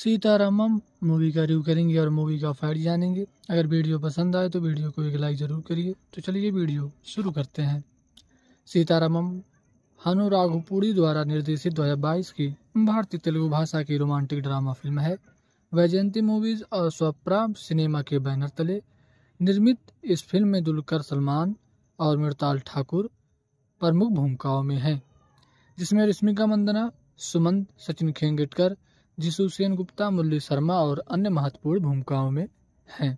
Sita Ramam movie का review करेंगे और मूवी का फाइट जानेंगे अगर वीडियो पसंद आए तो वीडियो को एक लाइक ज़रूर करिए तो चलिए वीडियो शुरू करते हैं सीतारामम हनु राघुपुरी द्वारा निर्देशित 2022 की भारतीय तेलुगु भाषा की रोमांटिक ड्रामा फिल्म है वैजयंती मूवीज़ और स्वप्रा सिनेमा के बैनर तले निर्मित इस फिल्म में दुलकर सलमान और मृताल ठाकुर प्रमुख भूमिकाओं में हैं जिसमें रश्मिका मंदना सुमंत सचिन खेंगटकर जिसु सेन गुप्ता मुरली शर्मा और अन्य महत्वपूर्ण भूमिकाओं में हैं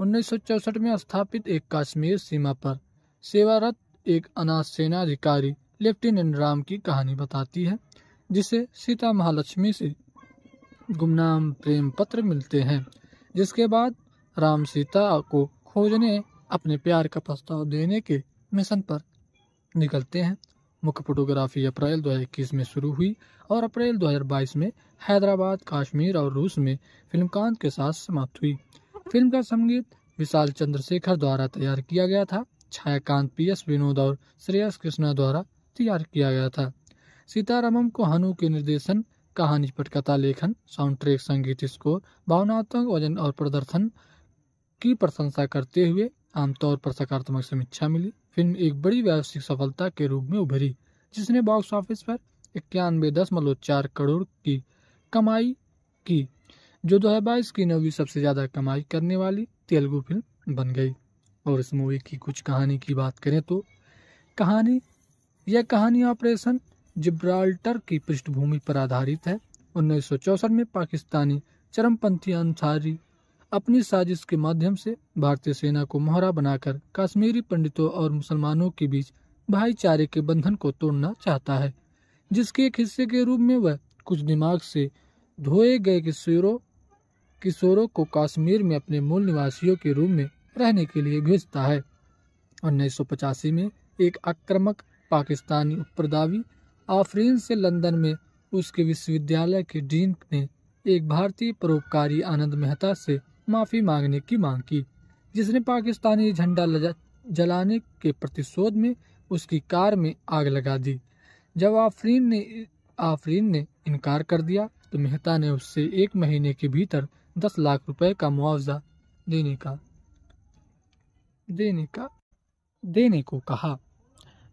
उन्नीस में स्थापित एक काश्मीर सीमा पर सेवारत एक अनाथ सेना अधिकारी लेफ्टिनेंट राम की कहानी बताती है जिसे सीता महालक्ष्मी से गुमनाम प्रेम पत्र मिलते हैं जिसके बाद राम सीता को खोजने अपने प्यार का प्रस्ताव देने के मिशन पर निकलते हैं मुख्य फोटोग्राफी अप्रैल 2021 में शुरू हुई और अप्रैल 2022 में हैदराबाद काश्मीर और रूस में फिल्म कांत के साथ समाप्त हुई फिल्म का संगीत विशाल चंद्रशेखर द्वारा तैयार किया गया था छायाकांत पी एस विनोद और श्रेयस कृष्णा द्वारा तैयार किया गया था सीतारामम को हनु के निर्देशन कहानी पटकथा लेखन साउंड ट्रैक संगीत स्कोर भावनात्मक वजन और प्रदर्शन की प्रशंसा करते हुए आमतौर पर सकारात्मक समीक्षा मिली फिल्म एक बड़ी व्यावसायिक सफलता के रूप में उभरी जिसने बॉक्स ऑफिस पर इक्यानवे दशमलव चार करोड़ की कमाई की जो बाईस की नवी सबसे ज़्यादा कमाई करने वाली तेलुगु फिल्म बन गई और इस मूवी की कुछ कहानी की बात करें तो कहानी यह कहानी ऑपरेशन जिब्राल्टर की पृष्ठभूमि पर आधारित है उन्नीस में पाकिस्तानी चरमपंथी अंसारी अपनी साजिश के माध्यम से भारतीय सेना को मोहरा बनाकर कश्मीरी पंडितों और मुसलमानों के बीच भाईचारे के बंधन को तोड़ना चाहता है जिसके एक हिस्से के रूप में वह कुछ दिमाग से धोए गए किशोरों किशोरों को कश्मीर में अपने मूल निवासियों के रूप में रहने के लिए भेजता है उन्नीस में एक आक्रमक पाकिस्तानी उपरदावी आफरीन से लंदन में उसके विश्वविद्यालय के डीन ने एक भारतीय परोपकारी आनंद मेहता से माफ़ी मांगने की मांग की जिसने पाकिस्तानी झंडा जलाने के प्रतिशोध में उसकी कार में आग लगा दी जब आफरीन ने आफरीन ने इनकार कर दिया तो मेहता ने उससे एक महीने के भीतर दस लाख रुपए का मुआवजा देने का देने का देने को कहा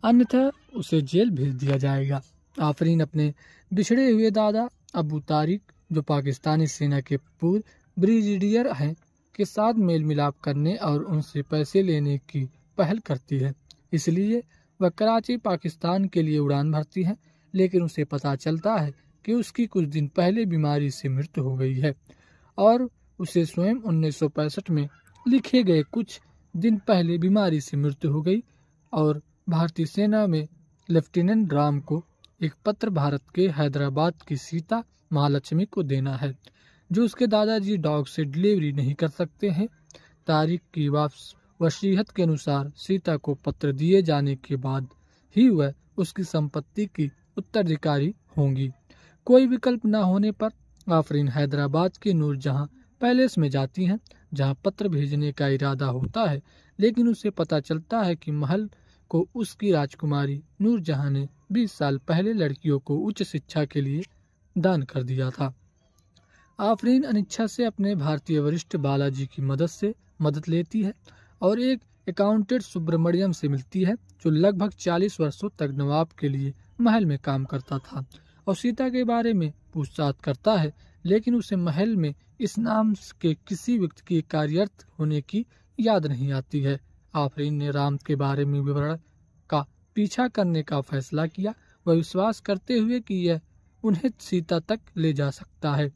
अन्यथा उसे जेल भेज दिया जाएगा आफरीन अपने बिछड़े हुए दादा अबू तारिक जो पाकिस्तानी सेना के पूर्व ब्रिजिडियर हैं के साथ मेल मिलाप करने और उनसे पैसे लेने की पहल करती है इसलिए वह कराची पाकिस्तान के लिए उड़ान भरती है लेकिन उसे पता चलता है कि उसकी कुछ दिन पहले बीमारी से मृत्यु हो गई है और उसे स्वयं उन्नीस में लिखे गए कुछ दिन पहले बीमारी से मृत्यु हो गई और भारतीय सेना में लेफ्टिनेंट राम को एक पत्र भारत के हैदराबाद की सीता महालक्ष्मी को देना है जो उसके दादाजी डॉग से डिलीवरी नहीं कर सकते हैं तारिक की वापस वसीहत के अनुसार सीता को पत्र दिए जाने के बाद ही वह उसकी संपत्ति की उत्तराधिकारी होंगी कोई विकल्प न होने पर आफरीन हैदराबाद के नूरजहाँ पैलेस में जाती हैं जहाँ पत्र भेजने का इरादा होता है लेकिन उसे पता चलता है कि महल को उसकी राजकुमारी नूरजहाँ ने 20 साल पहले लड़कियों को उच्च शिक्षा के लिए दान कर दिया था आफरीन अनिच्छा से अपने भारतीय वरिष्ठ बालाजी की मदद से मदद लेती है और एक अकाउंटेंट सुब्रमण्यम से मिलती है जो लगभग 40 वर्षों तक नवाब के लिए महल में काम करता था और सीता के बारे में पूछताछ करता है लेकिन उसे महल में इस नाम के किसी व्यक्ति के कार्यरत होने की याद नहीं आती है आफरीन ने राम के बारे में विवरण का पीछा करने का फैसला किया वह विश्वास करते हुए कि यह उन्हें सीता तक ले जा सकता है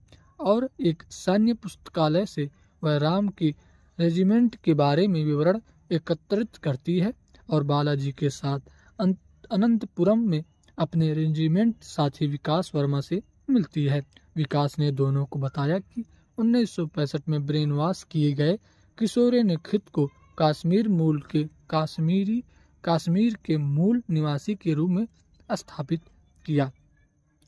और एक सैन्य पुस्तकालय से वह राम की रेजिमेंट के बारे में विवरण एकत्रित करती है और बालाजी के साथ अनंतपुरम में अपने रेजिमेंट साथी विकास वर्मा से मिलती है विकास ने दोनों को बताया कि उन्नीस में ब्रेन वॉश किए गए किशोरे ने खुद को काश्मीर मूल के काश्मीरी काश्मीर के मूल निवासी के रूप में स्थापित किया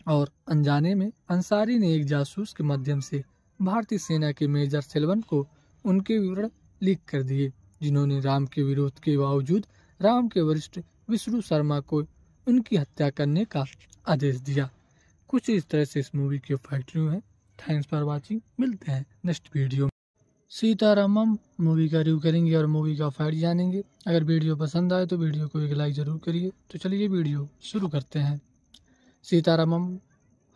और अनजाने में अंसारी ने एक जासूस के माध्यम से भारतीय सेना के मेजर सेलवन को उनके विवरण लीक कर दिए जिन्होंने राम के विरोध के बावजूद राम के वरिष्ठ विष्णु शर्मा को उनकी हत्या करने का आदेश दिया कुछ इस तरह से इस मूवी के फाइट है थैंक्स फॉर वाचिंग मिलते हैं नेक्स्ट वीडियो में सीतारामम मूवी का रिव्यू करेंगे और मूवी का फाइट जानेंगे अगर वीडियो पसंद आए तो वीडियो को एक लाइक ज़रूर करिए तो चलिए वीडियो शुरू करते हैं सीतारामम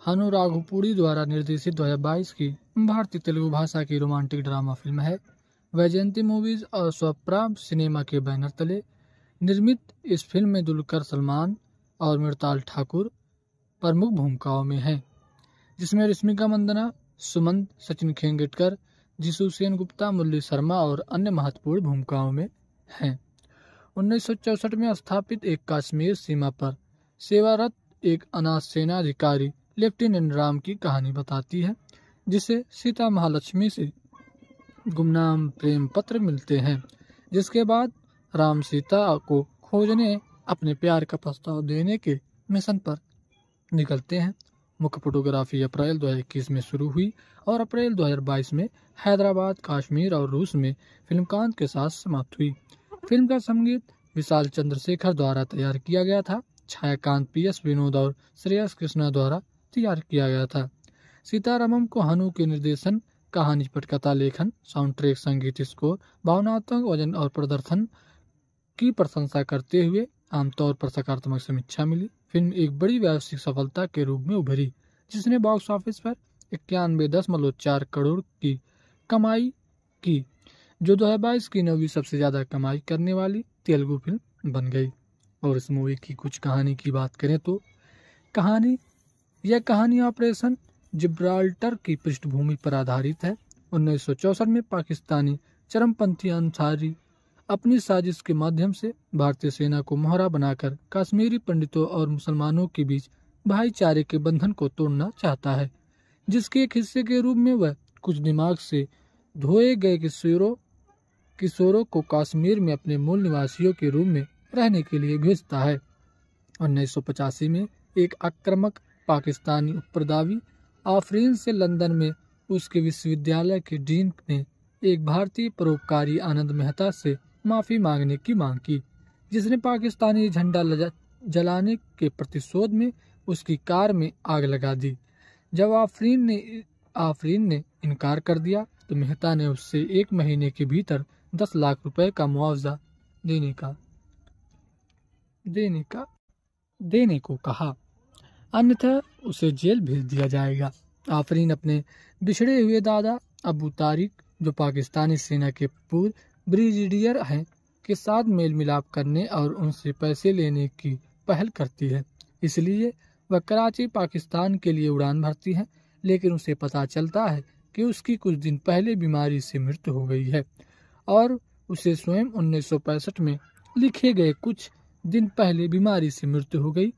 हनु राघुपुरी द्वारा निर्देशित 2022 की भारतीय तेलुगु भाषा की रोमांटिक ड्रामा फिल्म है वैजयंती मूवीज और स्वप्रा सिनेमा के बैनर तले निर्मित इस फिल्म में दुलकर सलमान और मृताल ठाकुर प्रमुख भूमिकाओं में हैं जिसमें रश्मिका मंदना सुमंत सचिन खेंगेटकर जिसु सेन गुप्ता मुरली शर्मा और अन्य महत्वपूर्ण भूमिकाओं में हैं उन्नीस में स्थापित एक काश्मीर सीमा पर सेवारत एक अनाथ सेना अधिकारी लेफ्टिनेंट राम की कहानी बताती है जिसे सीता महालक्ष्मी से गुमनाम प्रेम पत्र मिलते हैं जिसके बाद राम सीता को खोजने अपने प्यार का प्रस्ताव देने के मिशन पर निकलते हैं मुख्य फोटोग्राफी अप्रैल 2021 में शुरू हुई और अप्रैल 2022 में हैदराबाद कश्मीर और रूस में फिल्म कांत के साथ समाप्त हुई फिल्म का संगीत विशाल चंद्रशेखर द्वारा तैयार किया गया था छायाकांत पी एस विनोद और श्रेयस कृष्णा द्वारा तैयार किया गया था सीतारामम को हनु के निर्देशन कहानी पटकथा लेखन साउंड ट्रैक संगीत स्कोर भावनात्मक वजन और प्रदर्शन की प्रशंसा करते हुए आमतौर पर सकारात्मक समीक्षा मिली फिल्म एक बड़ी व्यावसायिक सफलता के रूप में उभरी जिसने बॉक्स ऑफिस पर इक्यानवे दशमलव चार करोड़ की कमाई की जो बाईस की नवी सबसे ज़्यादा कमाई करने वाली तेलुगु फिल्म बन गई और इस मूवी की कुछ कहानी की बात करें तो कहानी यह कहानी ऑपरेशन जिब्राल्टर की पृष्ठभूमि पर आधारित है उन्नीस में पाकिस्तानी चरमपंथी अंसारी अपनी साजिश के माध्यम से भारतीय सेना को मोहरा बनाकर कश्मीरी पंडितों और मुसलमानों के बीच भाईचारे के बंधन को तोड़ना चाहता है जिसके एक हिस्से के रूप में वह कुछ दिमाग से धोए गए किशोरों किशोरों को कश्मीर में अपने मूल निवासियों के रूप में रहने के लिए भेजता है उन्नीस में एक आक्रामक पाकिस्तानी उपरदावी आफरीन से लंदन में उसके विश्वविद्यालय के डीन ने एक भारतीय परोपकारी आनंद मेहता से माफ़ी मांगने की मांग की जिसने पाकिस्तानी झंडा जलाने के प्रतिशोध में उसकी कार में आग लगा दी जब आफरीन ने आफरीन ने इनकार कर दिया तो मेहता ने उससे एक महीने के भीतर दस लाख रुपए का मुआवजा देने का देने का देने को कहा अन्यथा उसे जेल भेज दिया जाएगा आफरीन अपने बिछड़े हुए दादा अबू तारिक जो पाकिस्तानी सेना के पूर्व ब्रिगेडियर हैं के साथ मेल मिलाप करने और उनसे पैसे लेने की पहल करती है इसलिए वह कराची पाकिस्तान के लिए उड़ान भरती है लेकिन उसे पता चलता है कि उसकी कुछ दिन पहले बीमारी से मृत्यु हो गई है और उसे स्वयं 1965 में लिखे गए कुछ दिन पहले बीमारी से मृत्यु हो गई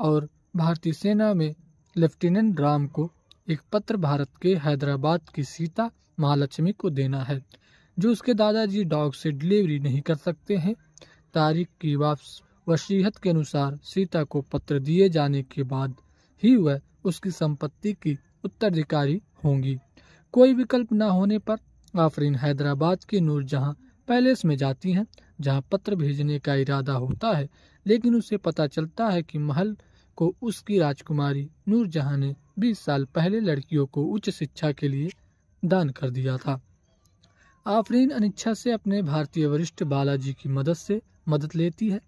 और भारतीय सेना में लेफ्टिनेंट राम को एक पत्र भारत के हैदराबाद की सीता महालक्ष्मी को देना है जो उसके दादाजी डॉग से डिलीवरी नहीं कर सकते हैं तारीख की वापस वसीहत के अनुसार सीता को पत्र दिए जाने के बाद ही वह उसकी संपत्ति की उत्तराधिकारी होंगी कोई विकल्प न होने पर आफरीन हैदराबाद के नूरजहां पैलेस में जाती हैं जहाँ पत्र भेजने का इरादा होता है लेकिन उसे पता चलता है कि महल को उसकी राजकुमारी नूरजहां ने 20 साल पहले लड़कियों को उच्च शिक्षा के लिए दान कर दिया था आफरीन अनिच्छा से अपने भारतीय वरिष्ठ बालाजी की मदद से मदद लेती है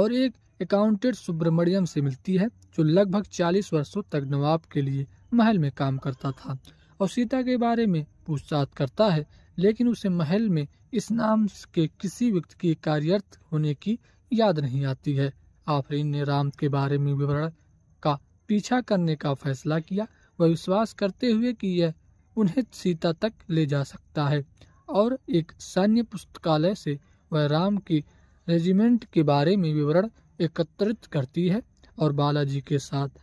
और एक अकाउंटेंट सुब्रमण्यम से मिलती है जो लगभग 40 वर्षों तक नवाब के लिए महल में काम करता था और सीता के बारे में पूछताछ करता है लेकिन उसे महल में इस नाम के किसी व्यक्ति के कार्यरत होने की याद नहीं आती है आफरीन ने राम के बारे में विवरण का पीछा करने का फैसला किया वह विश्वास करते हुए कि यह उन्हें सीता तक ले जा सकता है और एक सैन्य पुस्तकालय से वह राम की रेजिमेंट के बारे में विवरण एकत्रित करती है और बालाजी के साथ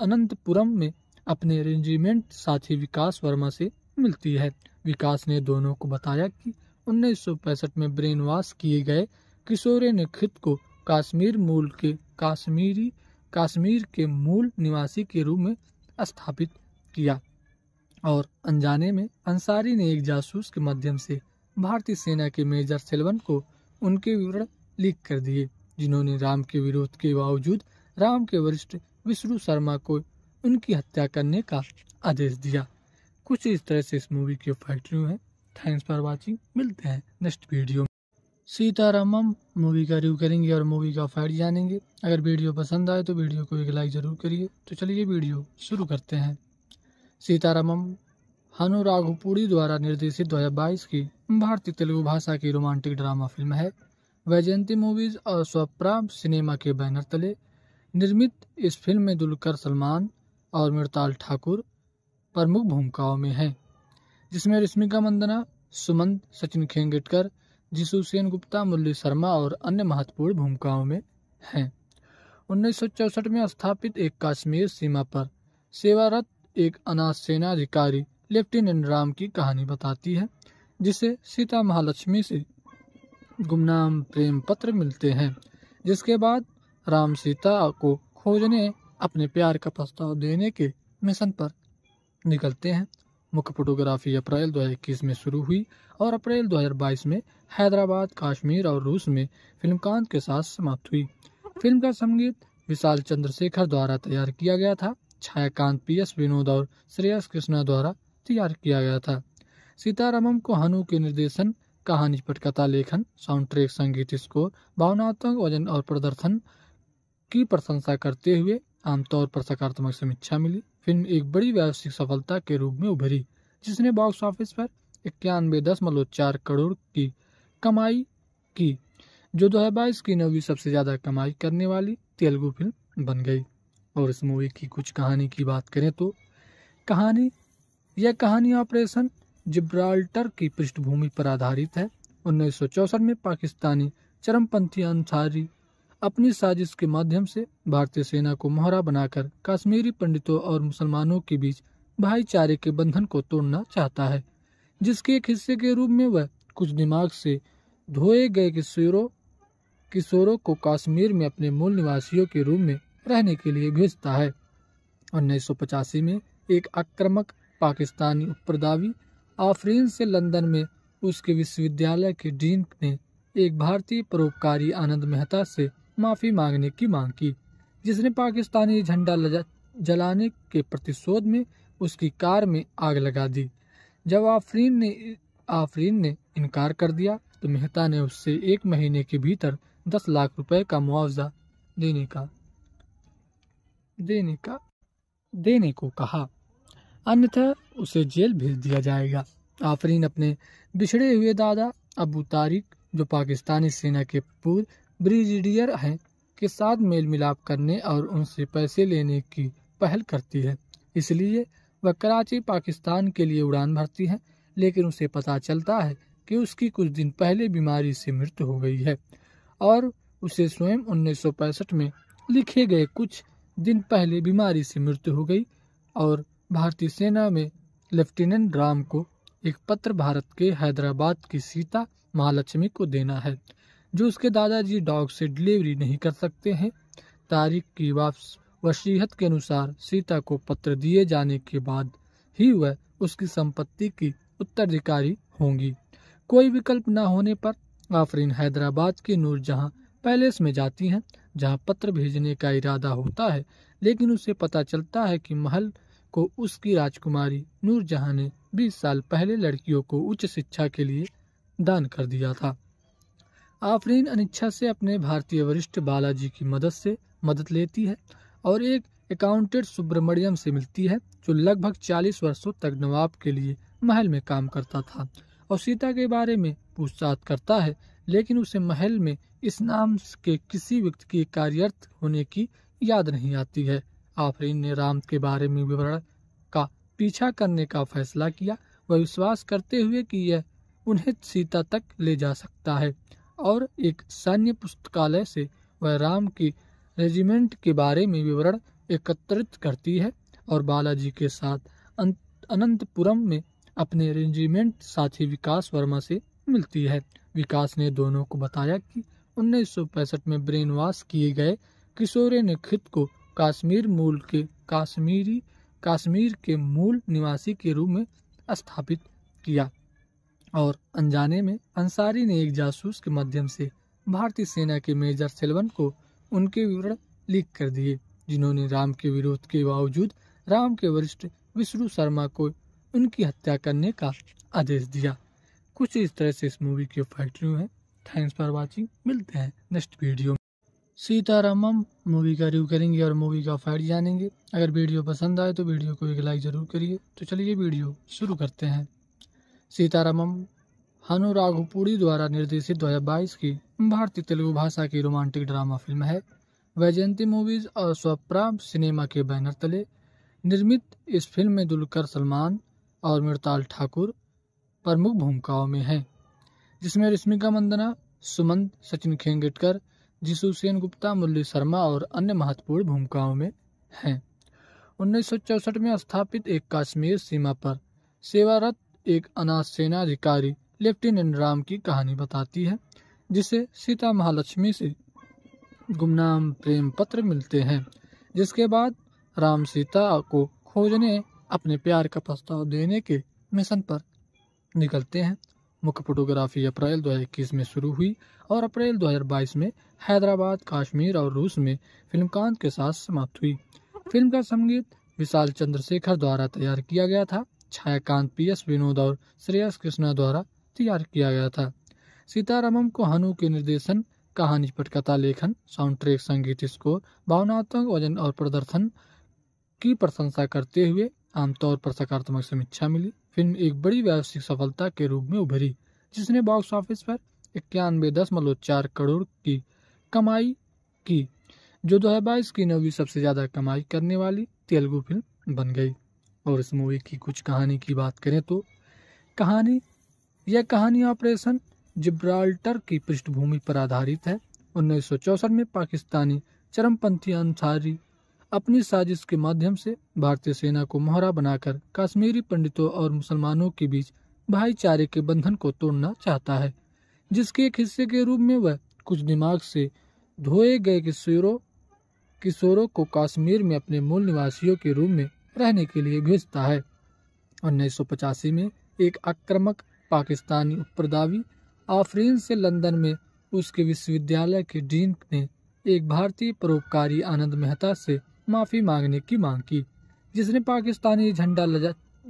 अनंतपुरम में अपने रेजिमेंट साथी विकास वर्मा से मिलती है विकास ने दोनों को बताया कि उन्नीस में ब्रेन वॉश किए गए किशोरे ने खुद को काश्मीर मूल के काश्मीरी काश्मीर के मूल निवासी के रूप में स्थापित किया और अनजाने में अंसारी ने एक जासूस के माध्यम से भारतीय सेना के मेजर सेलवन को उनके विवरण लीक कर दिए जिन्होंने राम के विरोध के बावजूद राम के वरिष्ठ विष्णु शर्मा को उनकी हत्या करने का आदेश दिया कुछ इस तरह से इस मूवी के फाइट रिव्यू है थैंक्स फॉर वॉचिंग मिलते हैं नेक्स्ट वीडियो में सीतारामम मूवी का रिव्यू करेंगे और मूवी का फाइट जानेंगे अगर वीडियो पसंद आए तो वीडियो को एक लाइक ज़रूर करिए तो चलिए वीडियो शुरू करते हैं सीतारामम हनु राघुपुरी द्वारा निर्देशित 2022 की भारतीय तेलुगु भाषा की रोमांटिक ड्रामा फिल्म है वैजयंती मूवीज़ और स्वप्रा सिनेमा के बैनर तले निर्मित इस फिल्म में दुलकर सलमान और मृताल ठाकुर प्रमुख भूमिकाओं में है जिसमें रश्मिका मंदना सुमंत सचिन खेंगटकर जिसु सेन गुप्ता मुरली शर्मा और अन्य महत्वपूर्ण भूमिकाओं में हैं उन्नीस में स्थापित एक कश्मीर सीमा पर सेवारत एक अनाथ सेना अधिकारी लेफ्टिनेंट राम की कहानी बताती है जिसे सीता महालक्ष्मी से गुमनाम प्रेम पत्र मिलते हैं जिसके बाद राम सीता को खोजने अपने प्यार का प्रस्ताव देने के मिशन पर निकलते हैं मुख्य फोटोग्राफी अप्रैल 2021 में शुरू हुई और अप्रैल 2022 में हैदराबाद काश्मीर और रूस में फिल्म कांत के साथ समाप्त हुई फिल्म का संगीत विशाल चंद्रशेखर द्वारा तैयार किया गया था छायाकांत पी एस विनोद और श्रेयस कृष्णा द्वारा तैयार किया गया था सीतारामम को हनु के निर्देशन कहानी पटकथा लेखन साउंड ट्रैक संगीत स्कोर भावनात्मक वजन और प्रदर्शन की प्रशंसा करते हुए आमतौर पर सकारात्मक समीक्षा मिली फिल्म एक बड़ी व्यावसायिक सफलता के रूप में उभरी जिसने बॉक्स ऑफिस पर इक्यानवे दशमलव चार करोड़ की कमाई की जो बाईस की नवी सबसे ज़्यादा कमाई करने वाली तेलुगु फिल्म बन गई और इस मूवी की कुछ कहानी की बात करें तो कहानी यह कहानी ऑपरेशन जिब्राल्टर की पृष्ठभूमि पर आधारित है उन्नीस में पाकिस्तानी चरमपंथी अंसारी अपनी साजिश के माध्यम से भारतीय सेना को मोहरा बनाकर कश्मीरी पंडितों और मुसलमानों के बीच भाईचारे के बंधन को तोड़ना चाहता है जिसके एक हिस्से के रूप में वह कुछ दिमाग से धोए गए किशोरों किशोरों को कश्मीर में अपने मूल निवासियों के रूप में रहने के लिए भेजता है उन्नीस में एक आक्रमक पाकिस्तानी उपप्रदावी आफरीन से लंदन में उसके विश्वविद्यालय के डीन ने एक भारतीय परोपकारी आनंद मेहता से माफ़ी मांगने की मांग की जिसने पाकिस्तानी झंडा जलाने के प्रतिशोध में उसकी कार में आग लगा दी जब आफरीन ने आफरीन ने इनकार कर दिया तो मेहता ने उससे एक महीने के भीतर दस लाख रुपए का मुआवजा देने का देने का देने को कहा अन्यथा उसे जेल भेज दिया जाएगा आफरीन अपने बिछड़े हुए दादा अबू तारिक जो पाकिस्तानी सेना के पूर्व ब्रिजिडियर हैं के साथ मेल मिलाप करने और उनसे पैसे लेने की पहल करती है इसलिए वह कराची पाकिस्तान के लिए उड़ान भरती है लेकिन उसे पता चलता है कि उसकी कुछ दिन पहले बीमारी से मृत्यु हो गई है और उसे स्वयं उन्नीस में लिखे गए कुछ दिन पहले बीमारी से मृत्यु हो गई और भारतीय सेना में लेफ्टिनेंट राम को एक पत्र भारत के हैदराबाद की सीता महालक्ष्मी को देना है जो उसके दादाजी डॉग से डिलीवरी नहीं कर सकते हैं तारिक की वापस वसीहत के अनुसार सीता को पत्र दिए जाने के बाद ही वह उसकी संपत्ति की उत्तराधिकारी होंगी कोई विकल्प न होने पर आफरीन हैदराबाद के नूरजहाँ पैलेस में जाती हैं जहाँ पत्र भेजने का इरादा होता है लेकिन उसे पता चलता है कि महल को उसकी राजकुमारी नूरजहाँ ने 20 साल पहले लड़कियों को उच्च शिक्षा के लिए दान कर दिया था आफरीन अनिच्छा से अपने भारतीय वरिष्ठ बालाजी की मदद से मदद लेती है और एक अकाउंटेंट सुब्रमण्यम से मिलती है जो लगभग 40 वर्षों तक नवाब के लिए महल में काम करता था और सीता के बारे में पूछताछ करता है लेकिन उसे महल में इस नाम के किसी व्यक्ति के कार्यरत होने की याद नहीं आती है आफरीन ने राम के बारे में विवरण का पीछा करने का फैसला किया वह विश्वास करते हुए कि यह उन्हें सीता तक ले जा सकता है और एक सैन्य पुस्तकालय से वह राम की रेजिमेंट के बारे में विवरण एकत्रित करती है और बालाजी के साथ अनंतपुरम में अपने रेजिमेंट साथी विकास वर्मा से मिलती है विकास ने दोनों को बताया कि उन्नीस में ब्रेन वॉश किए गए किशोरे ने खुद को कश्मीर मूल के कश्मीरी कश्मीर के मूल निवासी के रूप में स्थापित किया और अनजाने में अंसारी ने एक जासूस के माध्यम से भारतीय सेना के मेजर सेलवन को उनके विवरण लीक कर दिए जिन्होंने राम के विरोध के बावजूद राम के वरिष्ठ विष्णु शर्मा को उनकी हत्या करने का आदेश दिया कुछ इस तरह से इस मूवी के फाइट है थैंक्स फॉर वाचिंग मिलते हैं नेक्स्ट वीडियो में सीतारामम मूवी का रिव्यू करेंगे और मूवी का फाइट जानेंगे अगर वीडियो पसंद आए तो वीडियो को एक लाइक ज़रूर करिए तो चलिए वीडियो शुरू करते हैं सीतारामम हनु राघुपुरी द्वारा निर्देशित 2022 की भारतीय तेलुगु भाषा की रोमांटिक ड्रामा फिल्म है वैजयंती मूवीज और स्वप्रा सिनेमा के बैनर तले निर्मित इस फिल्म में दुलकर सलमान और मृताल ठाकुर प्रमुख भूमिकाओं में हैं जिसमें रश्मिका मंदना सुमंत सचिन खेंगटकर जिसु सेन गुप्ता मुरली शर्मा और अन्य महत्वपूर्ण भूमिकाओं में हैं उन्नीस में स्थापित एक काश्मीर सीमा पर सेवारत एक अनाथ सेना अधिकारी लेफ्टिनेंट राम की कहानी बताती है जिसे सीता महालक्ष्मी से गुमनाम प्रेम पत्र मिलते हैं जिसके बाद राम सीता को खोजने अपने प्यार का प्रस्ताव देने के मिशन पर निकलते हैं मुख्य फोटोग्राफी अप्रैल 2021 में शुरू हुई और अप्रैल 2022 में हैदराबाद कश्मीर और रूस में फिल्म कांत के साथ समाप्त हुई फिल्म का संगीत विशाल चंद्रशेखर द्वारा तैयार किया गया था छायाकांत पी एस विनोद और श्रेयस कृष्णा द्वारा तैयार किया गया था सीतारामम को हनु के निर्देशन कहानी पटकथा लेखन साउंड ट्रैक संगीत स्कोर भावनात्मक वजन और प्रदर्शन की प्रशंसा करते हुए आमतौर पर सकारात्मक समीक्षा मिली फिल्म एक बड़ी व्यावसायिक सफलता के रूप में उभरी जिसने बॉक्स ऑफिस पर इक्यानवे दशमलव चार करोड़ की कमाई की जो बाईस की नवी सबसे ज़्यादा कमाई करने वाली तेलुगु फिल्म बन गई और इस मूवी की कुछ कहानी की बात करें तो कहानी यह कहानी ऑपरेशन जिब्राल्टर की पृष्ठभूमि पर आधारित है उन्नीस में पाकिस्तानी चरमपंथी अंसारी अपनी साजिश के माध्यम से भारतीय सेना को मोहरा बनाकर कश्मीरी पंडितों और मुसलमानों के बीच भाईचारे के बंधन को तोड़ना चाहता है जिसके एक हिस्से के रूप में वह कुछ दिमाग से धोए गए किशोरों किशोरों को कश्मीर में अपने मूल निवासियों के रूप में रहने के लिए भेजता है उन्नीस में एक आक्रामक पाकिस्तानी उपप्रदावी आफरीन से लंदन में उसके विश्वविद्यालय के डीन ने एक भारतीय परोपकारी आनंद मेहता से माफ़ी मांगने की मांग की जिसने पाकिस्तानी झंडा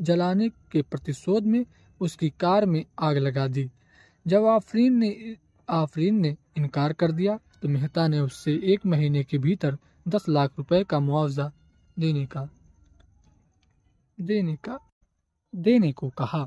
जलाने के प्रतिशोध में उसकी कार में आग लगा दी जब आफरीन ने आफरीन ने इनकार कर दिया तो मेहता ने उससे एक महीने के भीतर दस लाख रुपए का मुआवजा देने का देने का देने को कहा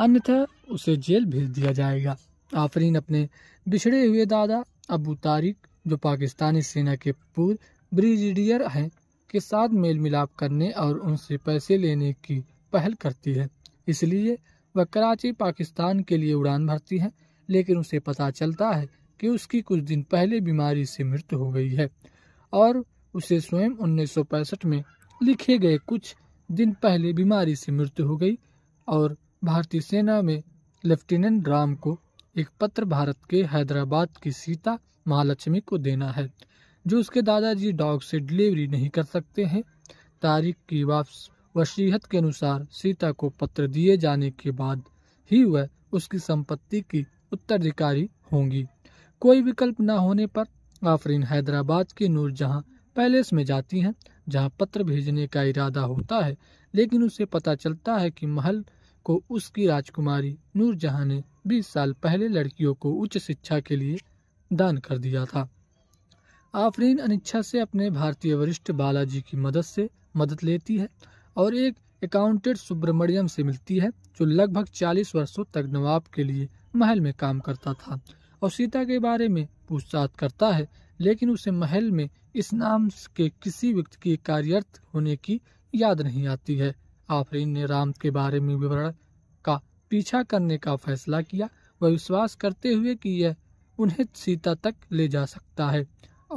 अन्यथा उसे जेल भेज दिया जाएगा आफरीन अपने बिछड़े हुए दादा अबू तारिक जो पाकिस्तानी सेना के पूर्व ब्रिगेडियर हैं के साथ मेल मिलाप करने और उनसे पैसे लेने की पहल करती है इसलिए वह कराची पाकिस्तान के लिए उड़ान भरती है लेकिन उसे पता चलता है कि उसकी कुछ दिन पहले बीमारी से मृत्यु हो गई है और उसे स्वयं 1965 में लिखे गए कुछ दिन पहले बीमारी से मृत्यु हो गई और भारतीय सेना में लेफ्टिनेंट राम को एक पत्र भारत के हैदराबाद की सीता महालक्ष्मी को देना है जो उसके दादाजी डॉग से डिलीवरी नहीं कर सकते हैं तारीख की वापस वसीहत के अनुसार सीता को पत्र दिए जाने के बाद ही वह उसकी संपत्ति की उत्तराधिकारी होंगी कोई विकल्प न होने पर आफरीन हैदराबाद के नूरजहां पैलेस में जाती हैं जहाँ पत्र भेजने का इरादा होता है लेकिन उसे पता चलता है कि महल को उसकी राजकुमारी नूरजहां ने 20 साल पहले लड़कियों को उच्च शिक्षा के लिए दान कर दिया था आफरीन अनिच्छा से अपने भारतीय वरिष्ठ बालाजी की मदद से मदद लेती है और एक अकाउंटेंट सुब्रमण्यम से मिलती है जो लगभग 40 वर्षों तक नवाब के लिए महल में काम करता था और सीता के बारे में पूछताछ करता है लेकिन उसे महल में इस नाम के किसी व्यक्ति के कार्यरत होने की याद नहीं आती है आफरीन ने राम के बारे में विवरण का पीछा करने का फैसला किया वह विश्वास करते हुए कि यह उन्हें सीता तक ले जा सकता है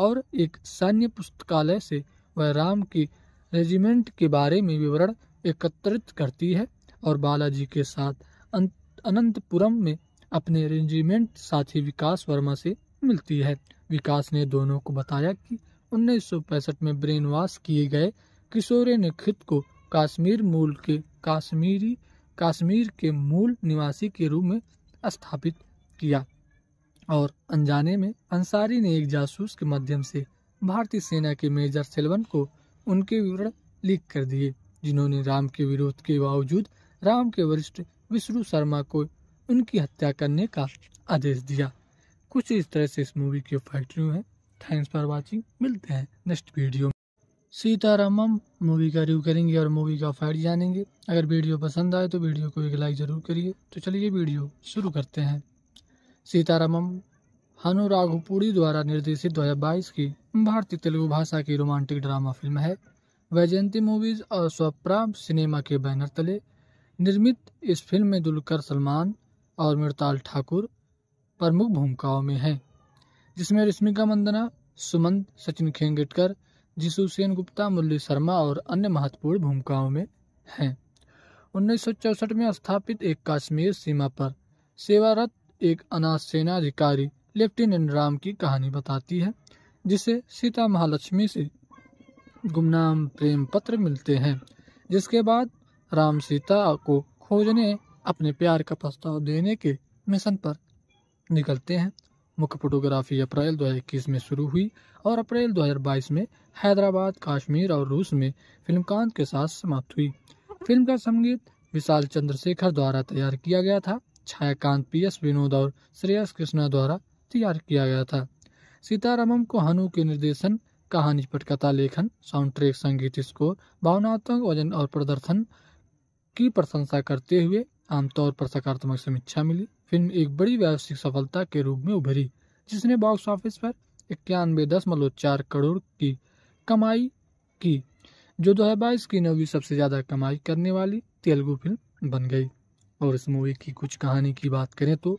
और एक सैन्य पुस्तकालय से वह राम की रेजिमेंट के बारे में विवरण एकत्रित करती है और बालाजी के साथ अनंतपुरम में अपने रेजिमेंट साथी विकास वर्मा से मिलती है विकास ने दोनों को बताया कि उन्नीस में ब्रेन वॉश किए गए किशोरे ने खुद को काश्मीर मूल के काश्मीरी काश्मीर के मूल निवासी के रूप में स्थापित किया और अनजाने में अंसारी ने एक जासूस के माध्यम से भारतीय सेना के मेजर सेलवन को उनके विवरण लीक कर दिए जिन्होंने राम के विरोध के बावजूद राम के वरिष्ठ विष्णु शर्मा को उनकी हत्या करने का आदेश दिया कुछ इस तरह से इस मूवी के फाइट रिव्यू है थैंक्स फॉर वॉचिंग मिलते हैं नेक्स्ट वीडियो में सीतारामम मूवी का रिव्यू करेंगे और मूवी का फाइट जानेंगे अगर वीडियो पसंद आए तो वीडियो को एक लाइक ज़रूर करिए तो चलिए वीडियो शुरू करते हैं सीतारामम हनु राघुपुरी द्वारा निर्देशित 2022 की भारतीय तेलुगु भाषा की रोमांटिक ड्रामा फिल्म है वैजयंती मूवीज़ और स्वप्रा सिनेमा के बैनर तले निर्मित इस फिल्म में दुलकर सलमान और मृताल ठाकुर प्रमुख भूमिकाओं में है जिसमें रश्मिका मंदना सुमंत सचिन खेंगटकर जिसु सेन गुप्ता मुरली शर्मा और अन्य महत्वपूर्ण भूमिकाओं में हैं उन्नीस में स्थापित एक कश्मीर सीमा पर सेवारत एक अनाथ सेना अधिकारी लेफ्टिनेंट राम की कहानी बताती है जिसे सीता महालक्ष्मी से गुमनाम प्रेम पत्र मिलते हैं जिसके बाद राम सीता को खोजने अपने प्यार का प्रस्ताव देने के मिशन पर निकलते हैं मुख्य फोटोग्राफी अप्रैल 2021 में शुरू हुई और अप्रैल 2022 में हैदराबाद काश्मीर और रूस में फिल्म के साथ समाप्त हुई फिल्म का संगीत विशाल चंद्रशेखर द्वारा तैयार किया गया था छायाकांत पी एस विनोद और श्रेयस कृष्णा द्वारा तैयार किया गया था सीतारामम को हनु के निर्देशन कहानी पटकथा लेखन साउंड ट्रैक संगीत स्कोर भावनात्मक वजन और प्रदर्शन की प्रशंसा करते हुए आमतौर पर सकारात्मक समीक्षा मिली फिल्म एक बड़ी व्यावसायिक सफलता के रूप में उभरी जिसने बॉक्स ऑफिस पर इक्यानवे दशमलव चार करोड़ की कमाई की जो बाईस की नवी सबसे ज़्यादा कमाई करने वाली तेलुगु फिल्म बन गई और इस मूवी की कुछ कहानी की बात करें तो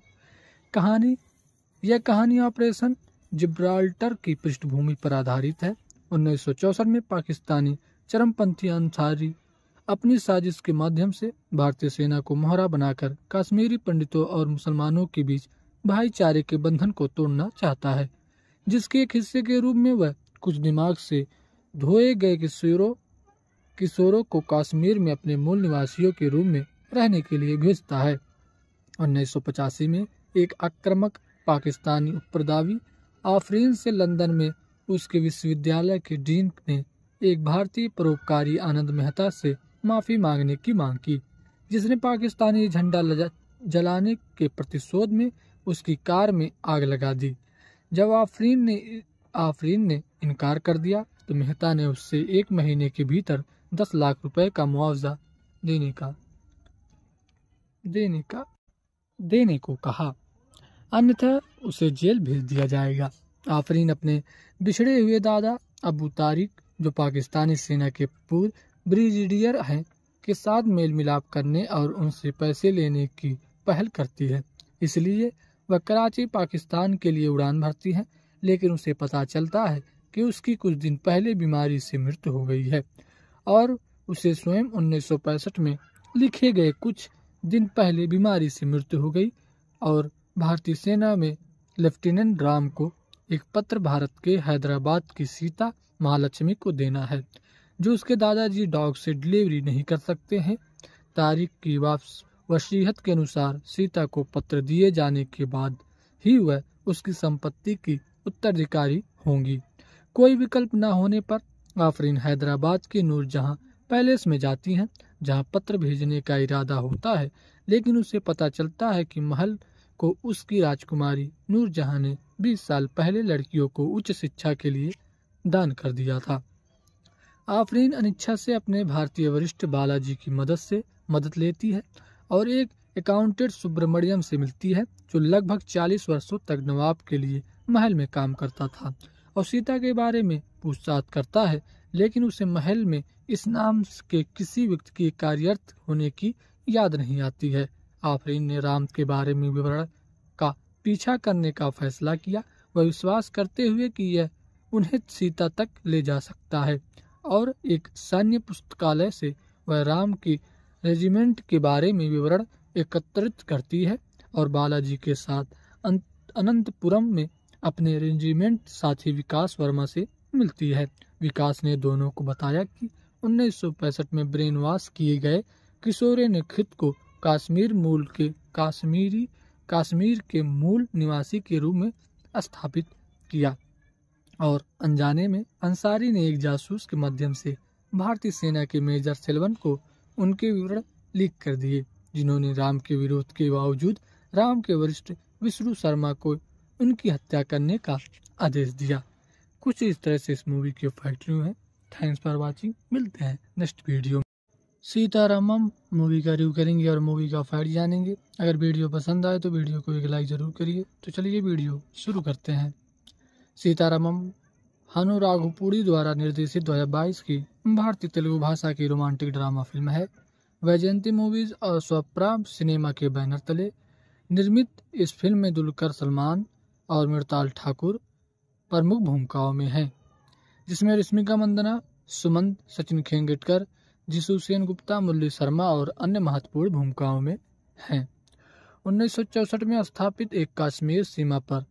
कहानी यह कहानी ऑपरेशन जिब्राल्टर की पृष्ठभूमि पर आधारित है उन्नीस में पाकिस्तानी चरमपंथी अंसारी अपनी साजिश के माध्यम से भारतीय सेना को मोहरा बनाकर कश्मीरी पंडितों और मुसलमानों के बीच भाईचारे के बंधन को तोड़ना चाहता है जिसके एक हिस्से के रूप में वह कुछ दिमाग से धोए गए किशोरों किशोरों को कश्मीर में अपने मूल निवासियों के रूप में रहने के लिए भेजता है उन्नीस में एक आक्रमक पाकिस्तानी उपप्रदावी आफरीन से लंदन में उसके विश्वविद्यालय के डीन ने एक भारतीय परोपकारी आनंद मेहता से माफ़ी मांगने की मांग की जिसने पाकिस्तानी झंडा जलाने के प्रतिशोध में उसकी कार में आग लगा दी जब आफरीन ने आफरीन ने इनकार कर दिया तो मेहता ने उससे एक महीने के भीतर दस लाख रुपए का मुआवजा देने का देने का देने को कहा अन्यथा उसे जेल भेज दिया जाएगा आफरीन अपने बिछड़े हुए दादा अबू तारिक जो पाकिस्तानी सेना के पूर्व ब्रिजिडियर हैं के साथ मेल मिलाप करने और उनसे पैसे लेने की पहल करती है इसलिए वह कराची पाकिस्तान के लिए उड़ान भरती है लेकिन उसे पता चलता है कि उसकी कुछ दिन पहले बीमारी से मृत्यु हो गई है और उसे स्वयं उन्नीस में लिखे गए कुछ दिन पहले बीमारी से मृत्यु हो गई और भारतीय सेना में लेफ्टिनेंट राम को एक पत्र भारत के हैदराबाद की सीता महालक्ष्मी को देना है जो उसके दादाजी डॉग से डिलीवरी नहीं कर सकते हैं तारिक की वापस वसीहत के अनुसार सीता को पत्र दिए जाने के बाद ही वह उसकी संपत्ति की उत्तराधिकारी होंगी कोई विकल्प न होने पर आफरीन हैदराबाद के नूरजहां पैलेस में जाती हैं जहां पत्र भेजने का इरादा होता है लेकिन उसे पता चलता है कि महल को उसकी राजकुमारी नूरजहां ने 20 साल पहले लड़कियों को उच्च शिक्षा के लिए दान कर दिया था आफरीन अनिच्छा से अपने भारतीय वरिष्ठ बालाजी की मदद से मदद लेती है और एक अकाउंटेंट सुब्रमण्यम से मिलती है जो लगभग 40 वर्षों तक नवाब के लिए महल में काम करता था और सीता के बारे में पूछताछ करता है लेकिन उसे महल में इस नाम के किसी व्यक्ति के कार्यरत होने की याद नहीं आती है आफरीन ने राम के बारे में विवरण का पीछा करने का फैसला किया वह विश्वास करते हुए कि यह उन्हें सीता तक ले जा सकता है और एक सैन्य पुस्तकालय से वह राम की रेजिमेंट के बारे में विवरण एकत्रित करती है और बालाजी के साथ अनंतपुरम में अपने रेजिमेंट साथी विकास वर्मा से मिलती है विकास ने दोनों को बताया कि उन्नीस में ब्रेन वॉश किए गए किशोरे ने खुद को कश्मीर मूल के कश्मीरी कश्मीर के मूल निवासी के रूप में स्थापित किया और अनजाने में अंसारी ने एक जासूस के माध्यम से भारतीय सेना के मेजर सेलवन को उनके विवरण लीक कर दिए जिन्होंने राम के विरोध के बावजूद राम के वरिष्ठ विष्णु शर्मा को उनकी हत्या करने का आदेश दिया कुछ इस तरह से इस मूवी के फाइट है थैंक्स फॉर वाचिंग मिलते हैं नेक्स्ट वीडियो में सीतारामम मूवी का रिव्यू करेंगे और मूवी का फाइट जानेंगे अगर वीडियो पसंद आए तो वीडियो को एक लाइक ज़रूर करिए तो चलिए वीडियो शुरू करते हैं सीतारामम हनु राघुपुरी द्वारा निर्देशित 2022 की भारतीय तेलुगु भाषा की रोमांटिक ड्रामा फिल्म है वैजयंती मूवीज और स्वप्रा सिनेमा के बैनर तले निर्मित इस फिल्म में दुलकर सलमान और मृताल ठाकुर प्रमुख भूमिकाओं में हैं जिसमें रश्मिका मंदना सुमंत सचिन खेंगेटकर जिसु सेन गुप्ता मुरली शर्मा और अन्य महत्वपूर्ण भूमिकाओं में हैं उन्नीस में स्थापित एक काश्मीर सीमा पर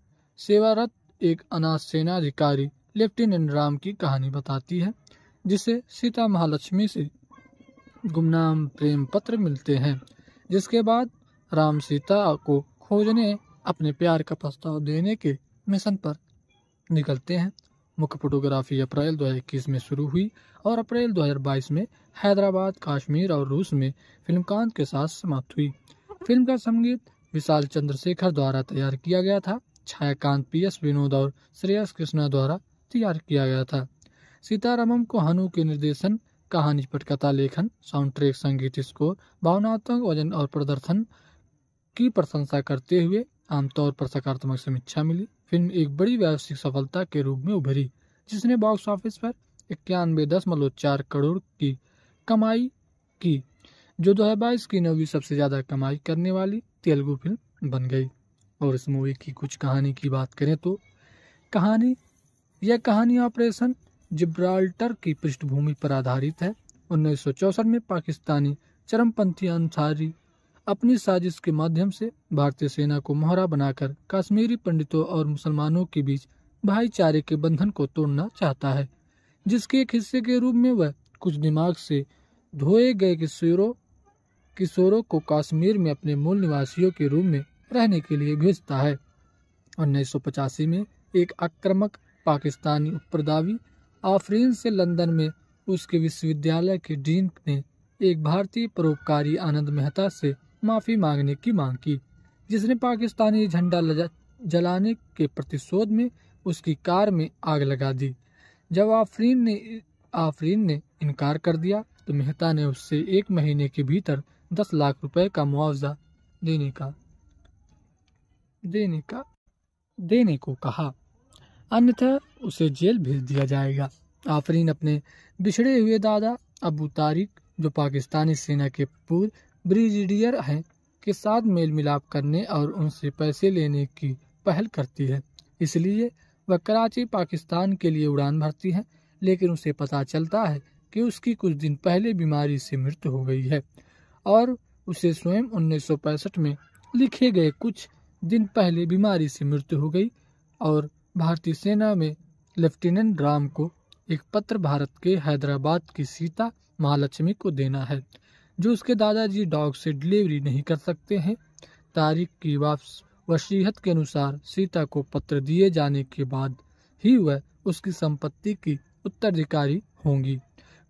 सेवारत एक अनाथ सेना अधिकारी लेफ्टिनेंट राम की कहानी बताती है जिसे सीता महालक्ष्मी से गुमनाम प्रेम पत्र मिलते हैं जिसके बाद राम सीता को खोजने अपने प्यार का प्रस्ताव देने के मिशन पर निकलते हैं मुख्य फोटोग्राफी अप्रैल 2021 में शुरू हुई और अप्रैल 2022 में हैदराबाद कश्मीर और रूस में फिल्म कांत के साथ समाप्त हुई फिल्म का संगीत विशाल चंद्रशेखर द्वारा तैयार किया गया था छायाकांत पी एस विनोद और श्रेयस कृष्णा द्वारा तैयार किया गया था सीतारामम को हनु के निर्देशन कहानी पटकथा लेखन साउंड ट्रैक संगीत स्कोर भावनात्मक वजन और प्रदर्शन की प्रशंसा करते हुए आमतौर पर सकारात्मक समीक्षा मिली फिल्म एक बड़ी व्यावसायिक सफलता के रूप में उभरी जिसने बॉक्स ऑफिस पर इक्यानवे दशमलव चार करोड़ की कमाई की जो बाईस की नवी सबसे ज़्यादा कमाई करने वाली तेलुगु फिल्म बन गई और इस मूवी की कुछ कहानी की बात करें तो कहानी यह कहानी ऑपरेशन जिब्राल्टर की पृष्ठभूमि पर आधारित है उन्नीस में पाकिस्तानी चरमपंथी अंसारी अपनी साजिश के माध्यम से भारतीय सेना को मोहरा बनाकर कश्मीरी पंडितों और मुसलमानों के बीच भाईचारे के बंधन को तोड़ना चाहता है जिसके एक हिस्से के रूप में वह कुछ दिमाग से धोए गए किशोरों किशोरों को कश्मीर में अपने मूल निवासियों के रूप में रहने के लिए भेजता है उन्नीस में एक आक्रामक पाकिस्तानी उपप्रदावी आफरीन से लंदन में उसके विश्वविद्यालय के डीन ने एक भारतीय परोपकारी आनंद मेहता से माफ़ी मांगने की मांग की जिसने पाकिस्तानी झंडा जलाने के प्रतिशोध में उसकी कार में आग लगा दी जब आफरीन ने आफरीन ने इनकार कर दिया तो मेहता ने उससे एक महीने के भीतर दस लाख रुपए का मुआवजा देने का देने का देने को कहा अन्यथा उसे जेल भेज दिया जाएगा आफरीन अपने बिछड़े हुए दादा अबू तारिक जो पाकिस्तानी सेना के पूर्व ब्रिगेडियर हैं के साथ मेल मिलाप करने और उनसे पैसे लेने की पहल करती है इसलिए वह कराची पाकिस्तान के लिए उड़ान भरती है लेकिन उसे पता चलता है कि उसकी कुछ दिन पहले बीमारी से मृत्यु हो गई है और उसे स्वयं 1965 में लिखे गए कुछ दिन पहले बीमारी से मृत्यु हो गई और भारतीय सेना में लेफ्टिनेंट राम को एक पत्र भारत के हैदराबाद की सीता महालक्ष्मी को देना है जो उसके दादाजी डॉग से डिलीवरी नहीं कर सकते हैं तारीख की वापस वसीहत के अनुसार सीता को पत्र दिए जाने के बाद ही वह उसकी संपत्ति की उत्तराधिकारी होंगी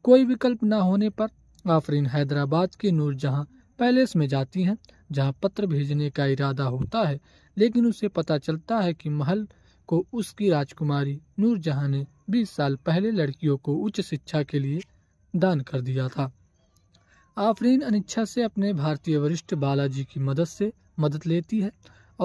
कोई विकल्प न होने पर आफरीन हैदराबाद के नूरजहां पैलेस में जाती हैं जहां पत्र भेजने का इरादा होता है लेकिन उसे पता चलता है कि महल को उसकी राजकुमारी नूरजहां ने 20 साल पहले लड़कियों को उच्च शिक्षा के लिए दान कर दिया था आफरीन अनिच्छा से अपने भारतीय वरिष्ठ बालाजी की मदद से मदद लेती है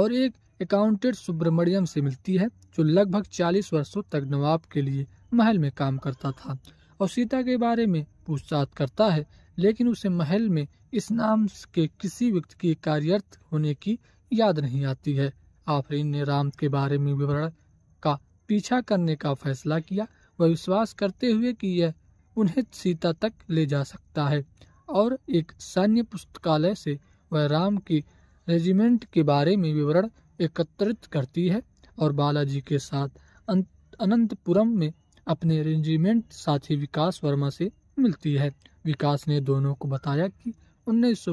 और एक अकाउंटेंट सुब्रमण्यम से मिलती है जो लगभग 40 वर्षों तक नवाब के लिए महल में काम करता था और सीता के बारे में पूछताछ करता है लेकिन उसे महल में इस नाम के किसी व्यक्ति के कार्यरत होने की याद नहीं आती है आफरीन ने राम के बारे में विवरण का पीछा करने का फैसला किया वह विश्वास करते हुए कि यह उन्हें सीता तक ले जा सकता है और एक सैन्य पुस्तकालय से वह राम की रेजिमेंट के बारे में विवरण एकत्रित करती है और बालाजी के साथ अनंतपुरम में अपने रेजिमेंट साथी विकास वर्मा से मिलती है विकास ने दोनों को बताया कि उन्नीस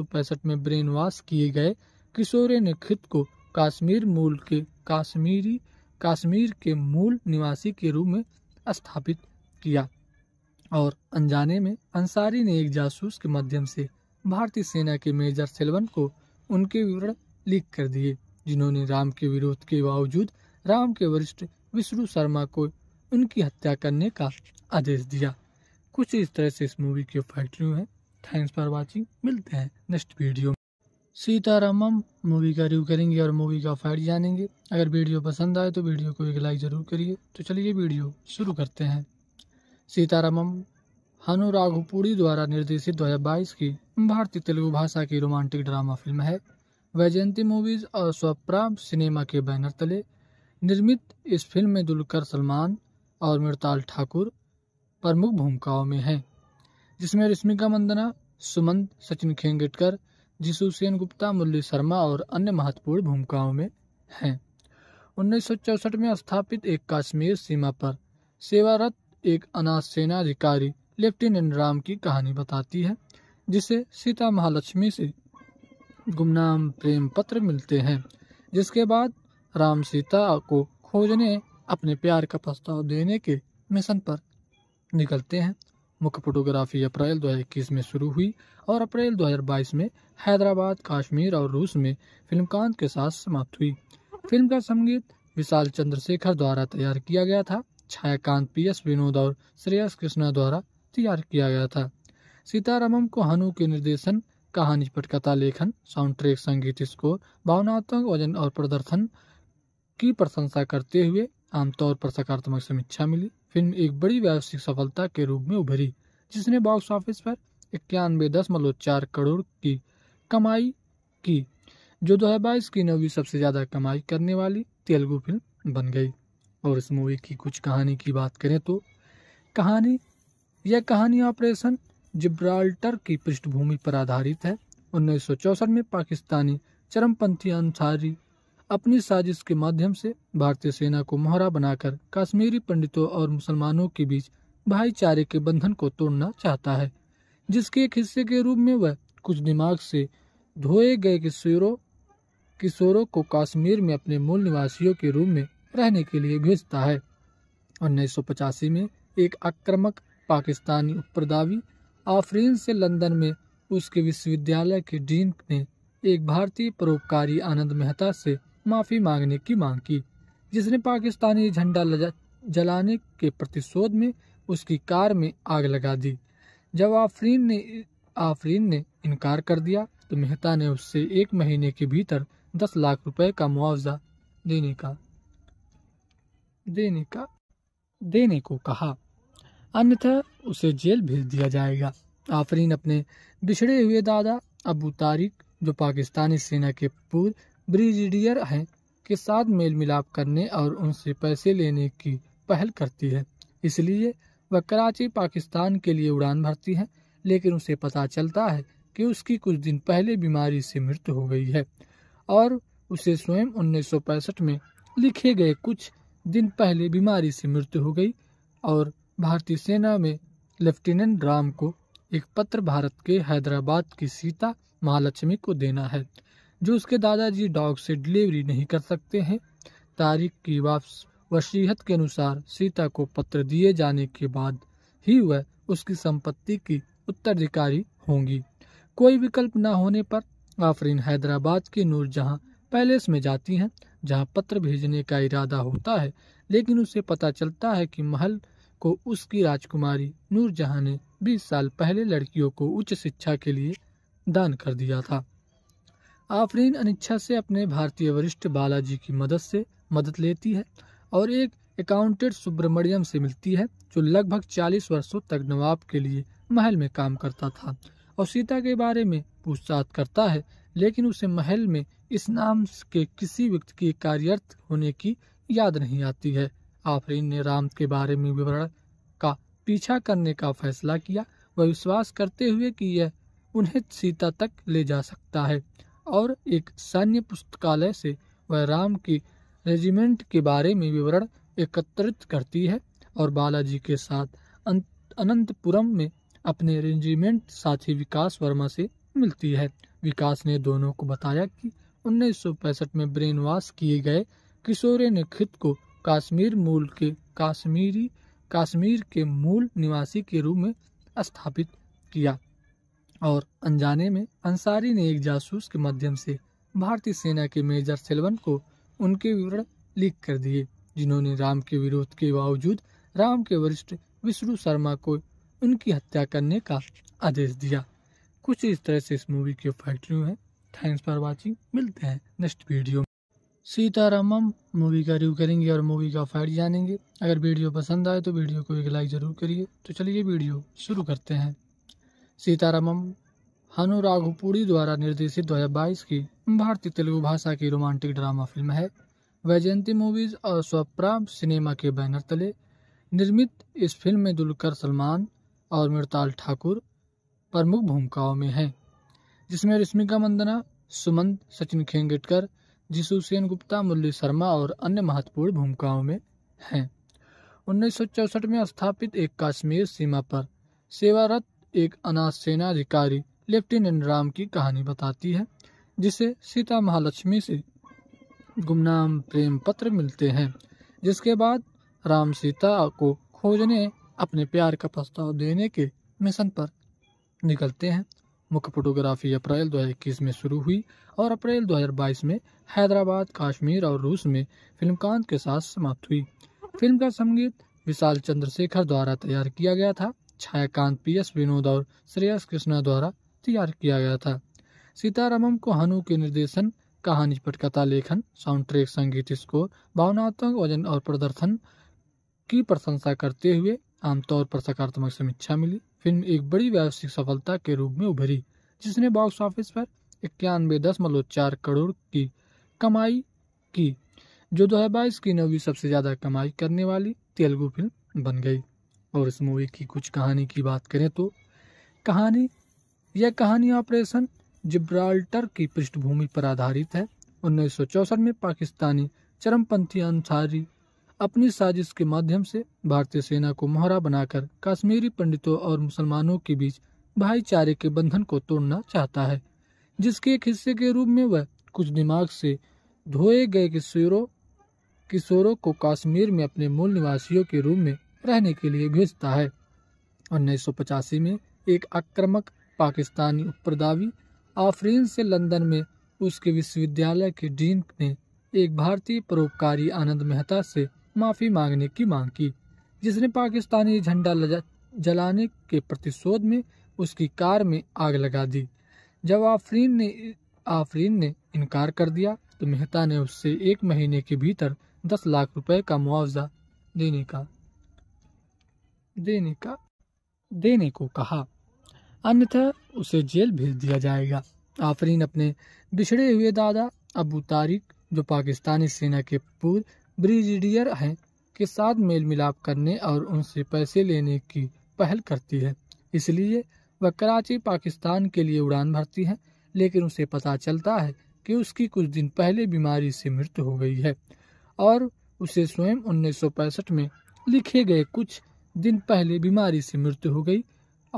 में ब्रेन वॉश किए गए किशोरे ने खुद को काश्मीर मूल के काश्मीरी काश्मीर के मूल निवासी के रूप में स्थापित किया और अनजाने में अंसारी ने एक जासूस के माध्यम से भारतीय सेना के मेजर सेलवन को उनके विवरण लीक कर दिए जिन्होंने राम के विरोध के बावजूद राम के वरिष्ठ विष्णु शर्मा को उनकी हत्या करने का आदेश दिया कुछ इस तरह से इस मूवी के फाइट रिव्यू है थैंक्स फॉर वॉचिंग मिलते हैं नेक्स्ट वीडियो में सीतारामम मूवी का रिव्यू करेंगे और मूवी का फाइट जानेंगे अगर वीडियो पसंद आए तो वीडियो को एक लाइक ज़रूर करिए तो चलिए वीडियो शुरू करते हैं सीतारामम हनु राघुपुरी द्वारा निर्देशित 2022 की भारतीय तेलुगु भाषा की रोमांटिक ड्रामा फिल्म है वैजयंती मूवीज़ और स्वप्रा सिनेमा के बैनर तले निर्मित इस फिल्म में दुलकर सलमान और मृताल ठाकुर प्रमुख भूमिकाओं में है जिसमें रश्मिका मंदना सुमंत सचिन खेंगटकर जिसु सेन गुप्ता मुरली शर्मा और अन्य महत्वपूर्ण भूमिकाओं में हैं उन्नीस में स्थापित एक कश्मीर सीमा पर सेवारत एक अनाथ सेना अधिकारी लेफ्टिनेंट राम की कहानी बताती है जिसे सीता महालक्ष्मी से गुमनाम प्रेम पत्र मिलते हैं जिसके बाद राम सीता को खोजने अपने प्यार का प्रस्ताव देने के मिशन पर निकलते हैं मुख्य फोटोग्राफी अप्रैल 2021 में शुरू हुई और अप्रैल 2022 में हैदराबाद काश्मीर और रूस में फिल्म कांत के साथ समाप्त हुई फिल्म का संगीत विशाल चंद्रशेखर द्वारा तैयार किया गया था छायाकांत पी एस विनोद और श्रेयस कृष्णा द्वारा तैयार किया गया था सीतारामम को हनु के निर्देशन कहानी पटकथा लेखन साउंड ट्रैक संगीत स्कोर भावनात्मक वजन और प्रदर्शन की प्रशंसा करते हुए आमतौर पर सकारात्मक समीक्षा मिली फिल्म एक बड़ी व्यावसायिक सफलता के रूप में उभरी जिसने बॉक्स ऑफिस पर इक्यानवे दशमलव चार करोड़ की कमाई की जो बाईस की नवी सबसे ज़्यादा कमाई करने वाली तेलुगु फिल्म बन गई और इस मूवी की कुछ कहानी की बात करें तो कहानी यह कहानी ऑपरेशन जिब्राल्टर की पृष्ठभूमि पर आधारित है उन्नीस में पाकिस्तानी चरमपंथी अंसारी अपनी साजिश के माध्यम से भारतीय सेना को मोहरा बनाकर कश्मीरी पंडितों और मुसलमानों के बीच भाईचारे के बंधन को तोड़ना चाहता है जिसके एक हिस्से के रूप में वह कुछ दिमाग से धोए गए किशोरों किशोरों को कश्मीर में अपने मूल निवासियों के रूप में रहने के लिए भेजता है उन्नीस में एक आक्रमक पाकिस्तानी उपप्रदावी आफरीन से लंदन में उसके विश्वविद्यालय के डीन ने एक भारतीय परोपकारी आनंद मेहता से माफ़ी मांगने की मांग की जिसने पाकिस्तानी झंडा जलाने के प्रतिशोध में उसकी कार में आग लगा दी जब आफरीन ने आफरीन ने इनकार कर दिया तो मेहता ने उससे एक महीने के भीतर दस लाख रुपए का मुआवजा देने का देने का देने को कहा अन्यथा उसे जेल भेज दिया जाएगा आफरीन अपने बिछड़े हुए दादा अबू तारिक जो पाकिस्तानी सेना के पूर्व ब्रिजिडियर हैं के साथ मेल मिलाप करने और उनसे पैसे लेने की पहल करती है इसलिए वह कराची पाकिस्तान के लिए उड़ान भरती है लेकिन उसे पता चलता है कि उसकी कुछ दिन पहले बीमारी से मृत्यु हो गई है और उसे स्वयं उन्नीस में लिखे गए कुछ दिन पहले बीमारी से मृत्यु हो गई और भारतीय सेना में लेफ्टिनेंट राम को एक पत्र भारत के हैदराबाद की सीता महालक्ष्मी को देना है जो उसके दादाजी डॉग से डिलीवरी नहीं कर सकते हैं तारिक की वापस वसीहत के अनुसार सीता को पत्र दिए जाने के बाद ही वह उसकी संपत्ति की उत्तराधिकारी होंगी कोई विकल्प न होने पर आफरीन हैदराबाद के नूरजहां पैलेस में जाती हैं जहां पत्र भेजने का इरादा होता है लेकिन उसे पता चलता है कि महल को उसकी राजकुमारी नूरजहां ने 20 साल पहले लड़कियों को उच्च शिक्षा के लिए दान कर दिया था आफरीन अनिच्छा से अपने भारतीय वरिष्ठ बालाजी की मदद से मदद लेती है और एक अकाउंटेंट सुब्रमण्यम से मिलती है जो लगभग 40 वर्षों तक नवाब के लिए महल में काम करता था और सीता के बारे में पूछताछ करता है लेकिन उसे महल में इस नाम के किसी व्यक्ति के कार्यरत होने की याद नहीं आती है आफरीन ने राम के बारे में विवरण का पीछा करने का फैसला किया वह विश्वास करते हुए कि यह उन्हें सीता तक ले जा सकता है और एक सैन्य पुस्तकालय से वह राम की रेजिमेंट के बारे में विवरण एकत्रित करती है और बालाजी के साथ अनंतपुरम में अपने रेजिमेंट साथी विकास वर्मा से मिलती है विकास ने दोनों को बताया कि उन्नीस में ब्रेन वॉश किए गए किशोरे ने खुद को काश्मीर मूल के काश्मीरी काश्मीर के मूल निवासी के रूप में स्थापित किया और अनजाने में अंसारी ने एक जासूस के माध्यम से भारतीय सेना के मेजर सेलवन को उनके विवरण लीक कर दिए जिन्होंने राम के विरोध के बावजूद राम के वरिष्ठ विष्णु शर्मा को उनकी हत्या करने का आदेश दिया कुछ इस तरह से इस मूवी के फाइट है थैंक्स फॉर वाचिंग मिलते हैं नेक्स्ट वीडियो में सीतारामम मूवी का रिव्यू करेंगे और मूवी का फाइट जानेंगे अगर वीडियो पसंद आए तो वीडियो को एक लाइक ज़रूर करिए तो चलिए वीडियो शुरू करते हैं सीतारामम हनु राघुपुरी द्वारा निर्देशित 2022 की भारतीय तेलुगु भाषा की रोमांटिक ड्रामा फिल्म है वैजयंती मूवीज और स्वप्रा सिनेमा के बैनर तले निर्मित इस फिल्म में दुलकर सलमान और मृताल ठाकुर प्रमुख भूमिकाओं में हैं जिसमें रश्मिका मंदना सुमंत सचिन खेंगेटकर जिसु सेन गुप्ता मुरली शर्मा और अन्य महत्वपूर्ण भूमिकाओं में हैं उन्नीस में स्थापित एक काश्मीर सीमा पर सेवारत एक अनाथ सेना अधिकारी लेफ्टिनेंट राम की कहानी बताती है जिसे सीता महालक्ष्मी से गुमनाम प्रेम पत्र मिलते हैं जिसके बाद राम सीता को खोजने अपने प्यार का प्रस्ताव देने के मिशन पर निकलते हैं मुख्य फोटोग्राफी अप्रैल 2021 में शुरू हुई और अप्रैल 2022 में हैदराबाद कश्मीर और रूस में फिल्म कांत के साथ समाप्त हुई फिल्म का संगीत विशाल चंद्रशेखर द्वारा तैयार किया गया था छायाकांत पी एस विनोद और श्रेयस कृष्णा द्वारा तैयार किया गया था सीतारामम को हनु के निर्देशन कहानी पटकथा लेखन साउंड ट्रैक संगीत स्कोर भावनात्मक वजन और प्रदर्शन की प्रशंसा करते हुए आमतौर पर सकारात्मक समीक्षा मिली फिल्म एक बड़ी व्यावसायिक सफलता के रूप में उभरी जिसने बॉक्स ऑफिस पर इक्यानवे दशमलव चार करोड़ की कमाई की जो बाईस की नवी सबसे ज़्यादा कमाई करने वाली तेलुगु फिल्म बन गई और इस मूवी की कुछ कहानी की बात करें तो कहानी यह कहानी ऑपरेशन जिब्राल्टर की पृष्ठभूमि पर आधारित है उन्नीस में पाकिस्तानी चरमपंथी अंसारी अपनी साजिश के माध्यम से भारतीय सेना को मोहरा बनाकर कश्मीरी पंडितों और मुसलमानों के बीच भाईचारे के बंधन को तोड़ना चाहता है जिसके एक हिस्से के रूप में वह कुछ दिमाग से धोए गए किशोरों किशोरों को कश्मीर में अपने मूल निवासियों के रूप में रहने के लिए भेजता है उन्नीस में एक आक्रामक पाकिस्तानी उपप्रदावी आफरीन से लंदन में उसके विश्वविद्यालय के डीन ने एक भारतीय परोपकारी आनंद मेहता से माफ़ी मांगने की मांग की जिसने पाकिस्तानी झंडा जलाने के प्रतिशोध में उसकी कार में आग लगा दी जब आफरीन ने आफरीन ने इनकार कर दिया तो मेहता ने उससे एक महीने के भीतर दस लाख रुपए का मुआवजा देने का देने का देने को कहा अन्यथा उसे जेल भेज दिया जाएगा आफरीन अपने बिछड़े हुए दादा अबू तारिक जो पाकिस्तानी सेना के पूर्व ब्रिगेडियर हैं के साथ मेल मिलाप करने और उनसे पैसे लेने की पहल करती है इसलिए वह कराची पाकिस्तान के लिए उड़ान भरती है लेकिन उसे पता चलता है कि उसकी कुछ दिन पहले बीमारी से मृत्यु हो गई है और उसे स्वयं 1965 में लिखे गए कुछ दिन पहले बीमारी से मृत्यु हो गई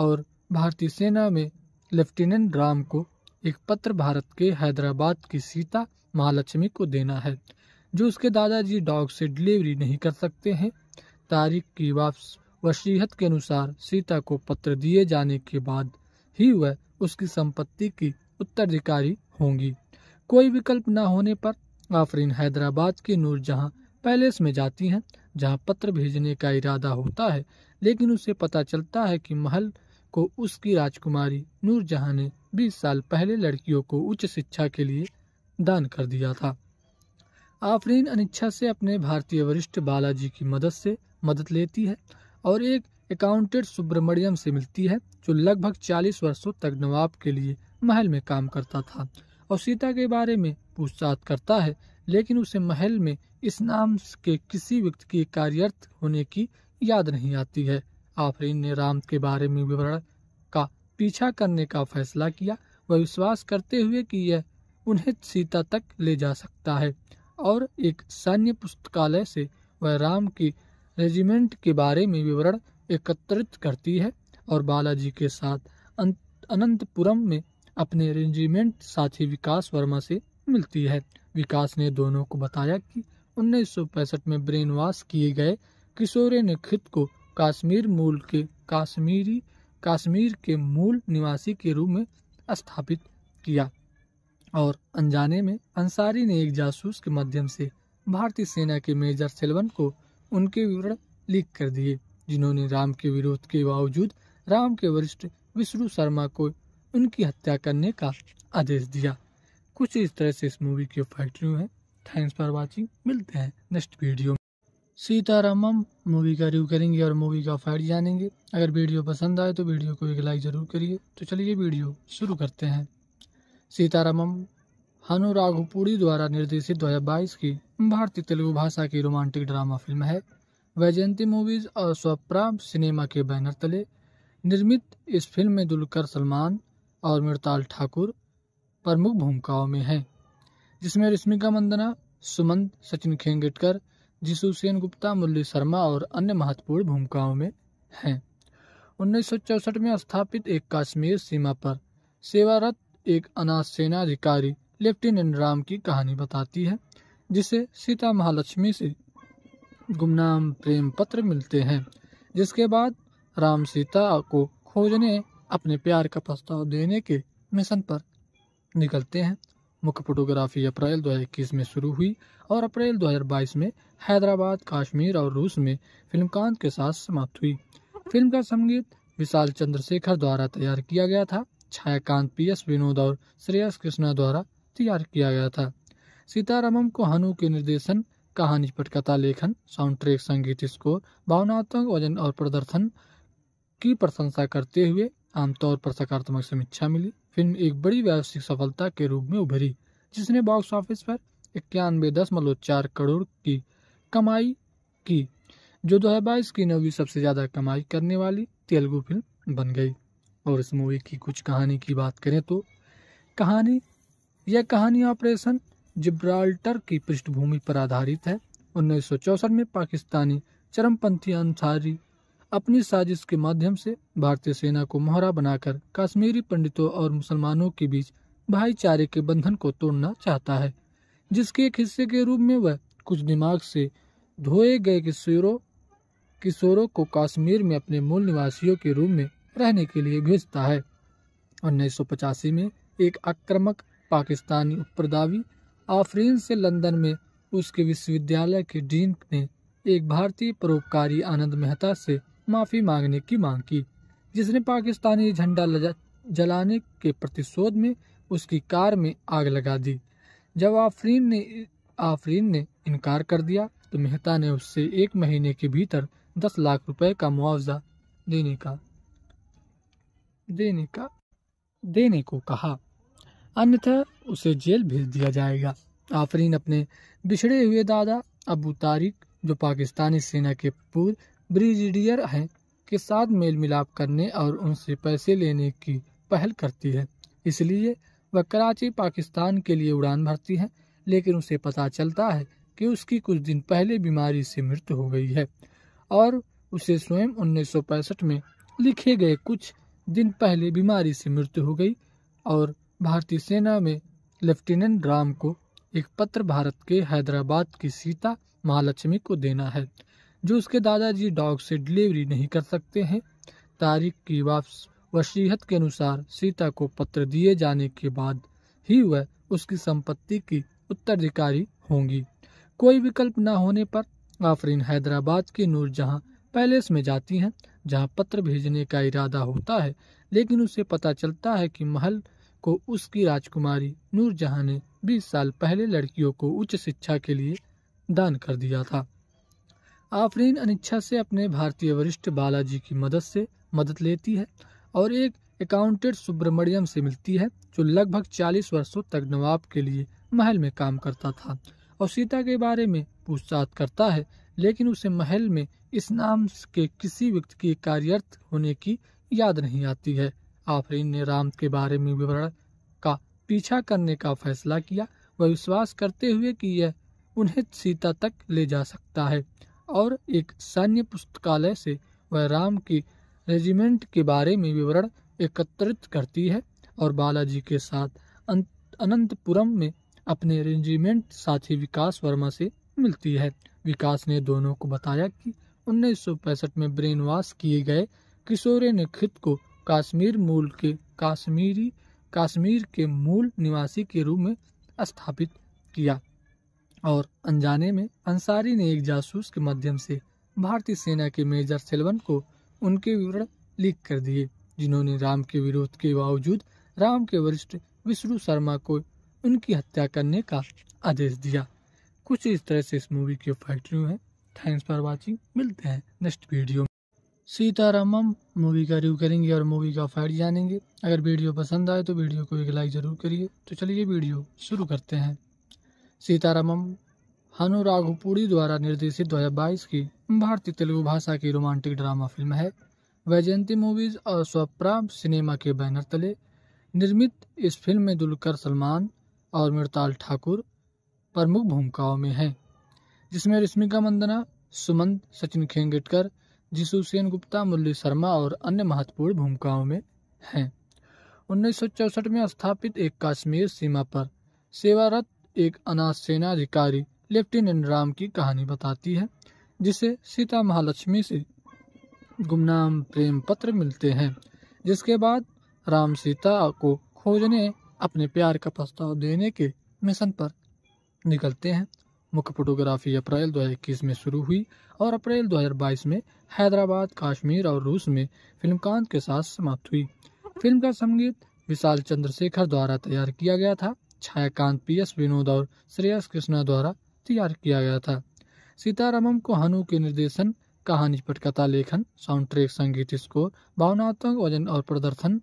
और भारतीय सेना में लेफ्टिनेंट राम को एक पत्र भारत के हैदराबाद की सीता महालक्ष्मी को देना है जो उसके दादाजी डॉग से डिलीवरी नहीं कर सकते हैं तारीख की वापस वसीहत के अनुसार सीता को पत्र दिए जाने के बाद ही वह उसकी संपत्ति की उत्तराधिकारी होंगी कोई विकल्प न होने पर आफरीन हैदराबाद के नूरजहां पैलेस में जाती हैं जहां पत्र भेजने का इरादा होता है लेकिन उसे पता चलता है कि महल को उसकी राजकुमारी नूरजहां ने 20 साल पहले लड़कियों को उच्च शिक्षा के लिए दान कर दिया था आफरीन अनिच्छा से अपने भारतीय वरिष्ठ बालाजी की मदद से मदद लेती है और एक अकाउंटेंट सुब्रमण्यम से मिलती है जो लगभग 40 वर्षों तक नवाब के लिए महल में काम करता था और सीता के बारे में पूछताछ करता है लेकिन उसे महल में इस नाम के किसी व्यक्ति के कार्यरत होने की याद नहीं आती है आफरीन ने राम के बारे में विवरण का पीछा करने का फैसला किया वह विश्वास करते हुए कि यह उन्हें सीता तक ले जा सकता है और एक सैन्य पुस्तकालय से वह राम की रेजिमेंट के बारे में विवरण एकत्रित करती है और बालाजी के साथ अनंतपुरम में अपने रेजिमेंट साथी विकास वर्मा से मिलती है विकास ने दोनों को बताया कि उन्नीस में ब्रेन वॉश किए गए किशोरे ने खुद को काश्मीर मूल के कश्मीरी कश्मीर के मूल निवासी के रूप में स्थापित किया और अनजाने में अंसारी ने एक जासूस के माध्यम से भारतीय सेना के मेजर सेलवन को उनके विवरण लीक कर दिए जिन्होंने राम के विरोध के बावजूद राम के वरिष्ठ विष्णु शर्मा को उनकी हत्या करने का आदेश दिया कुछ इस तरह से इस मूवी के फाइट रिव्यू है थैंक्स फॉर वॉचिंग मिलते हैं नेक्स्ट वीडियो में सीतारामम मूवी का रिव्यू करेंगे और मूवी का फाइट जानेंगे अगर वीडियो पसंद आए तो वीडियो को एक लाइक ज़रूर करिए तो चलिए वीडियो शुरू करते हैं सीतारामम हनु राघुपुरी द्वारा निर्देशित 2022 की भारतीय तेलुगु भाषा की रोमांटिक ड्रामा फिल्म है वैजयंती मूवीज़ और स्वप्रा सिनेमा के बैनर तले निर्मित इस फिल्म में दुलकर सलमान और मृताल ठाकुर प्रमुख भूमिकाओं में है जिसमें रश्मिका मंदना सुमंत सचिन खेंगटकर जिसु सेन गुप्ता मुरली शर्मा और अन्य महत्वपूर्ण भूमिकाओं में हैं उन्नीस में स्थापित एक कश्मीर सीमा पर सेवारत एक अनाथ सेना अधिकारी लेफ्टिनेंट राम की कहानी बताती है जिसे सीता महालक्ष्मी से गुमनाम प्रेम पत्र मिलते हैं जिसके बाद राम सीता को खोजने अपने प्यार का प्रस्ताव देने के मिशन पर निकलते हैं मुख्य फोटोग्राफी अप्रैल 2021 में शुरू हुई और अप्रैल 2022 में हैदराबाद काश्मीर और रूस में फिल्म कांत के साथ समाप्त हुई फिल्म का संगीत विशाल चंद्रशेखर द्वारा तैयार किया गया था छायाकांत पी एस विनोद और श्रेयस कृष्णा द्वारा तैयार किया गया था सीतारामम को हनु के निर्देशन कहानी पटकथा लेखन साउंड ट्रैक संगीत स्कोर भावनात्मक वजन और प्रदर्शन की प्रशंसा करते हुए आमतौर पर सकारात्मक समीक्षा मिली फिल्म एक बड़ी व्यावसायिक सफलता के रूप में उभरी जिसने बॉक्स ऑफिस पर इक्यानवे दशमलव चार करोड़ की कमाई की जो बाईस की नवी सबसे ज़्यादा कमाई करने वाली तेलुगु फिल्म बन गई और इस मूवी की कुछ कहानी की बात करें तो कहानी यह कहानी ऑपरेशन जिब्राल्टर की पृष्ठभूमि पर आधारित है उन्नीस में पाकिस्तानी चरमपंथी अंसारी अपनी साजिश के माध्यम से भारतीय सेना को मोहरा बनाकर कश्मीरी पंडितों और मुसलमानों के बीच भाईचारे के बंधन को तोड़ना चाहता है जिसके एक हिस्से के रूप में वह कुछ दिमाग से धोए गए किशोरों किशोरों को कश्मीर में अपने मूल निवासियों के रूप में रहने के लिए भेजता है उन्नीस में एक आक्रमक पाकिस्तानी उपप्रदावी आफरीन से लंदन में उसके विश्वविद्यालय के डीन ने एक भारतीय परोपकारी आनंद मेहता से माफ़ी मांगने की मांग की जिसने पाकिस्तानी झंडा जलाने के प्रतिशोध में उसकी कार में आग लगा दी जब आफरीन ने आफरीन ने इनकार कर दिया तो मेहता ने उससे एक महीने के भीतर दस लाख रुपए का मुआवजा देने का देने का देने को कहा अन्यथा उसे जेल भेज दिया जाएगा आफरीन अपने बिछड़े हुए दादा अबू तारिक जो पाकिस्तानी सेना के पूर्व ब्रिजिडियर हैं के साथ मेल मिलाप करने और उनसे पैसे लेने की पहल करती है इसलिए वह कराची पाकिस्तान के लिए उड़ान भरती है लेकिन उसे पता चलता है कि उसकी कुछ दिन पहले बीमारी से मृत्यु हो गई है और उसे स्वयं उन्नीस में लिखे गए कुछ दिन पहले बीमारी से मृत्यु हो गई और भारतीय सेना में लेफ्टिनेंट राम को एक पत्र भारत के हैदराबाद की सीता महालक्ष्मी को देना है जो उसके दादाजी डॉग से डिलीवरी नहीं कर सकते हैं तारिक की वापस वसीहत के अनुसार सीता को पत्र दिए जाने के बाद ही वह उसकी संपत्ति की उत्तराधिकारी होंगी कोई विकल्प न होने पर आफरीन हैदराबाद के नूरजहाँ पैलेस में जाती हैं जहाँ पत्र भेजने का इरादा होता है लेकिन उसे पता चलता है कि महल को उसकी राजकुमारी नूरजहाँ ने 20 साल पहले लड़कियों को उच्च शिक्षा के लिए दान कर दिया था आफरीन अनिच्छा से अपने भारतीय वरिष्ठ बालाजी की मदद से मदद लेती है और एक अकाउंटेंट सुब्रमण्यम से मिलती है जो लगभग 40 वर्षों तक नवाब के लिए महल में काम करता था और सीता के बारे में पूछताछ करता है लेकिन उसे महल में इस नाम के किसी व्यक्ति के कार्यरत होने की याद नहीं आती है आफरीन ने राम के बारे में विवरण का पीछा करने का फैसला किया वह विश्वास करते हुए कि यह उन्हें सीता तक ले जा सकता है और एक सैन्य पुस्तकालय से वह राम की रेजिमेंट के बारे में विवरण एकत्रित करती है और बालाजी के साथ अनंतपुरम में अपने रेजिमेंट साथी विकास वर्मा से मिलती है विकास ने दोनों को बताया कि उन्नीस में ब्रेन वॉश किए गए किशोरे ने खुद को कश्मीर मूल के कश्मीरी कश्मीर के मूल निवासी के रूप में स्थापित किया और अनजाने में अंसारी ने एक जासूस के माध्यम से भारतीय सेना के मेजर सेलवन को उनके विवरण लीक कर दिए जिन्होंने राम के विरोध के बावजूद राम के वरिष्ठ विष्णु शर्मा को उनकी हत्या करने का आदेश दिया कुछ इस तरह से इस मूवी के फाइट है थैंक्स फॉर वाचिंग मिलते हैं नेक्स्ट वीडियो में सीतारामम मूवी का रिव्यू करेंगे और मूवी का फाइट जानेंगे अगर वीडियो पसंद आए तो वीडियो को एक लाइक ज़रूर करिए तो चलिए वीडियो शुरू करते हैं सीतारामम हनु द्वारा निर्देशित 2022 की भारतीय तेलुगु भाषा की रोमांटिक ड्रामा फिल्म है वैजयंती मूवीज और स्वप्रा सिनेमा के बैनर तले निर्मित इस फिल्म में दुलकर सलमान और मृताल ठाकुर प्रमुख भूमिकाओं में हैं जिसमें रश्मिका मंदना सुमंत सचिन खेंगेटकर जिसु सेन गुप्ता मुरली शर्मा और अन्य महत्वपूर्ण भूमिकाओं में हैं उन्नीस में स्थापित एक कश्मीर सीमा पर सेवारत एक अनाथ सेना अधिकारी लेफ्टिनेंट राम की कहानी बताती है जिसे सीता महालक्ष्मी से गुमनाम प्रेम पत्र मिलते हैं जिसके बाद राम सीता को खोजने अपने प्यार का प्रस्ताव देने के मिशन पर निकलते हैं मुख्य फोटोग्राफी अप्रैल 2021 में शुरू हुई और अप्रैल 2022 में हैदराबाद कश्मीर और रूस में कांत के साथ समाप्त हुई फिल्म का संगीत विशाल चंद्रशेखर द्वारा तैयार किया गया था छायाकांत पी एस विनोद और श्रेयस कृष्णा द्वारा तैयार किया गया था सीतारामम को हनु के निर्देशन कहानी पटकथा लेखन साउंड ट्रैक संगीत स्कोर भावनात्मक वजन और प्रदर्शन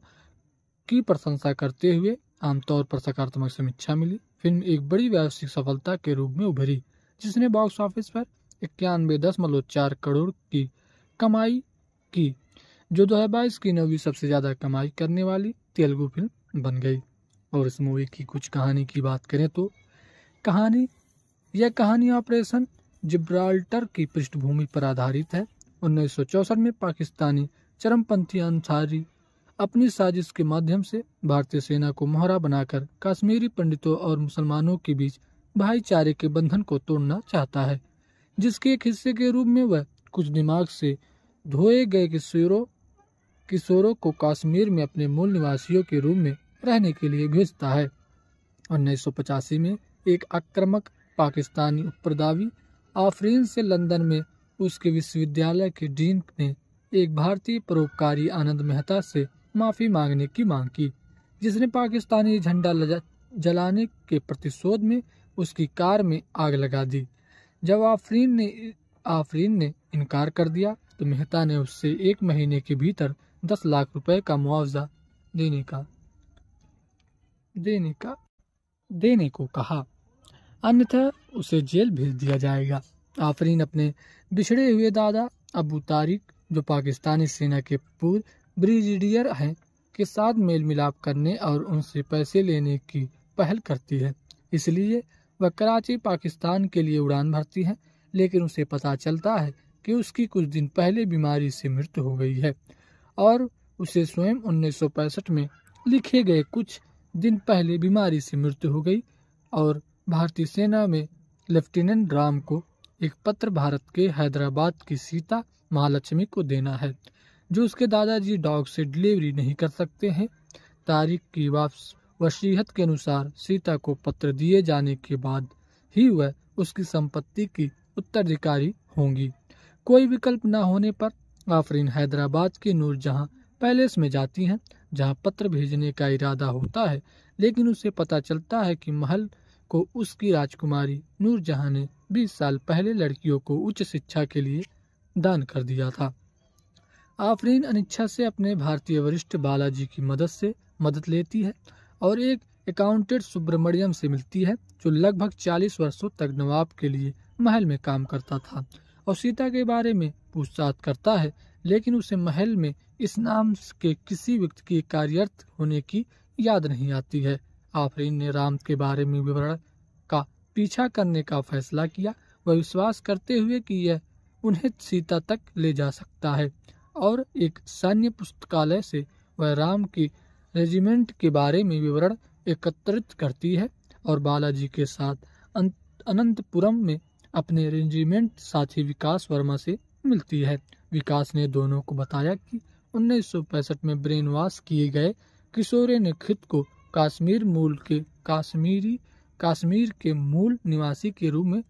की प्रशंसा करते हुए आमतौर पर सकारात्मक समीक्षा मिली फिल्म एक बड़ी व्यावसायिक सफलता के रूप में उभरी जिसने बॉक्स ऑफिस पर इक्यानवे दशमलव चार करोड़ की कमाई की जो बाईस की नवी सबसे ज़्यादा कमाई करने वाली तेलुगु फिल्म बन गई और इस मूवी की कुछ कहानी की बात करें तो कहानी यह कहानी ऑपरेशन जिब्राल्टर की पृष्ठभूमि पर आधारित है उन्नीस में पाकिस्तानी चरमपंथी अंसारी अपनी साजिश के माध्यम से भारतीय सेना को मोहरा बनाकर कश्मीरी पंडितों और मुसलमानों के बीच भाईचारे के बंधन को तोड़ना चाहता है जिसके एक हिस्से के रूप में वह कुछ दिमाग से धोए गए किशोरों किशोरों को कश्मीर में अपने मूल निवासियों के रूप में रहने के लिए भेजता है उन्नीस में एक आक्रामक पाकिस्तानी उपप्रदावी आफरीन से लंदन में उसके विश्वविद्यालय के डीन ने एक भारतीय परोपकारी आनंद मेहता से माफ़ी मांगने की मांग की जिसने पाकिस्तानी झंडा जलाने के प्रतिशोध में उसकी कार में आग लगा दी जब आफरीन ने आफरीन ने इनकार कर दिया तो मेहता ने उससे एक महीने के भीतर दस लाख रुपए का मुआवजा देने का देने का देने को कहा अन्यथा उसे जेल भेज दिया जाएगा आफरीन अपने बिछड़े हुए दादा अबू तारिक जो पाकिस्तानी सेना के पूर्व ब्रिगेडियर हैं के साथ मेल मिलाप करने और उनसे पैसे लेने की पहल करती है इसलिए वह कराची पाकिस्तान के लिए उड़ान भरती है लेकिन उसे पता चलता है कि उसकी कुछ दिन पहले बीमारी से मृत्यु हो गई है और उसे स्वयं 1965 में लिखे गए कुछ दिन पहले बीमारी से मृत्यु हो गई और भारतीय सेना में लेफ्टिनेंट राम को एक पत्र भारत के हैदराबाद की सीता महालक्ष्मी को देना है जो उसके दादाजी डॉग से डिलीवरी नहीं कर सकते हैं तारीख की वापस वसीहत के अनुसार सीता को पत्र दिए जाने के बाद ही वह उसकी संपत्ति की उत्तराधिकारी होंगी कोई विकल्प न होने पर आफरीन हैदराबाद के नूरजहां पैलेस में जाती हैं जहाँ पत्र भेजने का इरादा होता है लेकिन उसे पता चलता है कि महल को उसकी राजकुमारी नूरजहां ने 20 साल पहले लड़कियों को उच्च शिक्षा के लिए दान कर दिया था आफरीन अनिच्छा से अपने भारतीय वरिष्ठ बालाजी की मदद से मदद लेती है और एक अकाउंटेंट सुब्रमण्यम से मिलती है जो लगभग 40 वर्षों तक नवाब के लिए महल में काम करता था और सीता के बारे में पूछताछ करता है लेकिन उसे महल में इस नाम के किसी व्यक्ति के कार्यरत होने की याद नहीं आती है आफरीन ने राम के बारे में विवरण का पीछा करने का फैसला किया वह विश्वास करते हुए कि यह उन्हें सीता तक ले जा सकता है और एक सैन्य पुस्तकालय से वह राम की रेजिमेंट के बारे में विवरण एकत्रित करती है और बालाजी के साथ अनंतपुरम में अपने रेजिमेंट साथी विकास वर्मा से मिलती है विकास ने दोनों को बताया कि उन्नीस में ब्रेन वॉश किए गए किशोरे ने खुद को काश्मीर मूल के काश्मीरी काश्मीर के मूल निवासी के रूप में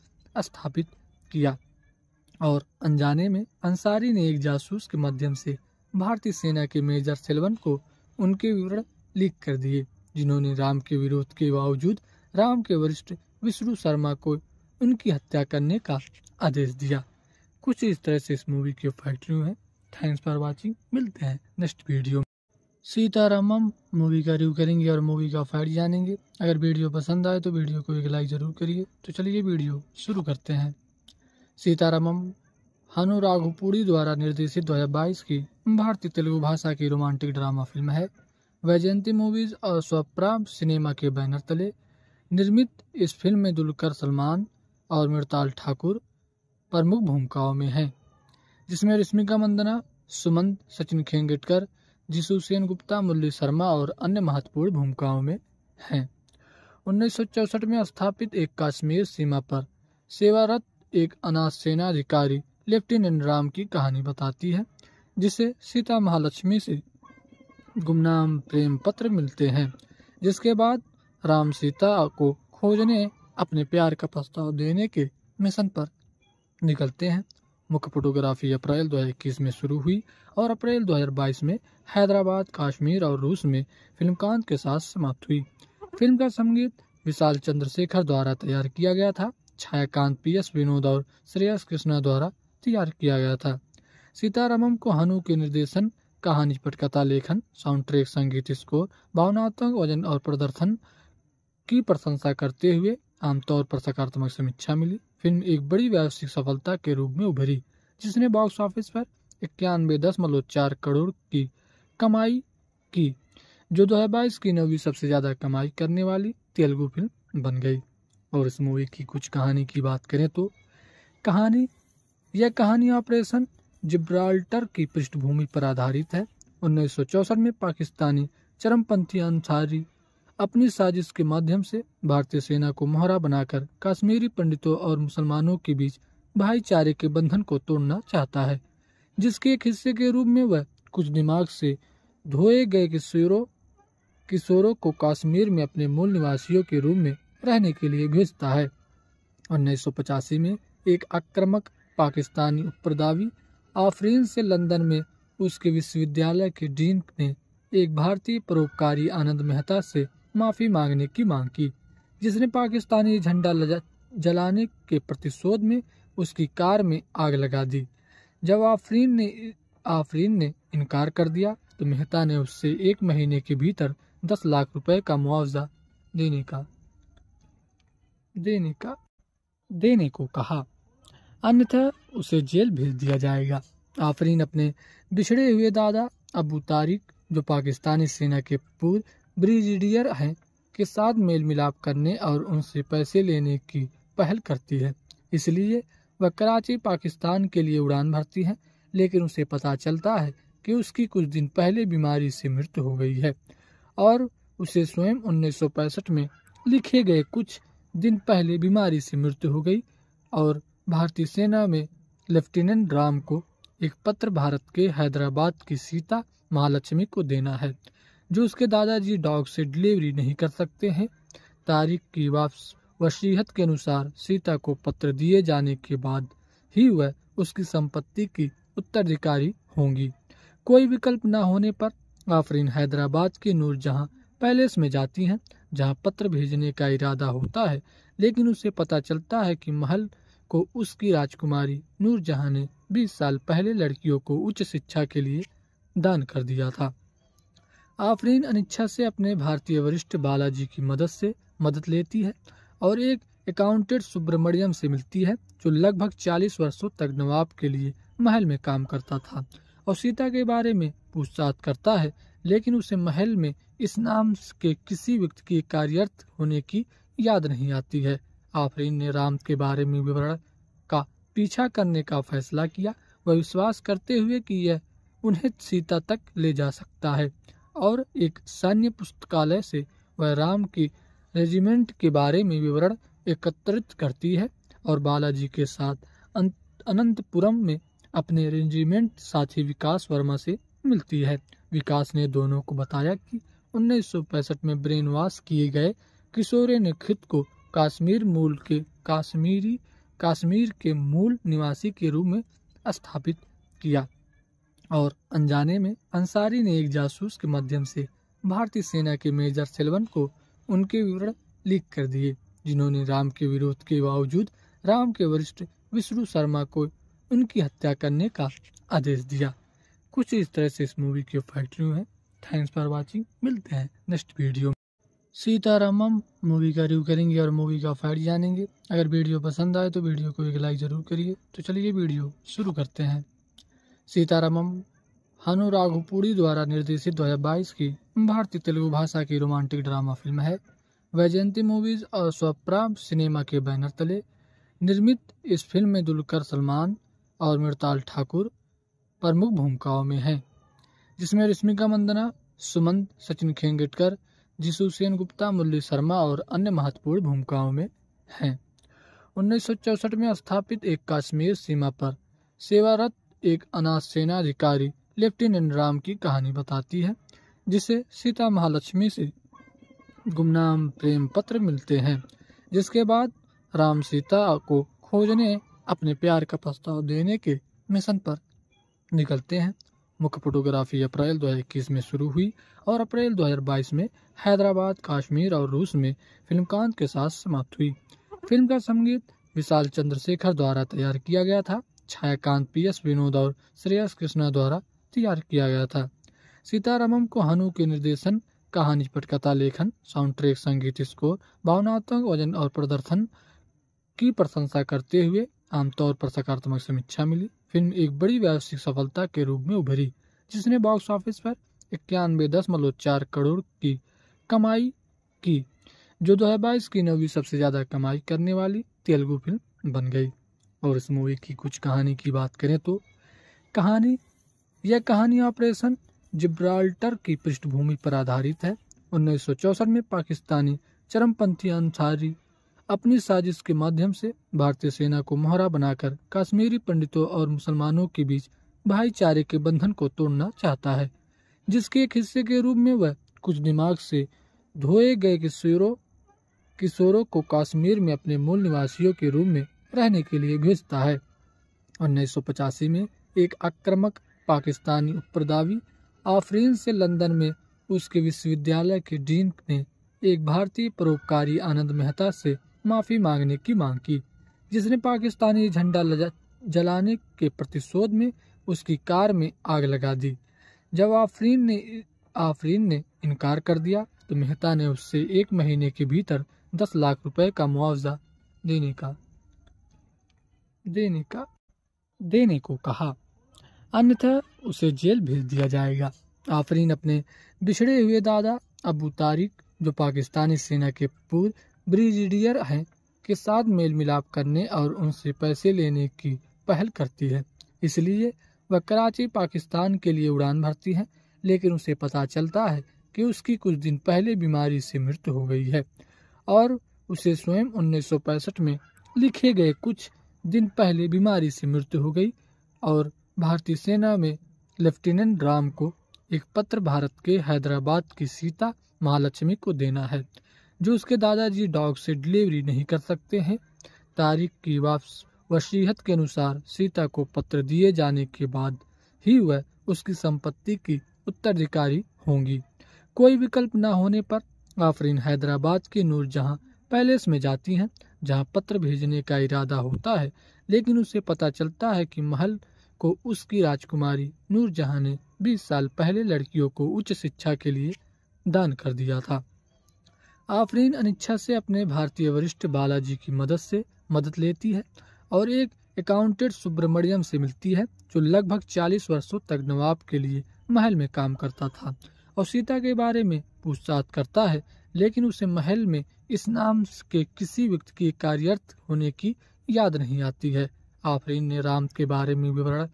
स्थापित किया और अनजाने में अंसारी ने एक जासूस के माध्यम से भारतीय सेना के मेजर सेलवन को उनके विवरण लीक कर दिए जिन्होंने राम के विरोध के बावजूद राम के वरिष्ठ विष्णु शर्मा को उनकी हत्या करने का आदेश दिया कुछ इस तरह से इस मूवी के फाइट रिव्यू है थैंक्स फॉर वॉचिंग मिलते हैं नेक्स्ट वीडियो में सीतारामम मूवी का रिव्यू करेंगे और मूवी का फाइट जानेंगे अगर वीडियो पसंद आए तो वीडियो को एक लाइक ज़रूर करिए तो चलिए वीडियो शुरू करते हैं सीतारामम हनु राघुपुरी द्वारा निर्देशित 2022 की भारतीय तेलुगु भाषा की रोमांटिक ड्रामा फिल्म है वैजयंती मूवीज़ और स्वप्रा सिनेमा के बैनर तले निर्मित इस फिल्म में दुलकर सलमान और मृताल ठाकुर प्रमुख भूमिकाओं में है जिसमें रश्मिका मंदना सुमंत सचिन खेंगटकर जिसु सेन गुप्ता मुरली शर्मा और अन्य महत्वपूर्ण भूमिकाओं में हैं उन्नीस में स्थापित एक कश्मीर सीमा पर सेवारत एक अनाथ सेना अधिकारी लेफ्टिनेंट राम की कहानी बताती है जिसे सीता महालक्ष्मी से गुमनाम प्रेम पत्र मिलते हैं जिसके बाद राम सीता को खोजने अपने प्यार का प्रस्ताव देने के मिशन पर निकलते हैं मुख्य फोटोग्राफी अप्रैल 2021 में शुरू हुई और अप्रैल 2022 में हैदराबाद काश्मीर और रूस में फिल्म कांत के साथ समाप्त हुई फिल्म का संगीत विशाल चंद्रशेखर द्वारा तैयार किया गया था छायाकांत पी एस विनोद और श्रेयस कृष्णा द्वारा तैयार किया गया था सीतारामम को हनु के निर्देशन कहानी पटकथा लेखन साउंड ट्रैक संगीत स्कोर भावनात्मक वजन और प्रदर्शन की प्रशंसा करते हुए आमतौर पर सकारात्मक समीक्षा मिली फिल्म एक बड़ी व्यावसायिक सफलता के रूप में उभरी जिसने बॉक्स ऑफिस पर इक्यानवे दशमलव चार करोड़ की कमाई की जो बाईस की नवी सबसे ज़्यादा कमाई करने वाली तेलुगु फिल्म बन गई और इस मूवी की कुछ कहानी की बात करें तो कहानी यह कहानी ऑपरेशन जिब्राल्टर की पृष्ठभूमि पर आधारित है उन्नीस में पाकिस्तानी चरमपंथी अंसारी अपनी साजिश के माध्यम से भारतीय सेना को मोहरा बनाकर कश्मीरी पंडितों और मुसलमानों के बीच भाईचारे के बंधन को तोड़ना चाहता है जिसके एक हिस्से के रूप में वह कुछ दिमाग से धोए गए किशोरों किशोरों को कश्मीर में अपने मूल निवासियों के रूप में रहने के लिए भेजता है उन्नीस में एक आक्रमक पाकिस्तानी उपरदावी आफरीन से लंदन में उसके विश्वविद्यालय के डीन ने एक भारतीय परोपकारी आनंद मेहता से माफ़ी मांगने की मांग की जिसने पाकिस्तानी झंडा जलाने के प्रतिशोध में उसकी कार में आग लगा दी जब आफरीन ने आफरीन ने इनकार कर दिया तो मेहता ने उससे एक महीने के भीतर दस लाख रुपए का मुआवजा देने का देने का देने को कहा अन्यथा उसे जेल भेज दिया जाएगा आफरीन अपने बिछड़े हुए दादा अबू तारिक जो पाकिस्तानी सेना के पूर्व ब्रिजिडियर हैं के साथ मेल मिलाप करने और उनसे पैसे लेने की पहल करती है इसलिए वह कराची पाकिस्तान के लिए उड़ान भरती है लेकिन उसे पता चलता है कि उसकी कुछ दिन पहले बीमारी से मृत्यु हो गई है और उसे स्वयं उन्नीस में लिखे गए कुछ दिन पहले बीमारी से मृत्यु हो गई और भारतीय सेना में लेफ्टिनेंट राम को एक पत्र भारत के हैदराबाद की सीता महालक्ष्मी को देना है जो उसके दादाजी डॉग से डिलीवरी नहीं कर सकते हैं तारिक की वापस वसीहत के अनुसार सीता को पत्र दिए जाने के बाद ही वह उसकी संपत्ति की उत्तराधिकारी होंगी कोई विकल्प न होने पर आफरीन हैदराबाद के जहाँ पैलेस में जाती हैं जहाँ पत्र भेजने का इरादा होता है लेकिन उसे पता चलता है कि महल को उसकी राजकुमारी जहाँ ने 20 साल पहले लड़कियों को उच्च शिक्षा के लिए दान कर दिया था आफरीन अनिच्छा से अपने भारतीय वरिष्ठ बालाजी की मदद से मदद लेती है और एक अकाउंटेंट सुब्रमण्यम से मिलती है जो लगभग 40 वर्षों तक नवाब के लिए महल में काम करता था और सीता के बारे में पूछताछ करता है लेकिन उसे महल में इस नाम के किसी व्यक्ति के कार्यरत होने की याद नहीं आती है आफरीन ने राम के बारे में विवरण का पीछा करने का फैसला किया वह विश्वास करते हुए कि यह उन्हें सीता तक ले जा सकता है और एक सैन्य पुस्तकालय से वह राम की रेजिमेंट के बारे में विवरण एकत्रित करती है और बालाजी के साथ अनंतपुरम में अपने रेजिमेंट साथी विकास वर्मा से मिलती है विकास ने दोनों को बताया कि उन्नीस में ब्रेन वॉश किए गए किशोरे ने खुद को काश्मीर मूल के काश्मीरी काश्मीर के मूल निवासी के रूप में स्थापित किया और अनजाने में अंसारी ने एक जासूस के माध्यम से भारतीय सेना के मेजर सेलवन को उनके विवरण लीक कर दिए जिन्होंने राम के विरोध के बावजूद राम के वरिष्ठ विष्णु शर्मा को उनकी हत्या करने का आदेश दिया कुछ इस तरह से इस मूवी के फाइट है थैंक्स फॉर वाचिंग मिलते हैं नेक्स्ट वीडियो में सीतारामम मूवी का रिव्यू करेंगे और मूवी का फाइट जानेंगे अगर वीडियो पसंद आए तो वीडियो को एक लाइक ज़रूर करिए तो चलिए वीडियो शुरू करते हैं सीतारामम हनु राघुपुरी द्वारा निर्देशित 2022 की भारतीय तेलुगु भाषा की रोमांटिक ड्रामा फिल्म है वैजयंती मूवीज और स्वप्रा सिनेमा के बैनर तले निर्मित इस फिल्म में दुलकर सलमान और मृताल ठाकुर प्रमुख भूमिकाओं में हैं जिसमें रश्मिका मंदना सुमंत सचिन खेंगटकर जिसु सेन गुप्ता मुरली शर्मा और अन्य महत्वपूर्ण भूमिकाओं में हैं उन्नीस में स्थापित एक काश्मीर सीमा पर सेवारत एक अनाथ सेना अधिकारी लेफ्टिनेंट राम की कहानी बताती है जिसे सीता महालक्ष्मी से गुमनाम प्रेम पत्र मिलते हैं जिसके बाद राम सीता को खोजने अपने प्यार का प्रस्ताव देने के मिशन पर निकलते हैं मुख्य फोटोग्राफी अप्रैल 2021 में शुरू हुई और अप्रैल 2022 में हैदराबाद कश्मीर और रूस में फिल्म कांत के साथ समाप्त हुई फिल्म का संगीत विशाल चंद्रशेखर द्वारा तैयार किया गया था छायाकांत पी एस विनोद और श्रेयस कृष्णा द्वारा तैयार किया गया था सीतारामम को हनु के निर्देशन कहानी पटकथा लेखन साउंड ट्रैक संगीत स्कोर भावनात्मक वजन और प्रदर्शन की प्रशंसा करते हुए आमतौर पर सकारात्मक समीक्षा मिली फिल्म एक बड़ी व्यावसायिक सफलता के रूप में उभरी जिसने बॉक्स ऑफिस पर इक्यानवे दशमलव चार करोड़ की कमाई की जो बाईस की नवी सबसे ज़्यादा कमाई करने वाली तेलुगु फिल्म बन गई और इस मूवी की कुछ कहानी की बात करें तो कहानी यह कहानी ऑपरेशन जिब्राल्टर की पृष्ठभूमि पर आधारित है उन्नीस में पाकिस्तानी चरमपंथी अंसारी अपनी साजिश के माध्यम से भारतीय सेना को मोहरा बनाकर कश्मीरी पंडितों और मुसलमानों के बीच भाईचारे के बंधन को तोड़ना चाहता है जिसके एक हिस्से के रूप में वह कुछ दिमाग से धोए गए किशोरों किशोरों को कश्मीर में अपने मूल निवासियों के रूप में रहने के लिए भेजता है उन्नीस में एक आक्रामक पाकिस्तानी उपरदावी आफरीन से लंदन में उसके विश्वविद्यालय के डीन ने एक भारतीय परोपकारी आनंद मेहता से माफ़ी मांगने की मांग की जिसने पाकिस्तानी झंडा जलाने के प्रतिशोध में उसकी कार में आग लगा दी जब आफरीन ने आफरीन ने इनकार कर दिया तो मेहता ने उससे एक महीने के भीतर दस लाख रुपए का मुआवजा देने का देने का देने को कहा अन्यथा उसे जेल भेज दिया जाएगा आफरीन अपने बिछड़े हुए दादा अबू तारिक जो पाकिस्तानी सेना के पूर्व ब्रिगेडियर हैं के साथ मेल मिलाप करने और उनसे पैसे लेने की पहल करती है इसलिए वह कराची पाकिस्तान के लिए उड़ान भरती है लेकिन उसे पता चलता है कि उसकी कुछ दिन पहले बीमारी से मृत्यु हो गई है और उसे स्वयं 1965 में लिखे गए कुछ दिन पहले बीमारी से मृत्यु हो गई और भारतीय सेना में लेफ्टिनेंट राम को एक पत्र भारत के हैदराबाद की सीता महालक्ष्मी को देना है जो उसके दादाजी डॉग से डिलीवरी नहीं कर सकते हैं तारीख की वापस वसीहत के अनुसार सीता को पत्र दिए जाने के बाद ही वह उसकी संपत्ति की उत्तराधिकारी होंगी कोई विकल्प न होने पर आफरीन हैदराबाद के नूरजहां पैलेस में जाती हैं जहाँ पत्र भेजने का इरादा होता है लेकिन उसे पता चलता है कि महल को उसकी राजकुमारी नूरजहां ने 20 साल पहले लड़कियों को उच्च शिक्षा के लिए दान कर दिया था आफरीन अनिच्छा से अपने भारतीय वरिष्ठ बालाजी की मदद से मदद लेती है और एक अकाउंटेंट सुब्रमण्यम से मिलती है जो लगभग 40 वर्षों तक नवाब के लिए महल में काम करता था और सीता के बारे में पूछताछ करता है लेकिन उसे महल में इस नाम के किसी व्यक्ति के कार्यरत होने की याद नहीं आती है आफरीन ने राम के बारे में विवरण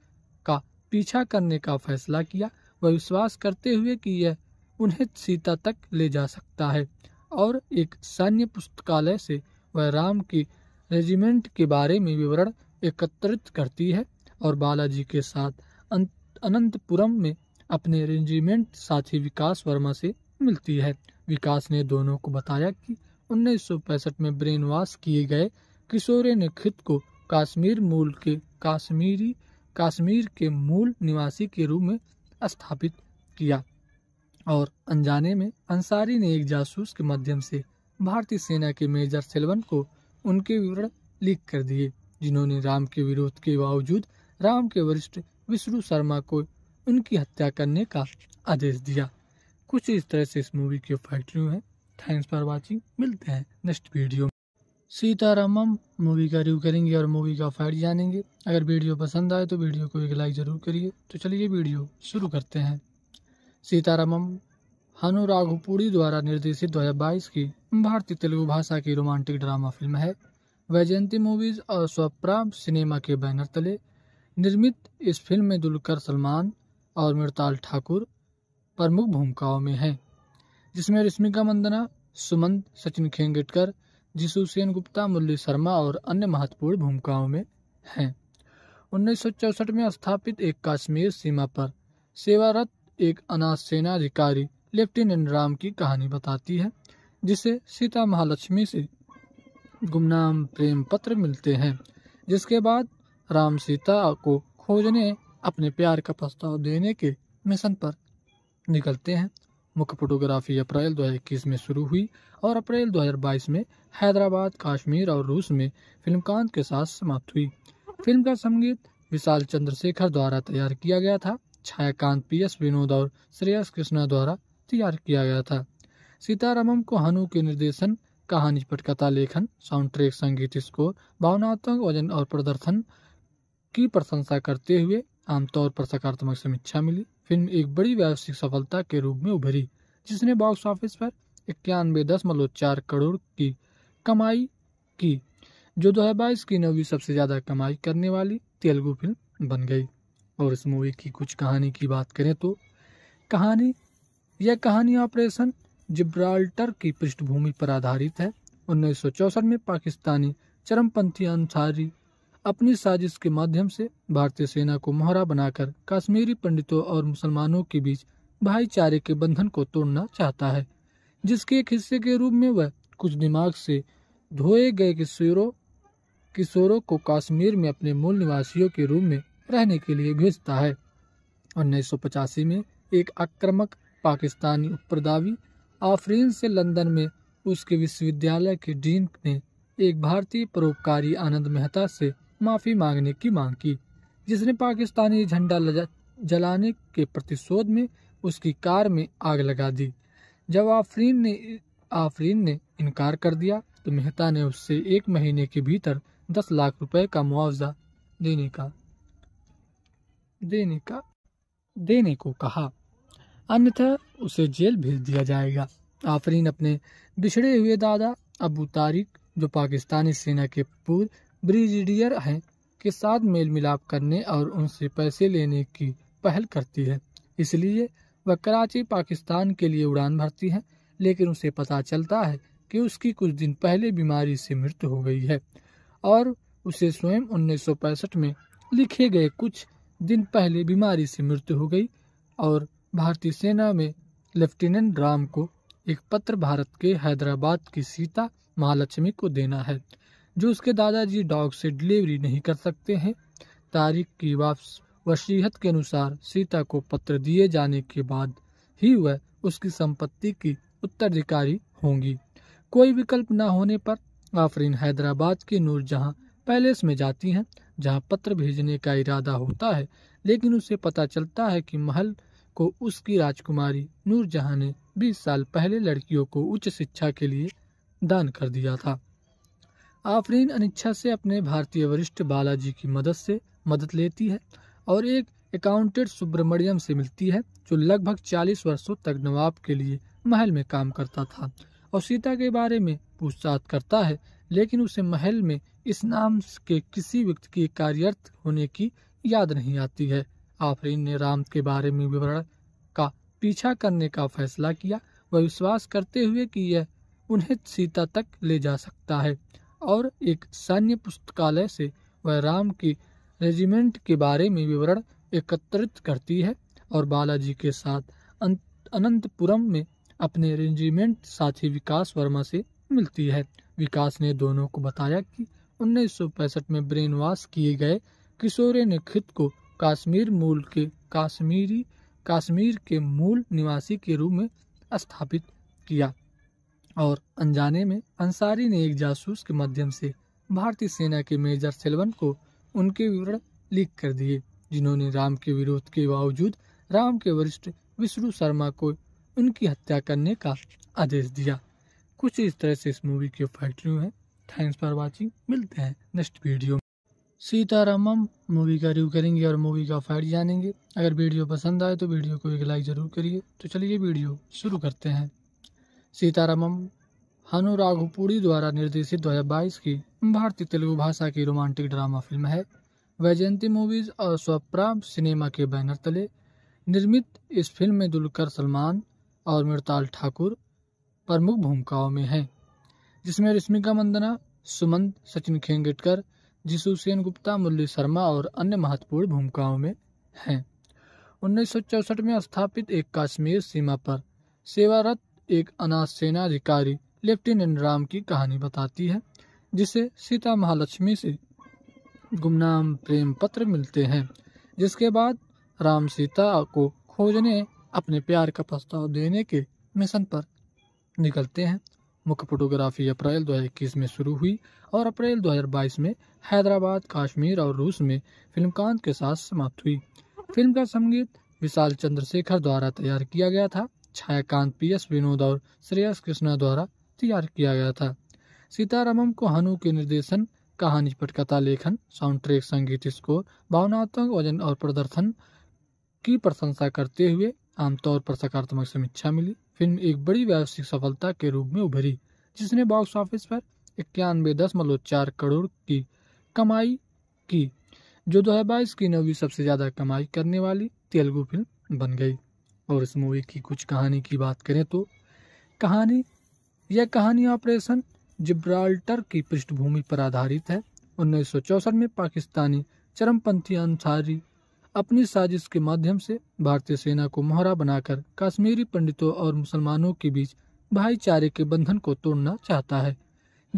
का पीछा करने का फैसला किया वह विश्वास करते हुए कि यह उन्हें सीता तक ले जा सकता है और एक सैन्य पुस्तकालय से वह राम की रेजिमेंट के बारे में विवरण एकत्रित करती है और बालाजी के साथ अनंतपुरम में अपने रेजिमेंट साथी विकास वर्मा से मिलती है विकास ने दोनों को बताया कि उन्नीस में ब्रेन वॉश किए गए किशोरे ने खुद को काश्मीर मूल के काश्मीरी काश्मीर के मूल निवासी के रूप में स्थापित किया और अनजाने में अंसारी ने एक जासूस के माध्यम से भारतीय सेना के मेजर सेलवन को उनके विवरण लीक कर दिए जिन्होंने राम के विरोध के बावजूद राम के वरिष्ठ विष्णु शर्मा को उनकी हत्या करने का आदेश दिया कुछ इस तरह से इस मूवी के फाइट रिव्यू है थैंक्स फॉर वॉचिंग मिलते हैं नेक्स्ट वीडियो में सीतारामम मूवी का रिव्यू करेंगे और मूवी का फाइट जानेंगे अगर वीडियो पसंद आए तो वीडियो को एक लाइक ज़रूर करिए तो चलिए वीडियो शुरू करते हैं सीतारामम हनु राघुपुरी द्वारा निर्देशित 2022 की भारतीय तेलुगु भाषा की रोमांटिक ड्रामा फिल्म है वैजयंती मूवीज़ और स्वप्रा सिनेमा के बैनर तले निर्मित इस फिल्म में दुलकर सलमान और मृताल ठाकुर प्रमुख भूमिकाओं में है जिसमें रश्मिका मंदना सुमंत सचिन खेंगटकर जिसु सेन गुप्ता मुरली शर्मा और अन्य महत्वपूर्ण भूमिकाओं में हैं उन्नीस में स्थापित एक कश्मीर सीमा पर सेवारत एक अनाथ सेना अधिकारी लेफ्टिनेंट राम की कहानी बताती है जिसे सीता महालक्ष्मी से गुमनाम प्रेम पत्र मिलते हैं जिसके बाद राम सीता को खोजने अपने प्यार का प्रस्ताव देने के मिशन पर निकलते हैं मुख्य फोटोग्राफी अप्रैल 2021 में शुरू हुई और अप्रैल 2022 में हैदराबाद काश्मीर और रूस में फिल्म के साथ समाप्त हुई फिल्म का संगीत विशाल चंद्रशेखर द्वारा तैयार किया गया था छायाकांत पी एस विनोद और श्रेयस कृष्णा द्वारा तैयार किया गया था सीतारामम को हनु के निर्देशन कहानी पटकथा लेखन साउंड ट्रैक संगीत स्कोर भावनात्मक वजन और प्रदर्शन की प्रशंसा करते हुए आमतौर पर सकारात्मक समीक्षा मिली फिल्म एक बड़ी व्यावसायिक सफलता के रूप में उभरी जिसने बॉक्स ऑफिस पर इक्यानवे दशमलव चार करोड़ की कमाई की जो बाईस की नवी सबसे ज़्यादा कमाई करने वाली तेलुगु फिल्म बन गई और इस मूवी की कुछ कहानी की बात करें तो कहानी यह कहानी ऑपरेशन जिब्राल्टर की पृष्ठभूमि पर आधारित है उन्नीस में पाकिस्तानी चरमपंथी अंसारी अपनी साजिश के माध्यम से भारतीय सेना को मोहरा बनाकर कश्मीरी पंडितों और मुसलमानों के बीच भाईचारे के बंधन को तोड़ना चाहता है जिसके एक हिस्से के रूप में वह कुछ दिमाग से धोए गए किशोरों किशोरों को कश्मीर में अपने मूल निवासियों के रूप में रहने के लिए भेजता है उन्नीस में एक आक्रमक पाकिस्तानी उपप्रदावी आफरीन से लंदन में उसके विश्वविद्यालय के डीन ने एक भारतीय परोपकारी आनंद मेहता से माफ़ी मांगने की मांग की जिसने पाकिस्तानी झंडा जलाने के प्रतिशोध में उसकी कार में आग लगा दी जब आफरीन ने आफरीन ने इनकार कर दिया तो मेहता ने उससे एक महीने के भीतर दस लाख रुपए का मुआवजा देने का देने का देने को कहा अन्यथा उसे जेल भेज दिया जाएगा आफरीन अपने बिछड़े हुए दादा अबू तारिक जो पाकिस्तानी सेना के पूर्व ब्रिजिडियर हैं के साथ मेल मिलाप करने और उनसे पैसे लेने की पहल करती है इसलिए वह कराची पाकिस्तान के लिए उड़ान भरती है लेकिन उसे पता चलता है कि उसकी कुछ दिन पहले बीमारी से मृत्यु हो गई है और उसे स्वयं उन्नीस में लिखे गए कुछ दिन पहले बीमारी से मृत्यु हो गई और भारतीय सेना में लेफ्टिनेंट राम को एक पत्र भारत के हैदराबाद की सीता महालक्ष्मी को देना है जो उसके दादाजी डॉग से डिलीवरी नहीं कर सकते हैं तारिक की वापस वसीहत के अनुसार सीता को पत्र दिए जाने के बाद ही वह उसकी संपत्ति की उत्तराधिकारी होंगी कोई विकल्प न होने पर आफरीन हैदराबाद के नूरजहाँ पैलेस में जाती हैं जहाँ पत्र भेजने का इरादा होता है लेकिन उसे पता चलता है कि महल को उसकी राजकुमारी नूरजहाँ ने 20 साल पहले लड़कियों को उच्च शिक्षा के लिए दान कर दिया था आफरीन अनिच्छा से अपने भारतीय वरिष्ठ बालाजी की मदद से मदद लेती है और एक अकाउंटेंट सुब्रमण्यम से मिलती है जो लगभग 40 वर्षों तक नवाब के लिए महल में काम करता था और सीता के बारे में पूछताछ करता है लेकिन उसे महल में इस नाम के किसी व्यक्ति के कार्यरत होने की याद नहीं आती है आफरीन ने राम के बारे में विवरण का पीछा करने का फैसला किया वह विश्वास करते हुए कि यह उन्हें सीता तक ले जा सकता है और एक सैन्य पुस्तकालय से वह राम की रेजिमेंट के बारे में विवरण एकत्रित करती है और बालाजी के साथ अनंतपुरम में अपने रेजिमेंट साथी विकास वर्मा से मिलती है विकास ने दोनों को बताया कि उन्नीस में ब्रेन वॉश किए गए किशोरे ने खुद को काश्मीर मूल के काश्मीरी काश्मीर के मूल निवासी के रूप में स्थापित किया और अनजाने में अंसारी ने एक जासूस के माध्यम से भारतीय सेना के मेजर सेलवन को उनके विवरण लीक कर दिए जिन्होंने राम के विरोध के बावजूद राम के वरिष्ठ विष्णु शर्मा को उनकी हत्या करने का आदेश दिया कुछ इस तरह से इस मूवी के फाइट है हैं थैंक्स फॉर वाचिंग मिलते हैं नेक्स्ट वीडियो में सीतारामम मूवी का रिव्यू करेंगे और मूवी का फाइट जानेंगे अगर वीडियो पसंद आए तो वीडियो को एक लाइक ज़रूर करिए तो चलिए वीडियो शुरू करते हैं सीतारामम हनु राघुपुरी द्वारा निर्देशित 2022 की भारतीय तेलुगु भाषा की रोमांटिक ड्रामा फिल्म है वैजयंती मूवीज और स्वप्रा सिनेमा के बैनर तले निर्मित इस फिल्म में दुलकर सलमान और मृताल ठाकुर प्रमुख भूमिकाओं में हैं जिसमें रश्मिका मंदना सुमंत सचिन खेंगेटकर जिसु सेन गुप्ता मुरली शर्मा और अन्य महत्वपूर्ण भूमिकाओं में हैं उन्नीस में स्थापित एक काश्मीर सीमा पर सेवारत एक अनाथ सेना अधिकारी लेफ्टिनेंट राम की कहानी बताती है जिसे सीता महालक्ष्मी से गुमनाम प्रेम पत्र मिलते हैं जिसके बाद राम सीता को खोजने अपने प्यार का प्रस्ताव देने के मिशन पर निकलते हैं मुख्य फोटोग्राफी अप्रैल 2021 में शुरू हुई और अप्रैल 2022 में हैदराबाद कश्मीर और रूस में फिल्म कांत के साथ समाप्त हुई फिल्म का संगीत विशाल चंद्रशेखर द्वारा तैयार किया गया था छायाकांत पी एस विनोद और श्रेयस कृष्णा द्वारा तैयार किया गया था सीतारामम को हनु के निर्देशन कहानी पटकथा लेखन साउंड ट्रैक संगीत स्कोर भावनात्मक वजन और प्रदर्शन की प्रशंसा करते हुए आमतौर पर सकारात्मक समीक्षा मिली फिल्म एक बड़ी व्यावसायिक सफलता के रूप में उभरी जिसने बॉक्स ऑफिस पर इक्यानवे दशमलव चार करोड़ की कमाई की जो बाईस की नवी सबसे ज़्यादा कमाई करने वाली तेलुगु फिल्म बन गई और इस मूवी की कुछ कहानी की बात करें तो कहानी यह कहानी ऑपरेशन जिब्राल्टर की पृष्ठभूमि पर आधारित है उन्नीस में पाकिस्तानी चरमपंथी अंसारी अपनी साजिश के माध्यम से भारतीय सेना को मोहरा बनाकर कश्मीरी पंडितों और मुसलमानों के बीच भाईचारे के बंधन को तोड़ना चाहता है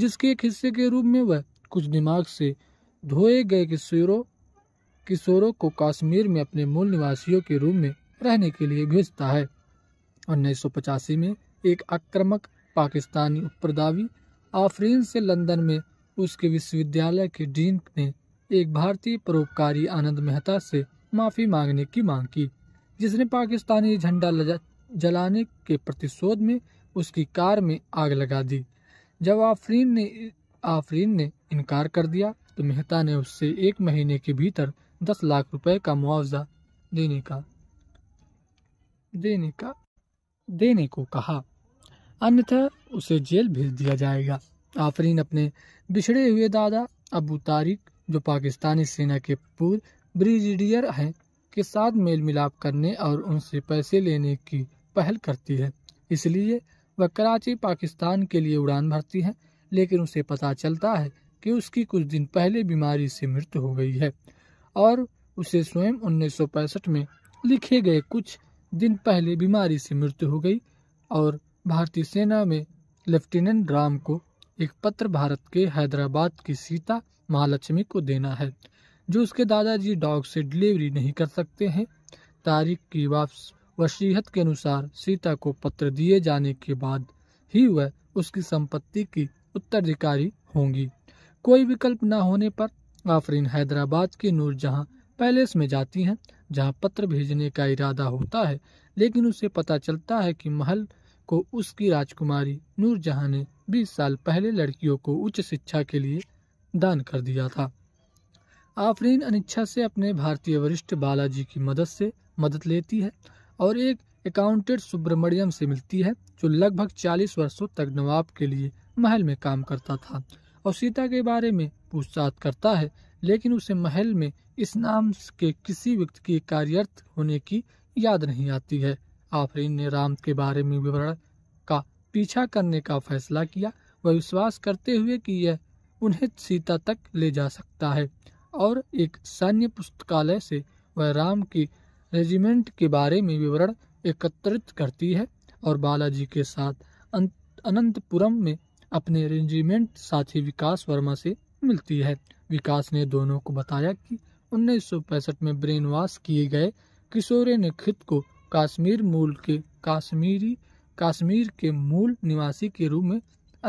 जिसके एक हिस्से के रूप में वह कुछ दिमाग से धोए गए किशोरों किशोरों को कश्मीर में अपने मूल निवासियों के रूप में रहने के लिए भेजता है उन्नीस में एक आक्रामक पाकिस्तानी उपप्रदावी आफरीन से लंदन में उसके विश्वविद्यालय के डीन ने एक भारतीय परोपकारी आनंद मेहता से माफ़ी मांगने की मांग की जिसने पाकिस्तानी झंडा जलाने के प्रतिशोध में उसकी कार में आग लगा दी जब आफरीन ने आफरीन ने इनकार कर दिया तो मेहता ने उससे एक महीने के भीतर दस लाख रुपए का मुआवजा देने का देने का देने को कहा अन्यथा उसे जेल भेज दिया जाएगा आफरीन अपने बिछड़े हुए दादा अबू तारिक जो पाकिस्तानी सेना के पूर्व ब्रिगेडियर हैं के साथ मेल मिलाप करने और उनसे पैसे लेने की पहल करती है इसलिए वह कराची पाकिस्तान के लिए उड़ान भरती है लेकिन उसे पता चलता है कि उसकी कुछ दिन पहले बीमारी से मृत्यु हो गई है और उसे स्वयं 1965 में लिखे गए कुछ दिन पहले बीमारी से मृत्यु हो गई और भारतीय सेना में लेफ्टिनेंट राम को एक पत्र भारत के हैदराबाद की सीता महालक्ष्मी को देना है जो उसके दादाजी डॉग से डिलीवरी नहीं कर सकते हैं तारीख की वापस वसीहत के अनुसार सीता को पत्र दिए जाने के बाद ही वह उसकी संपत्ति की उत्तराधिकारी होंगी कोई विकल्प न होने पर आफरीन हैदराबाद के नूरजहां पैलेस में जाती हैं जहाँ पत्र भेजने का इरादा होता है लेकिन उसे पता चलता है कि महल को उसकी राजकुमारी नूरजहाँ ने 20 साल पहले लड़कियों को उच्च शिक्षा के लिए दान कर दिया था आफरीन अनिच्छा से अपने भारतीय वरिष्ठ बालाजी की मदद से मदद लेती है और एक अकाउंटेंट सुब्रमण्यम से मिलती है जो लगभग 40 वर्षों तक नवाब के लिए महल में काम करता था और सीता के बारे में पूछताछ करता है लेकिन उसे महल में इस नाम के किसी व्यक्ति के कार्यरत होने की याद नहीं आती है आफरीन ने राम के बारे में विवरण का पीछा करने का फैसला किया वह विश्वास करते हुए कि यह उन्हें सीता तक ले जा सकता है और एक सैन्य पुस्तकालय से वह राम की रेजिमेंट के बारे में विवरण एकत्रित करती है और बालाजी के साथ अनंतपुरम में अपने रेजिमेंट साथी विकास वर्मा से मिलती है विकास ने दोनों को बताया कि उन्नीस में ब्रेन वॉश किए गए किशोरे ने खुद को काश्मीर मूल के काश्मीरी काश्मीर के मूल निवासी के रूप में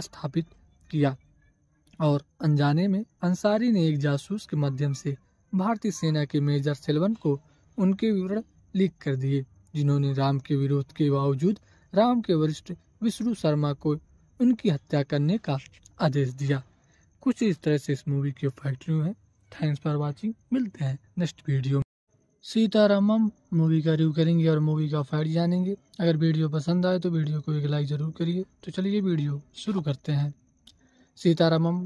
स्थापित किया और अनजाने में अंसारी ने एक जासूस के माध्यम से भारतीय सेना के मेजर सेलवन को उनके विवरण लीक कर दिए जिन्होंने राम के विरोध के बावजूद राम के वरिष्ठ विष्णु शर्मा को उनकी हत्या करने का आदेश दिया कुछ इस तरह से इस मूवी के फाइट रिव्यू है थैंक्स फॉर वॉचिंग मिलते हैं नेक्स्ट वीडियो में सीतारामम मूवी का रिव्यू करेंगे और मूवी का फाइट जानेंगे अगर वीडियो पसंद आए तो वीडियो को एक लाइक ज़रूर करिए तो चलिए वीडियो शुरू करते हैं सीतारामम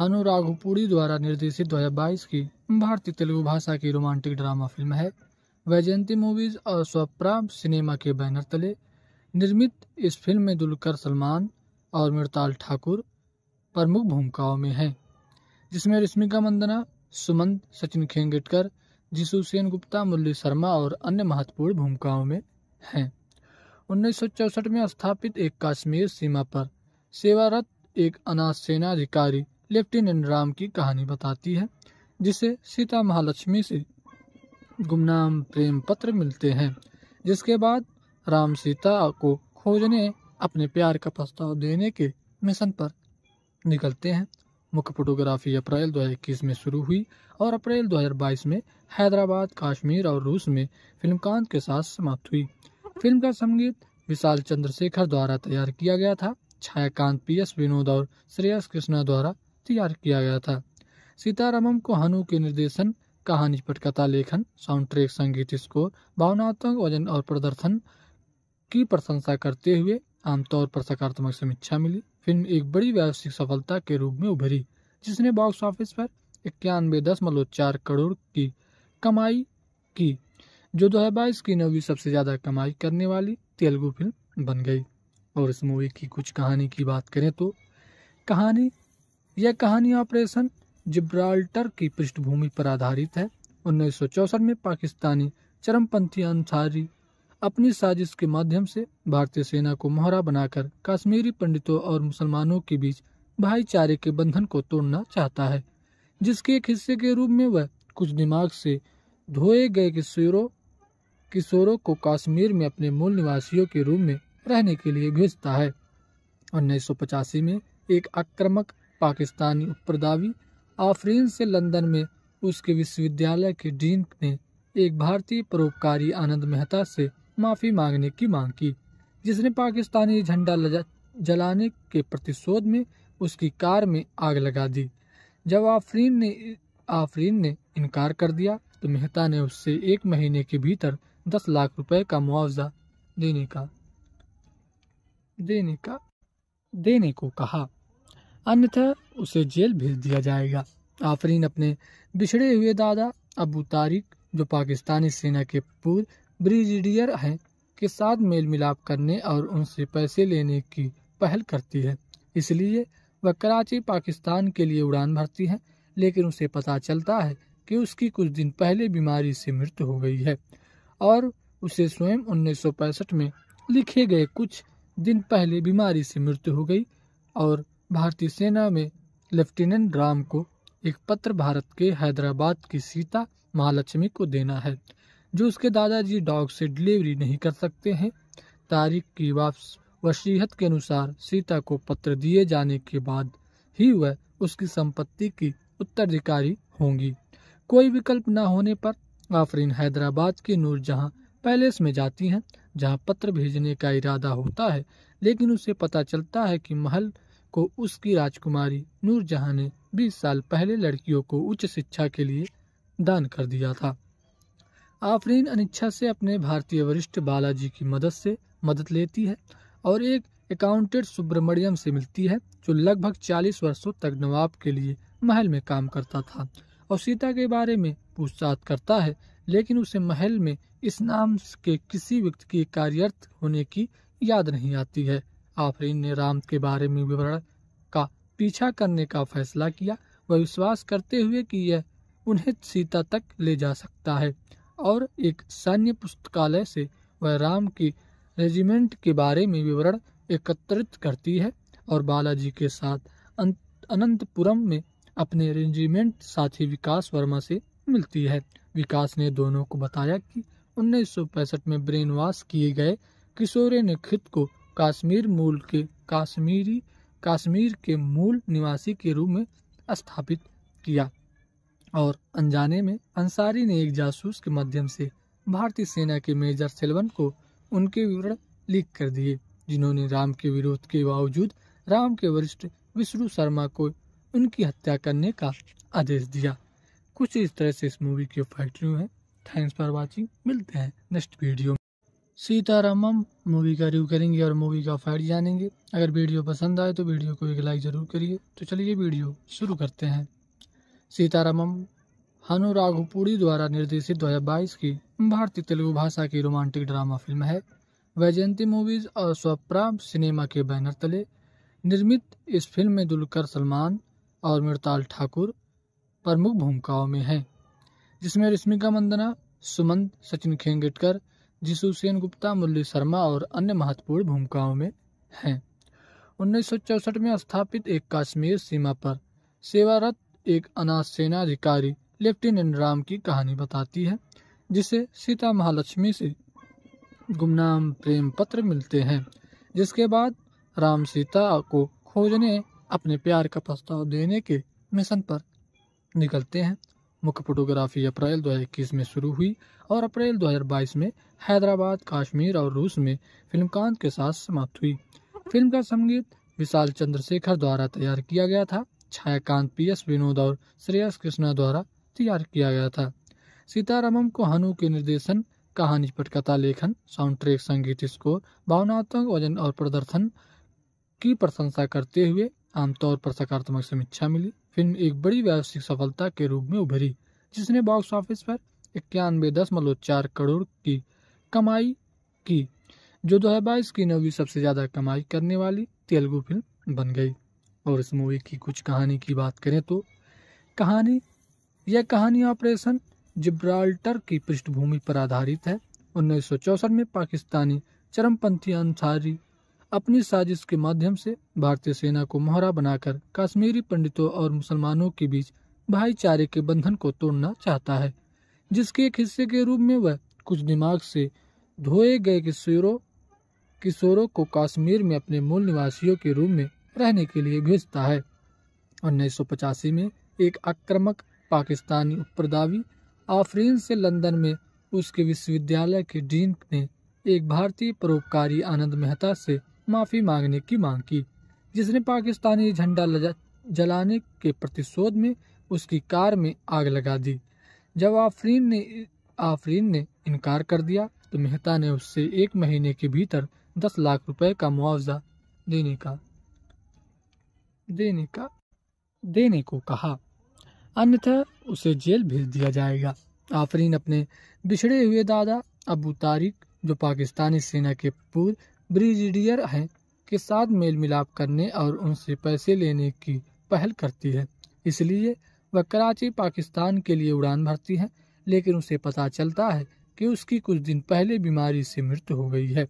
हनु राघुपुरी द्वारा निर्देशित 2022 की भारतीय तेलुगु भाषा की रोमांटिक ड्रामा फिल्म है वैजयंती मूवीज़ और स्वप्रा सिनेमा के बैनर तले निर्मित इस फिल्म में दुलकर सलमान और मृताल ठाकुर प्रमुख भूमिकाओं में है जिसमें रश्मिका मंदना सुमंत सचिन खेंगटकर जिसु सेन गुप्ता मुरली शर्मा और अन्य महत्वपूर्ण भूमिकाओं में हैं उन्नीस में स्थापित एक कश्मीर सीमा पर सेवारत एक अनाथ सेना अधिकारी लेफ्टिनेंट राम की कहानी बताती है जिसे सीता महालक्ष्मी से गुमनाम प्रेम पत्र मिलते हैं जिसके बाद राम सीता को खोजने अपने प्यार का प्रस्ताव देने के मिशन पर निकलते हैं मुख्य फोटोग्राफी अप्रैल 2021 में शुरू हुई और अप्रैल 2022 में हैदराबाद काश्मीर और रूस में फिल्म के साथ समाप्त हुई फिल्म का संगीत विशाल चंद्रशेखर द्वारा तैयार किया गया था छायाकांत पी एस विनोद और श्रेयस कृष्णा द्वारा तैयार किया गया था सीतारामम को हनु के निर्देशन कहानी पटकथा लेखन साउंड ट्रैक संगीत स्कोर भावनात्मक वजन और प्रदर्शन की प्रशंसा करते हुए आमतौर पर सकारात्मक समीक्षा मिली फिल्म एक बड़ी व्यावसायिक सफलता के रूप में उभरी जिसने बॉक्स ऑफिस पर इक्यानवे दशमलव चार करोड़ की कमाई की जो बाईस की नवी सबसे ज़्यादा कमाई करने वाली तेलुगु फिल्म बन गई और इस मूवी की कुछ कहानी की बात करें तो कहानी यह कहानी ऑपरेशन जिब्राल्टर की पृष्ठभूमि पर आधारित है उन्नीस में पाकिस्तानी चरमपंथी अंसारी अपनी साजिश के माध्यम से भारतीय सेना को मोहरा बनाकर कश्मीरी पंडितों और मुसलमानों के बीच भाईचारे के बंधन को तोड़ना चाहता है जिसके एक हिस्से के रूप में वह कुछ दिमाग से धोए गए किशोरों किशोरों को कश्मीर में अपने मूल निवासियों के रूप में रहने के लिए भेजता है उन्नीस में एक आक्रमक पाकिस्तानी उपप्रदावी आफरीन से लंदन में उसके विश्वविद्यालय के डीन ने एक भारतीय परोपकारी आनंद मेहता से माफ़ी मांगने की मांग की जिसने पाकिस्तानी झंडा जलाने के प्रतिशोध में उसकी कार में आग लगा दी जब आफरीन ने आफरीन ने इनकार कर दिया तो मेहता ने उससे एक महीने के भीतर दस लाख रुपए का मुआवजा देने का देने का देने को कहा अन्यथा उसे जेल भेज दिया जाएगा आफरीन अपने बिछड़े हुए दादा अबू तारिक जो पाकिस्तानी सेना के पूर्व ब्रिजिडियर हैं के साथ मेल मिलाप करने और उनसे पैसे लेने की पहल करती है इसलिए वह कराची पाकिस्तान के लिए उड़ान भरती है लेकिन उसे पता चलता है कि उसकी कुछ दिन पहले बीमारी से मृत्यु हो गई है और उसे स्वयं उन्नीस में लिखे गए कुछ दिन पहले बीमारी से मृत्यु हो गई और भारतीय सेना में लेफ्टिनेंट राम को एक पत्र भारत के हैदराबाद की सीता महालक्ष्मी को देना है जो उसके दादाजी डॉग से डिलीवरी नहीं कर सकते हैं तारिक की वापस वसीहत के अनुसार सीता को पत्र दिए जाने के बाद ही वह उसकी संपत्ति की उत्तराधिकारी होंगी कोई विकल्प न होने पर आफरीन हैदराबाद के नूरजहाँ पैलेस में जाती हैं जहाँ पत्र भेजने का इरादा होता है लेकिन उसे पता चलता है कि महल को उसकी राजकुमारी नूरजहाँ ने 20 साल पहले लड़कियों को उच्च शिक्षा के लिए दान कर दिया था आफरीन अनिच्छा से अपने भारतीय वरिष्ठ बालाजी की मदद से मदद लेती है और एक अकाउंटेंट सुब्रमण्यम से मिलती है जो लगभग 40 वर्षों तक नवाब के लिए महल में काम करता था और सीता के बारे में पूछताछ करता है लेकिन उसे महल में इस नाम के किसी व्यक्ति के कार्यरत होने की याद नहीं आती है आफरीन ने राम के बारे में विवरण का पीछा करने का फैसला किया वह विश्वास करते हुए कि यह उन्हें सीता तक ले जा सकता है और एक सैन्य पुस्तकालय से वह राम की रेजिमेंट के बारे में विवरण एकत्रित करती है और बालाजी के साथ अनंतपुरम में अपने रेजिमेंट साथी विकास वर्मा से मिलती है विकास ने दोनों को बताया कि उन्नीस में ब्रेन वॉश किए गए किशोरे ने खुद को कश्मीर मूल के कश्मीरी कश्मीर के मूल निवासी के रूप में स्थापित किया और अनजाने में अंसारी ने एक जासूस के माध्यम से भारतीय सेना के मेजर सेलवन को उनके विवरण लीक कर दिए जिन्होंने राम के विरोध के बावजूद राम के वरिष्ठ विष्णु शर्मा को उनकी हत्या करने का आदेश दिया कुछ इस तरह से इस मूवी के फाइट है थैंक्स फॉर वाचिंग मिलते हैं नेक्स्ट वीडियो में सीतारामम मूवी का रिव्यू करेंगे और मूवी का फाइट जानेंगे अगर वीडियो पसंद आए तो वीडियो को एक लाइक ज़रूर करिए तो चलिए वीडियो शुरू करते हैं सीतारामम हनु द्वारा निर्देशित 2022 की भारतीय तेलुगु भाषा की रोमांटिक ड्रामा फिल्म है वैजयंती मूवीज और स्वप्रा सिनेमा के बैनर तले निर्मित इस फिल्म में दुलकर सलमान और मृताल ठाकुर प्रमुख भूमिकाओं में हैं जिसमें रश्मिका मंदना सुमंत सचिन खेंगेटकर जिसु सेन गुप्ता मुरली शर्मा और अन्य महत्वपूर्ण भूमिकाओं में हैं उन्नीस में स्थापित एक कश्मीर सीमा पर सेवारत एक अनाथ सेना अधिकारी लेफ्टिनेंट राम की कहानी बताती है जिसे सीता महालक्ष्मी से गुमनाम प्रेम पत्र मिलते हैं जिसके बाद राम सीता को खोजने अपने प्यार का प्रस्ताव देने के मिशन पर निकलते हैं मुख्य फोटोग्राफी अप्रैल 2021 में शुरू हुई और अप्रैल 2022 में हैदराबाद कश्मीर और रूस में फिल्म कांत के साथ समाप्त हुई फिल्म का संगीत विशाल चंद्रशेखर द्वारा तैयार किया गया था छायाकांत पी एस विनोद और श्रेयस कृष्णा द्वारा तैयार किया गया था सीतारामम को हनु के निर्देशन कहानी पटकथा लेखन साउंड ट्रैक संगीत स्कोर भावनात्मक वजन और प्रदर्शन की प्रशंसा करते हुए आमतौर पर सकारात्मक समीक्षा मिली फिल्म एक बड़ी व्यावसायिक सफलता के रूप में उभरी जिसने बॉक्स ऑफिस पर इक्यानवे दशमलव चार करोड़ की कमाई की जो बाईस की नवी सबसे ज़्यादा कमाई करने वाली तेलुगु फिल्म बन गई और इस मूवी की कुछ कहानी की बात करें तो कहानी यह कहानी ऑपरेशन जिब्राल्टर की पृष्ठभूमि पर आधारित है उन्नीस में पाकिस्तानी चरमपंथी अंसारी अपनी साजिश के माध्यम से भारतीय सेना को मोहरा बनाकर कश्मीरी पंडितों और मुसलमानों के बीच भाईचारे के बंधन को तोड़ना चाहता है जिसके एक हिस्से के रूप में वह कुछ दिमाग से धोए गए किशोरों किशोरों को कश्मीर में अपने मूल निवासियों के रूप में रहने के लिए भेजता है उन्नीस में एक आक्रामक पाकिस्तानी उपरदावी आफरीन से लंदन में उसके विश्वविद्यालय के डीन ने एक भारतीय परोपकारी आनंद मेहता से माफ़ी मांगने की मांग की जिसने पाकिस्तानी झंडा जलाने के प्रतिशोध में उसकी कार में आग लगा दी जब आफरीन ने आफरीन ने इनकार कर दिया तो मेहता ने उससे एक महीने के भीतर दस लाख रुपए का मुआवजा देने का देने का देने को कहा अन्यथा उसे जेल भेज दिया जाएगा आफरीन अपने बिछड़े हुए दादा अबू तारिक जो पाकिस्तानी सेना के पूर्व ब्रिगेडियर हैं के साथ मेल मिलाप करने और उनसे पैसे लेने की पहल करती है इसलिए वह कराची पाकिस्तान के लिए उड़ान भरती है लेकिन उसे पता चलता है कि उसकी कुछ दिन पहले बीमारी से मृत्यु हो गई है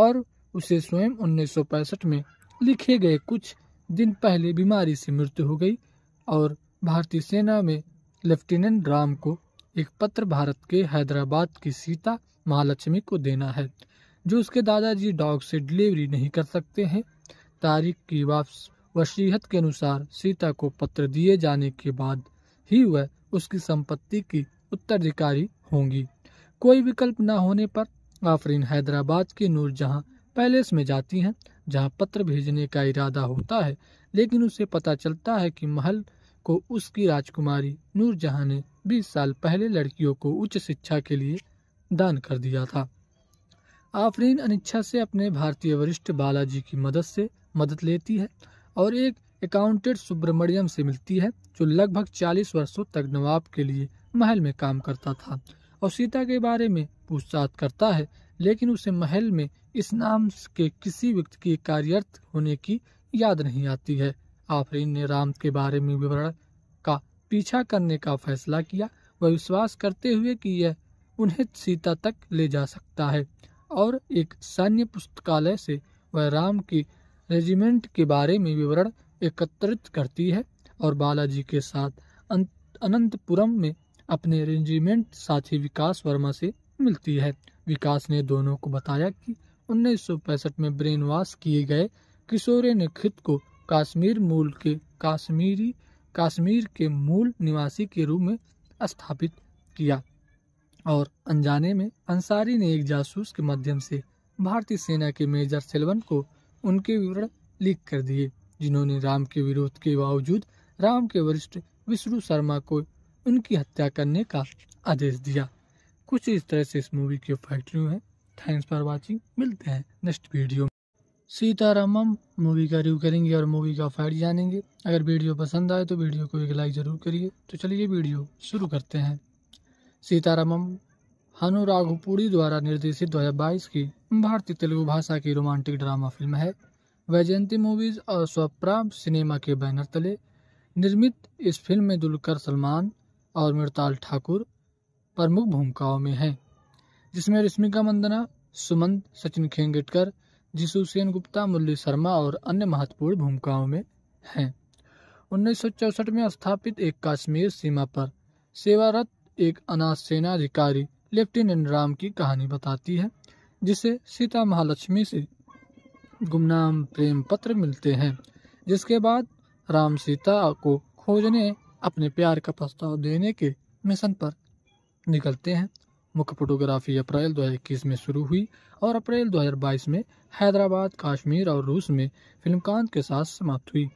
और उसे स्वयं 1965 में लिखे गए कुछ दिन पहले बीमारी से मृत्यु हो गई और भारतीय सेना में लेफ्टिनेंट राम को एक पत्र भारत के हैदराबाद की सीता महालक्ष्मी को देना है जो उसके दादाजी डॉग से डिलीवरी नहीं कर सकते हैं तारीख की वापस वसीहत के अनुसार सीता को पत्र दिए जाने के बाद ही वह उसकी संपत्ति की उत्तराधिकारी होंगी कोई विकल्प न होने पर आफरीन हैदराबाद के नूरजहां पैलेस में जाती हैं जहां पत्र भेजने का इरादा होता है लेकिन उसे पता चलता है कि महल को उसकी राजकुमारी नूरजहां ने 20 साल पहले लड़कियों को उच्च शिक्षा के लिए दान कर दिया था आफरीन अनिच्छा से अपने भारतीय वरिष्ठ बालाजी की मदद से मदद लेती है और एक अकाउंटेंट सुब्रमण्यम से मिलती है जो लगभग 40 वर्षों तक नवाब के लिए महल में काम करता था और सीता के बारे में पूछताछ करता है लेकिन उसे महल में इस नाम के किसी व्यक्ति के कार्यर्थ होने की याद नहीं आती है आफरीन ने राम के बारे में विवरण का पीछा करने का फैसला किया वह विश्वास करते हुए कि यह उन्हें सीता तक ले जा सकता है और एक सैन्य पुस्तकालय से वह राम की रेजिमेंट के बारे में विवरण एकत्रित करती है और बालाजी के साथ अनंतपुरम में अपने रेजिमेंट साथी विकास वर्मा से मिलती है विकास ने दोनों को बताया कि उन्नीस में ब्रेन वॉश किए गए किशोरे ने खुद को काश्मीर मूल के काश्मीरी काश्मीर के मूल निवासी के रूप में स्थापित किया और अनजाने में अंसारी ने एक जासूस के माध्यम से भारतीय सेना के मेजर सेलवन को उनके विवरण लीक कर दिए जिन्होंने राम के विरोध के बावजूद राम के वरिष्ठ विष्णु शर्मा को उनकी हत्या करने का आदेश दिया कुछ इस तरह से इस मूवी के फैक्ट्री हैं थैंक्स फॉर वॉचिंग मिलते हैं नेक्स्ट वीडियो में सीताराम हम मूवी का रिव्यू करेंगे और मूवी का फाइट जानेंगे अगर वीडियो पसंद आए तो वीडियो को एक लाइक ज़रूर करिए तो चलिए वीडियो शुरू करते हैं सीतारामम हनु राघुपुरी द्वारा निर्देशित 2022 की भारतीय तेलुगु भाषा की रोमांटिक ड्रामा फिल्म है वैजयंती मूवीज़ और स्वप्रा सिनेमा के बैनर तले निर्मित इस फिल्म में दुलकर सलमान और मृताल ठाकुर प्रमुख भूमिकाओं में हैं जिसमें रश्मिका मंदना सुमंत सचिन खेंगटकर जिसु सेन गुप्ता मुरली शर्मा और अन्य महत्वपूर्ण भूमिकाओं में हैं उन्नीस में स्थापित एक काश्मीर सीमा पर सेवारत एक अनाथ सेना अधिकारी लेफ्टिनेंट राम की कहानी बताती है जिसे सीता महालक्ष्मी से गुमनाम प्रेम पत्र मिलते हैं जिसके बाद राम सीता को खोजने अपने प्यार का प्रस्ताव देने के मिशन पर निकलते हैं मुख्य फोटोग्राफी अप्रैल 2021 में शुरू हुई और अप्रैल 2022 में हैदराबाद काश्मीर और रूस में फिल्म कांत के साथ समाप्त हुई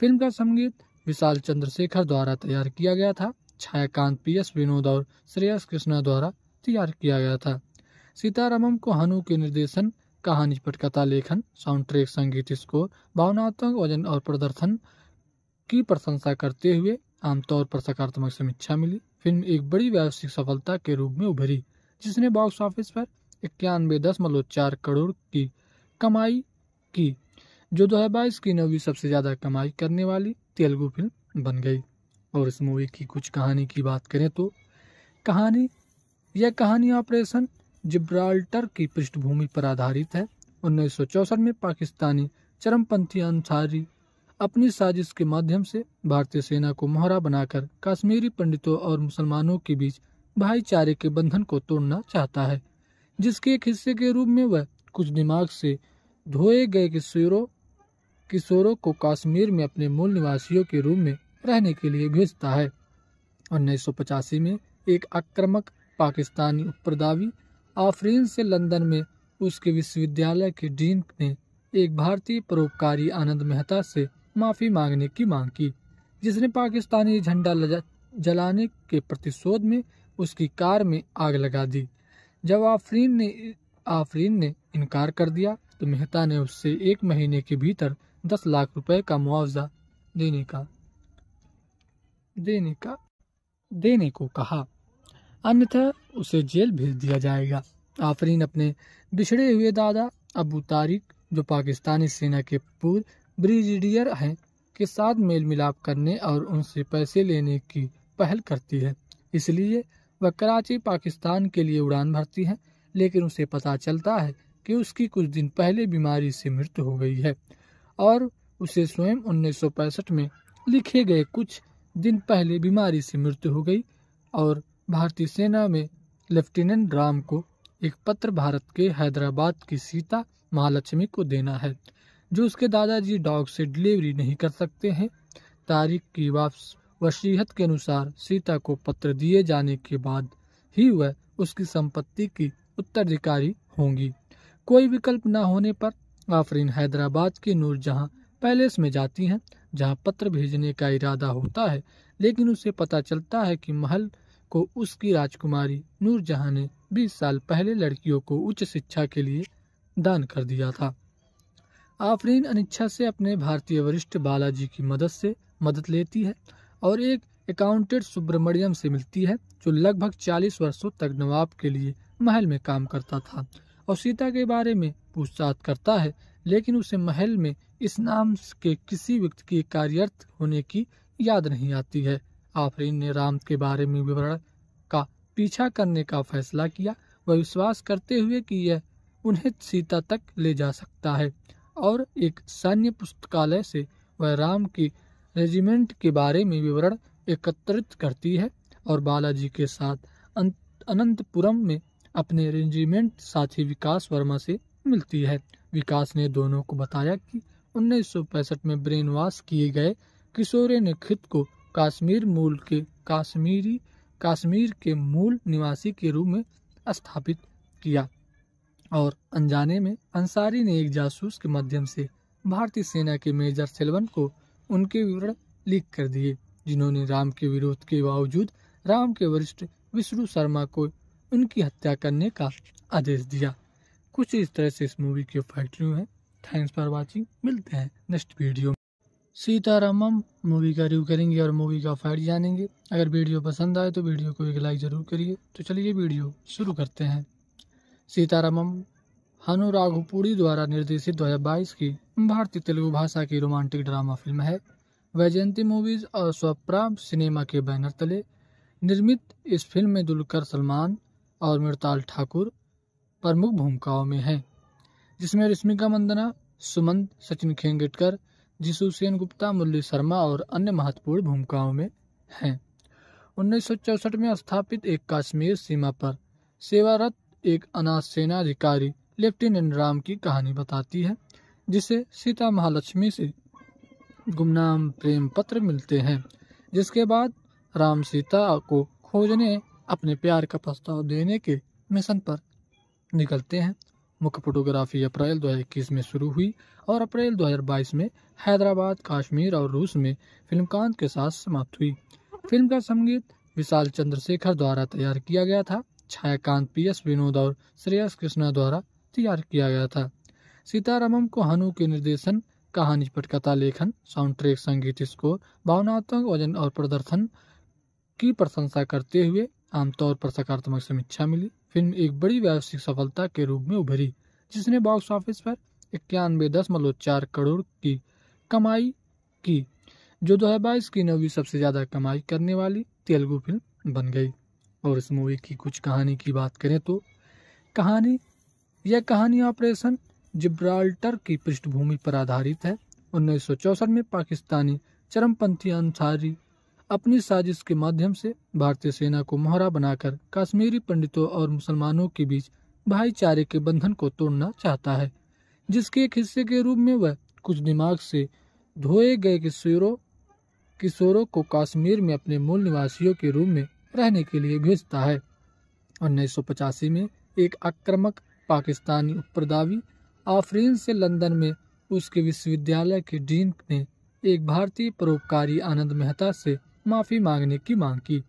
फिल्म का संगीत विशाल चंद्रशेखर द्वारा तैयार किया गया था छायाकांत पी एस विनोद और श्रेयस कृष्णा द्वारा तैयार किया गया था सीतारामम को हनु के निर्देशन कहानी पटकथा लेखन साउंड ट्रैक संगीत स्कोर भावनात्मक वजन और प्रदर्शन की प्रशंसा करते हुए आमतौर पर सकारात्मक समीक्षा मिली फिल्म एक बड़ी व्यावसायिक सफलता के रूप में उभरी जिसने बॉक्स ऑफिस पर इक्यानवे दशमलव चार करोड़ की कमाई की जो बाईस की नवी सबसे ज़्यादा कमाई करने वाली तेलुगु फिल्म बन गई और इस मूवी की कुछ कहानी की बात करें तो कहानी यह कहानी ऑपरेशन जिब्राल्टर की पृष्ठभूमि पर आधारित है उन्नीस में पाकिस्तानी चरमपंथी अंसारी अपनी साजिश के माध्यम से भारतीय सेना को मोहरा बनाकर कश्मीरी पंडितों और मुसलमानों के बीच भाईचारे के बंधन को तोड़ना चाहता है जिसके एक हिस्से के रूप में वह कुछ दिमाग से धोए गए किशोरों किशोरों को कश्मीर में अपने मूल निवासियों के रूप में रहने के लिए भेजता है उन्नीस में एक आक्रमक पाकिस्तानी उपरदावी आफरीन से लंदन में उसके विश्वविद्यालय के डीन ने एक भारतीय परोपकारी आनंद मेहता से माफ़ी मांगने की मांग की जिसने पाकिस्तानी झंडा जलाने के प्रतिशोध में उसकी कार में आग लगा दी जब आफरीन ने आफरीन ने इनकार कर दिया तो मेहता ने उससे एक महीने के भीतर दस लाख रुपए का मुआवजा देने का देने का देने को कहा अन्यथा उसे जेल भेज दिया जाएगा आफरीन अपने बिछड़े हुए दादा अबू तारिक जो पाकिस्तानी सेना के पूर्व ब्रिजिडियर हैं के साथ मेल मिलाप करने और उनसे पैसे लेने की पहल करती है इसलिए वह कराची पाकिस्तान के लिए उड़ान भरती है लेकिन उसे पता चलता है कि उसकी कुछ दिन पहले बीमारी से मृत्यु हो गई है और उसे स्वयं उन्नीस में लिखे गए कुछ दिन पहले बीमारी से मृत्यु हो गई और भारतीय सेना में लेफ्टिनेंट राम को एक पत्र भारत के हैदराबाद की सीता महालक्ष्मी को देना है जो उसके दादाजी डॉग से डिलीवरी नहीं कर सकते हैं तारिक की वापस वसीहत के अनुसार सीता को पत्र दिए जाने के बाद ही वह उसकी संपत्ति की उत्तराधिकारी होंगी कोई विकल्प न होने पर आफरीन हैदराबाद के नूरजहां पैलेस में जाती हैं जहां पत्र भेजने का इरादा होता है लेकिन उसे पता चलता है कि महल को उसकी राजकुमारी नूरजहां ने 20 साल पहले लड़कियों को उच्च शिक्षा के लिए दान कर दिया था आफरीन अनिच्छा से अपने भारतीय वरिष्ठ बालाजी की मदद से मदद लेती है और एक अकाउंटेंट सुब्रमण्यम से मिलती है जो लगभग 40 वर्षों तक नवाब के लिए महल में काम करता था और सीता के बारे में पूछताछ करता है लेकिन उसे महल में इस नाम के किसी व्यक्ति के कार्यरत होने की याद नहीं आती है आफरीन ने राम के बारे में विवरण का पीछा करने का फैसला किया वह विश्वास करते हुए कि यह उन्हें सीता तक ले जा सकता है और एक सैन्य पुस्तकालय से वह राम की रेजिमेंट के बारे में विवरण एकत्रित करती है और बालाजी के साथ अनंतपुरम में अपने रेजिमेंट साथी विकास वर्मा से मिलती है विकास ने दोनों को बताया कि उन्नीस में ब्रेन वॉश किए गए किशोरे ने खुद को कश्मीर मूल के कश्मीरी कश्मीर के मूल निवासी के रूप में स्थापित किया और अनजाने में अंसारी ने एक जासूस के माध्यम से भारतीय सेना के मेजर सेलवन को उनके विवरण लीक कर दिए जिन्होंने राम के विरोध के बावजूद राम के वरिष्ठ विष्णु शर्मा को उनकी हत्या करने का आदेश दिया कुछ इस तरह से इस मूवी के फाइट है थैंक्स फॉर वाचिंग मिलते हैं नेक्स्ट वीडियो में सीतारामम मूवी का रिव्यू करेंगे और मूवी का फाइट जानेंगे अगर वीडियो पसंद आए तो वीडियो को एक लाइक ज़रूर करिए तो चलिए वीडियो शुरू करते हैं सीतारामम हनु द्वारा निर्देशित 2022 की भारतीय तेलुगु भाषा की रोमांटिक ड्रामा फिल्म है वैजयंती मूवीज और स्वप्रा सिनेमा के बैनर तले निर्मित इस फिल्म में दुलकर सलमान और मृताल ठाकुर प्रमुख भूमिकाओं में हैं जिसमें रश्मिका मंदना सुमंत सचिन खेंगेटकर जिसु सेन गुप्ता मुरली शर्मा और अन्य महत्वपूर्ण भूमिकाओं में हैं उन्नीस में स्थापित एक काश्मीर सीमा पर सेवारत एक अनाथ सेना अधिकारी लेफ्टिनेंट राम की कहानी बताती है जिसे सीता महालक्ष्मी से गुमनाम प्रेम पत्र मिलते हैं जिसके बाद राम सीता को खोजने अपने प्यार का प्रस्ताव देने के मिशन पर निकलते हैं मुख्य फोटोग्राफी अप्रैल 2021 में शुरू हुई और अप्रैल 2022 में हैदराबाद कश्मीर और रूस में फिल्म कांत के साथ समाप्त हुई फिल्म का संगीत विशाल चंद्रशेखर द्वारा तैयार किया गया था छायाकांत पी एस विनोद और श्रेयस कृष्णा द्वारा तैयार किया गया था सीतारामम को हनु के निर्देशन कहानी पटकथा लेखन साउंड ट्रैक संगीत स्कोर भावनात्मक वजन और प्रदर्शन की प्रशंसा करते हुए आमतौर पर सकारात्मक समीक्षा मिली फिल्म एक बड़ी व्यावसायिक सफलता के रूप में उभरी जिसने बॉक्स ऑफिस पर इक्यानवे दशमलव चार करोड़ की कमाई की जो बाईस की नवी सबसे ज़्यादा कमाई करने वाली तेलुगु फिल्म बन गई और इस मूवी की कुछ कहानी की बात करें तो कहानी यह कहानी ऑपरेशन जिब्राल्टर की पृष्ठभूमि पर आधारित है उन्नीस में पाकिस्तानी चरमपंथी अंसारी अपनी साजिश के माध्यम से भारतीय सेना को मोहरा बनाकर कश्मीरी पंडितों और मुसलमानों के बीच भाईचारे के बंधन को तोड़ना चाहता है जिसके एक हिस्से के रूप में वह कुछ दिमाग से धोए गए किशोरों किशोरों को कश्मीर में अपने मूल निवासियों के रूप में रहने के लिए भेजता है उन्नीस में एक आक्रामक पाकिस्तानी उपप्रदावी आफरीन से लंदन में उसके विश्वविद्यालय के डीन ने एक भारतीय परोपकारी आनंद मेहता से माफ़ी मांगने की मांग की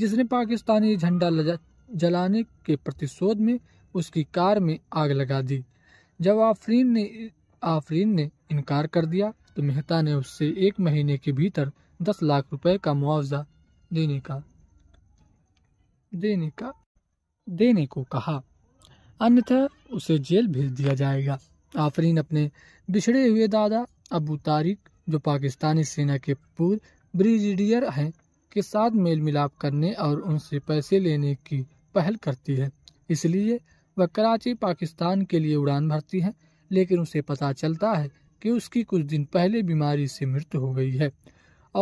जिसने पाकिस्तानी झंडा जलाने के प्रतिशोध में उसकी कार में आग लगा दी जब आफरीन ने आफरीन ने इनकार कर दिया तो मेहता ने उससे एक महीने के भीतर दस लाख रुपए का मुआवजा देने का देने का देने को कहा अन्यथा उसे जेल भेज दिया जाएगा आफरीन अपने बिछड़े हुए दादा अबू तारिक जो पाकिस्तानी सेना के पूर्व ब्रिगेडियर हैं के साथ मेल मिलाप करने और उनसे पैसे लेने की पहल करती है इसलिए वह कराची पाकिस्तान के लिए उड़ान भरती है लेकिन उसे पता चलता है कि उसकी कुछ दिन पहले बीमारी से मृत्यु हो गई है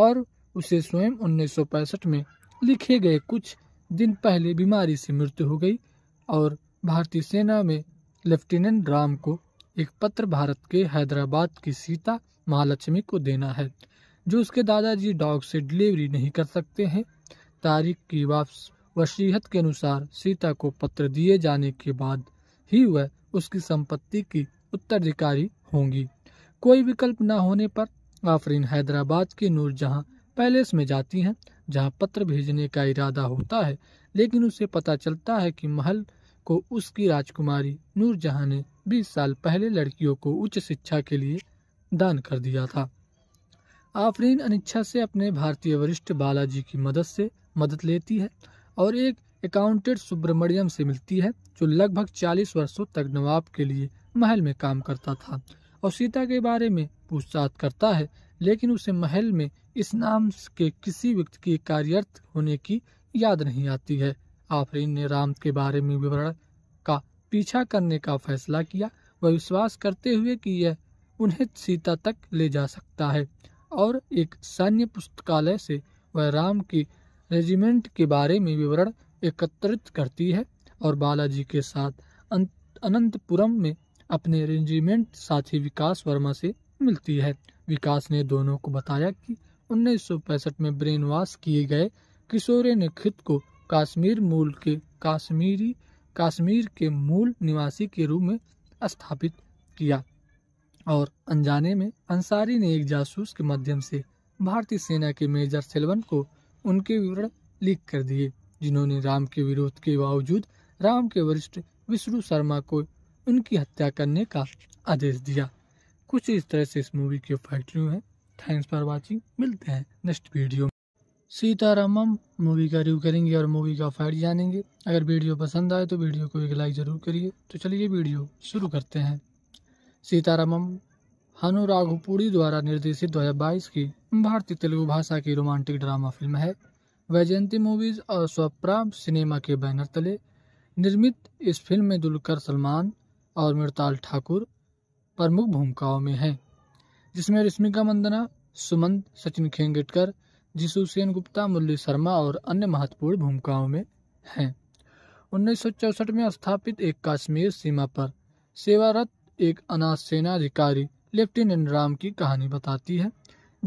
और उसे स्वयं उन्नीस में लिखे गए कुछ दिन पहले बीमारी से मृत्यु हो गई और भारतीय सेना में लेफ्टिनेंट राम को एक पत्र भारत के हैदराबाद की सीता महालक्ष्मी को देना है जो उसके दादाजी डॉग से डिलीवरी नहीं कर सकते हैं तारीख की वापस वसीहत के अनुसार सीता को पत्र दिए जाने के बाद ही वह उसकी संपत्ति की उत्तराधिकारी होंगी कोई विकल्प न होने पर आफरीन हैदराबाद के नूरजहां पैलेस में जाती हैं जहाँ पत्र भेजने का इरादा होता है लेकिन उसे पता चलता है कि महल को उसकी राजकुमारी नूरजहां ने 20 साल पहले लड़कियों को उच्च शिक्षा के लिए दान कर दिया था आफरीन अनिच्छा से अपने भारतीय वरिष्ठ बालाजी की मदद से मदद लेती है और एक अकाउंटेंट सुब्रमण्यम से मिलती है जो लगभग 40 वर्षों तक नवाब के लिए महल में काम करता था और सीता के बारे में पूछताछ करता है लेकिन उसे महल में इस नाम के किसी व्यक्ति के कार्यरत होने की याद नहीं आती है आफरीन ने राम के बारे में विवरण का पीछा करने का फैसला किया वह विश्वास करते हुए कि यह उन्हें सीता तक ले जा सकता है और एक सैन्य पुस्तकालय से वह राम की रेजिमेंट के बारे में विवरण एकत्रित करती है और बालाजी के साथ अनंतपुरम में अपने रेजिमेंट साथी विकास वर्मा से मिलती है विकास ने दोनों को बताया कि उन्नीस में ब्रेन वॉश किए गए किशोरे ने खुद को काश्मीर मूल के काश्मीरी काश्मीर के मूल निवासी के रूप में स्थापित किया और अनजाने में अंसारी ने एक जासूस के माध्यम से भारतीय सेना के मेजर सेलवन को उनके विवरण लीक कर दिए जिन्होंने राम के विरोध के बावजूद राम के वरिष्ठ विष्णु शर्मा को उनकी हत्या करने का आदेश दिया कुछ इस तरह से इस मूवी के फाइट रिव्यू है थैंक्स फॉर वॉचिंग मिलते हैं नेक्स्ट वीडियो में सीतारामम मूवी का रिव्यू करेंगे और मूवी का फाइट जानेंगे अगर वीडियो पसंद आए तो वीडियो को एक लाइक ज़रूर करिए तो चलिए वीडियो शुरू करते हैं सीतारामम हनु राघुपुरी द्वारा निर्देशित 2022 की भारतीय तेलुगु भाषा की रोमांटिक ड्रामा फिल्म है वैजयंती मूवीज़ और स्वप्रा सिनेमा के बैनर तले निर्मित इस फिल्म में दुलकर सलमान और मृताल ठाकुर प्रमुख भूमिकाओं में है जिसमें रश्मिका मंदना सुमंत सचिन खेंगटकर जिसु सेन गुप्ता मुरली शर्मा और अन्य महत्वपूर्ण भूमिकाओं में हैं उन्नीस में स्थापित एक कश्मीर सीमा पर सेवारत एक अनाथ सेना अधिकारी लेफ्टिनेंट राम की कहानी बताती है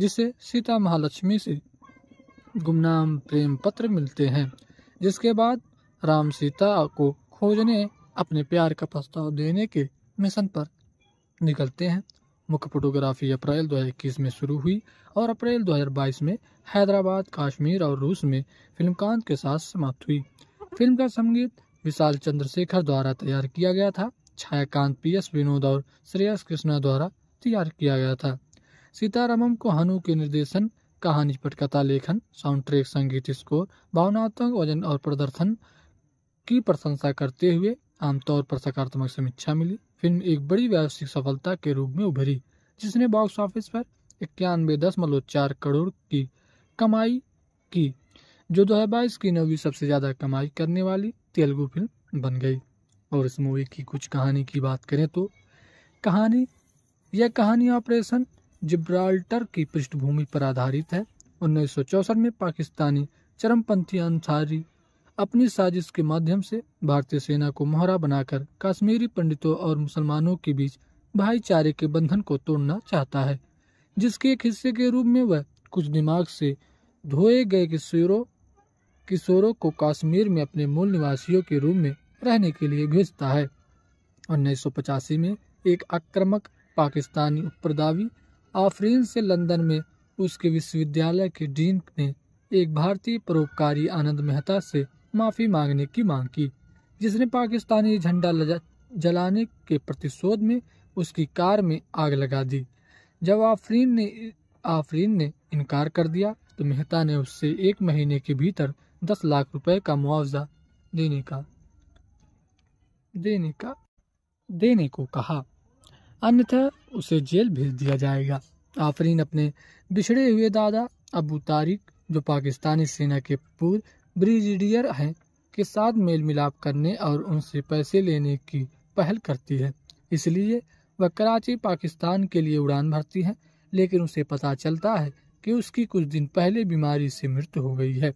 जिसे सीता महालक्ष्मी से गुमनाम प्रेम पत्र मिलते हैं जिसके बाद राम सीता को खोजने अपने प्यार का प्रस्ताव देने के मिशन पर निकलते हैं मुख्य फोटोग्राफी अप्रैल 2021 में शुरू हुई और अप्रैल 2022 में हैदराबाद काश्मीर और रूस में फिल्म कांत के साथ समाप्त हुई फिल्म का संगीत विशाल चंद्रशेखर द्वारा तैयार किया गया था छायाकांत पी एस विनोद और श्रेयस कृष्णा द्वारा तैयार किया गया था सीतारामम को हनु के निर्देशन कहानी पटकथा लेखन साउंड ट्रैक संगीत स्कोर भावनात्मक वजन और प्रदर्शन की प्रशंसा करते हुए आमतौर पर सकारात्मक समीक्षा मिली फिल्म एक बड़ी व्यावसायिक सफलता के रूप में उभरी जिसने बॉक्स ऑफिस पर इक्यानवे दशमलव चार करोड़ की कमाई की जो 2022 की नवी सबसे ज़्यादा कमाई करने वाली तेलुगु फिल्म बन गई और इस मूवी की कुछ कहानी की बात करें तो कहानी यह कहानी ऑपरेशन जिब्राल्टर की पृष्ठभूमि पर आधारित है उन्नीस में पाकिस्तानी चरमपंथी अंसारी अपनी साजिश के माध्यम से भारतीय सेना को मोहरा बनाकर कश्मीरी पंडितों और मुसलमानों के बीच भाईचारे के बंधन को तोड़ना चाहता है जिसके एक हिस्से के रूप में वह कुछ दिमाग से धोए गए किशोरों किशोरों को कश्मीर में अपने मूल निवासियों के रूप में रहने के लिए भेजता है उन्नीस में एक आक्रमक पाकिस्तानी उपरदावी आफरीन से लंदन में उसके विश्वविद्यालय के डीन ने एक भारतीय परोपकारी आनंद मेहता से माफ़ी मांगने की मांग की जिसने पाकिस्तानी झंडा जलाने के प्रतिशोध में उसकी कार में आग लगा दी जब आफरीन ने आफरीन ने इनकार कर दिया तो मेहता ने उससे एक महीने के भीतर दस लाख रुपए का मुआवजा देने का देने का देने को कहा अन्यथा उसे जेल भेज दिया जाएगा आफरीन अपने बिछड़े हुए दादा अबू तारिक जो पाकिस्तानी सेना के पूर्व ब्रिजिडियर हैं के साथ मेल मिलाप करने और उनसे पैसे लेने की पहल करती है इसलिए वह कराची पाकिस्तान के लिए उड़ान भरती है लेकिन उसे पता चलता है कि उसकी कुछ दिन पहले बीमारी से मृत्यु हो गई है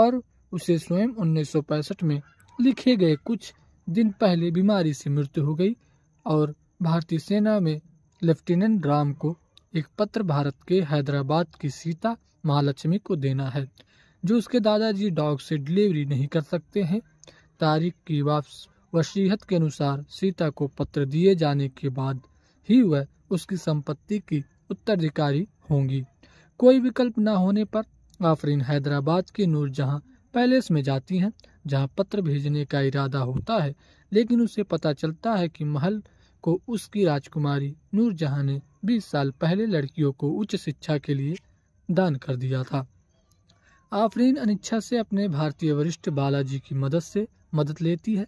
और उसे स्वयं उन्नीस में लिखे गए कुछ दिन पहले बीमारी से मृत्यु हो गई और भारतीय सेना में लेफ्टिनेंट राम को एक पत्र भारत के हैदराबाद की सीता महालक्ष्मी को देना है जो उसके दादाजी डॉग से डिलीवरी नहीं कर सकते हैं तारिक की वापस वसीहत के अनुसार सीता को पत्र दिए जाने के बाद ही वह उसकी संपत्ति की उत्तराधिकारी होंगी कोई विकल्प न होने पर आफरीन हैदराबाद के नूरजहाँ पैलेस में जाती हैं जहाँ पत्र भेजने का इरादा होता है लेकिन उसे पता चलता है कि महल को उसकी राजकुमारी नूरजहाँ ने 20 साल पहले लड़कियों को उच्च शिक्षा के लिए दान कर दिया था आफरीन अनिच्छा से अपने भारतीय वरिष्ठ बालाजी की मदद से मदद लेती है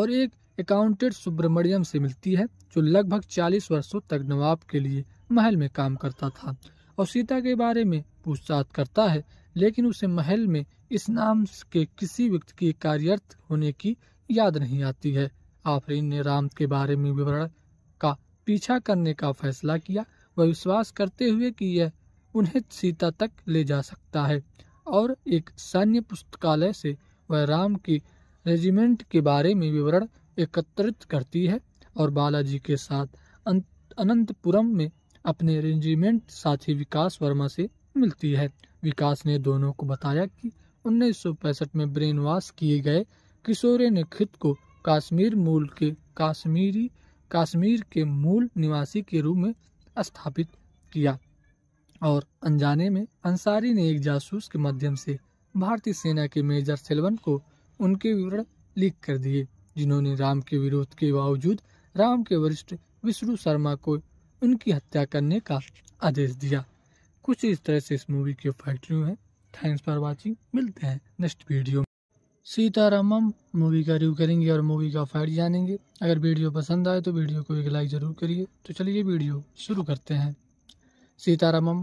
और एक अकाउंटेंट सुब्रमण्यम से मिलती है जो लगभग 40 वर्षों तक नवाब के लिए महल में काम करता था और सीता के बारे में पूछताछ करता है लेकिन उसे महल में इस नाम के किसी व्यक्ति के कार्यरत होने की याद नहीं आती है आफरीन ने राम के बारे में विवरण का पीछा करने का फैसला किया वह विश्वास करते हुए कि यह उन्हें सीता तक ले जा सकता है और एक सैन्य पुस्तकालय से वह राम की रेजिमेंट के बारे में विवरण एकत्रित करती है और बालाजी के साथ अनंतपुरम में अपने रेजिमेंट साथी विकास वर्मा से मिलती है विकास ने दोनों को बताया कि उन्नीस में ब्रेन वॉश किए गए किशोरे ने खुद को काश्मीर मूल के काश्मीरी काश्मीर के मूल निवासी के रूप में स्थापित किया और अनजाने में अंसारी ने एक जासूस के माध्यम से भारतीय सेना के मेजर सेलवन को उनके विवरण लीक कर दिए जिन्होंने राम के विरोध के बावजूद राम के वरिष्ठ विष्णु शर्मा को उनकी हत्या करने का आदेश दिया कुछ इस तरह से इस मूवी के फाइट है थैंक्स फॉर वाचिंग मिलते हैं नेक्स्ट वीडियो में सीतारामम मूवी का रिव्यू करेंगे और मूवी का फाइट जानेंगे अगर वीडियो पसंद आए तो वीडियो को एक लाइक ज़रूर करिए तो चलिए वीडियो शुरू करते हैं सीतारामम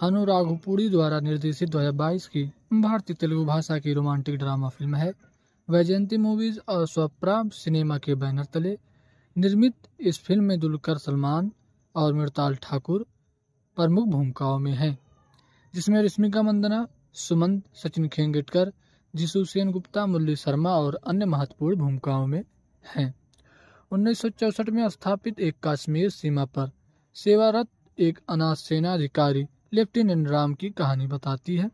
हनु राघुपुरी द्वारा निर्देशित 2022 की भारतीय तेलुगु भाषा की रोमांटिक ड्रामा फिल्म है वैजयंती मूवीज और स्वप्रा सिनेमा के बैनर तले निर्मित इस फिल्म में दुलकर सलमान और मृताल ठाकुर प्रमुख भूमिकाओं में हैं जिसमें रश्मिका मंदना सुमंत सचिन खेंगेटकर जिसु सेन गुप्ता मुरली शर्मा और अन्य महत्वपूर्ण भूमिकाओं में हैं उन्नीस में स्थापित एक काश्मीर सीमा पर सेवारत एक अनाथ सेना अधिकारी लेफ्टिनेंट राम की कहानी बताती है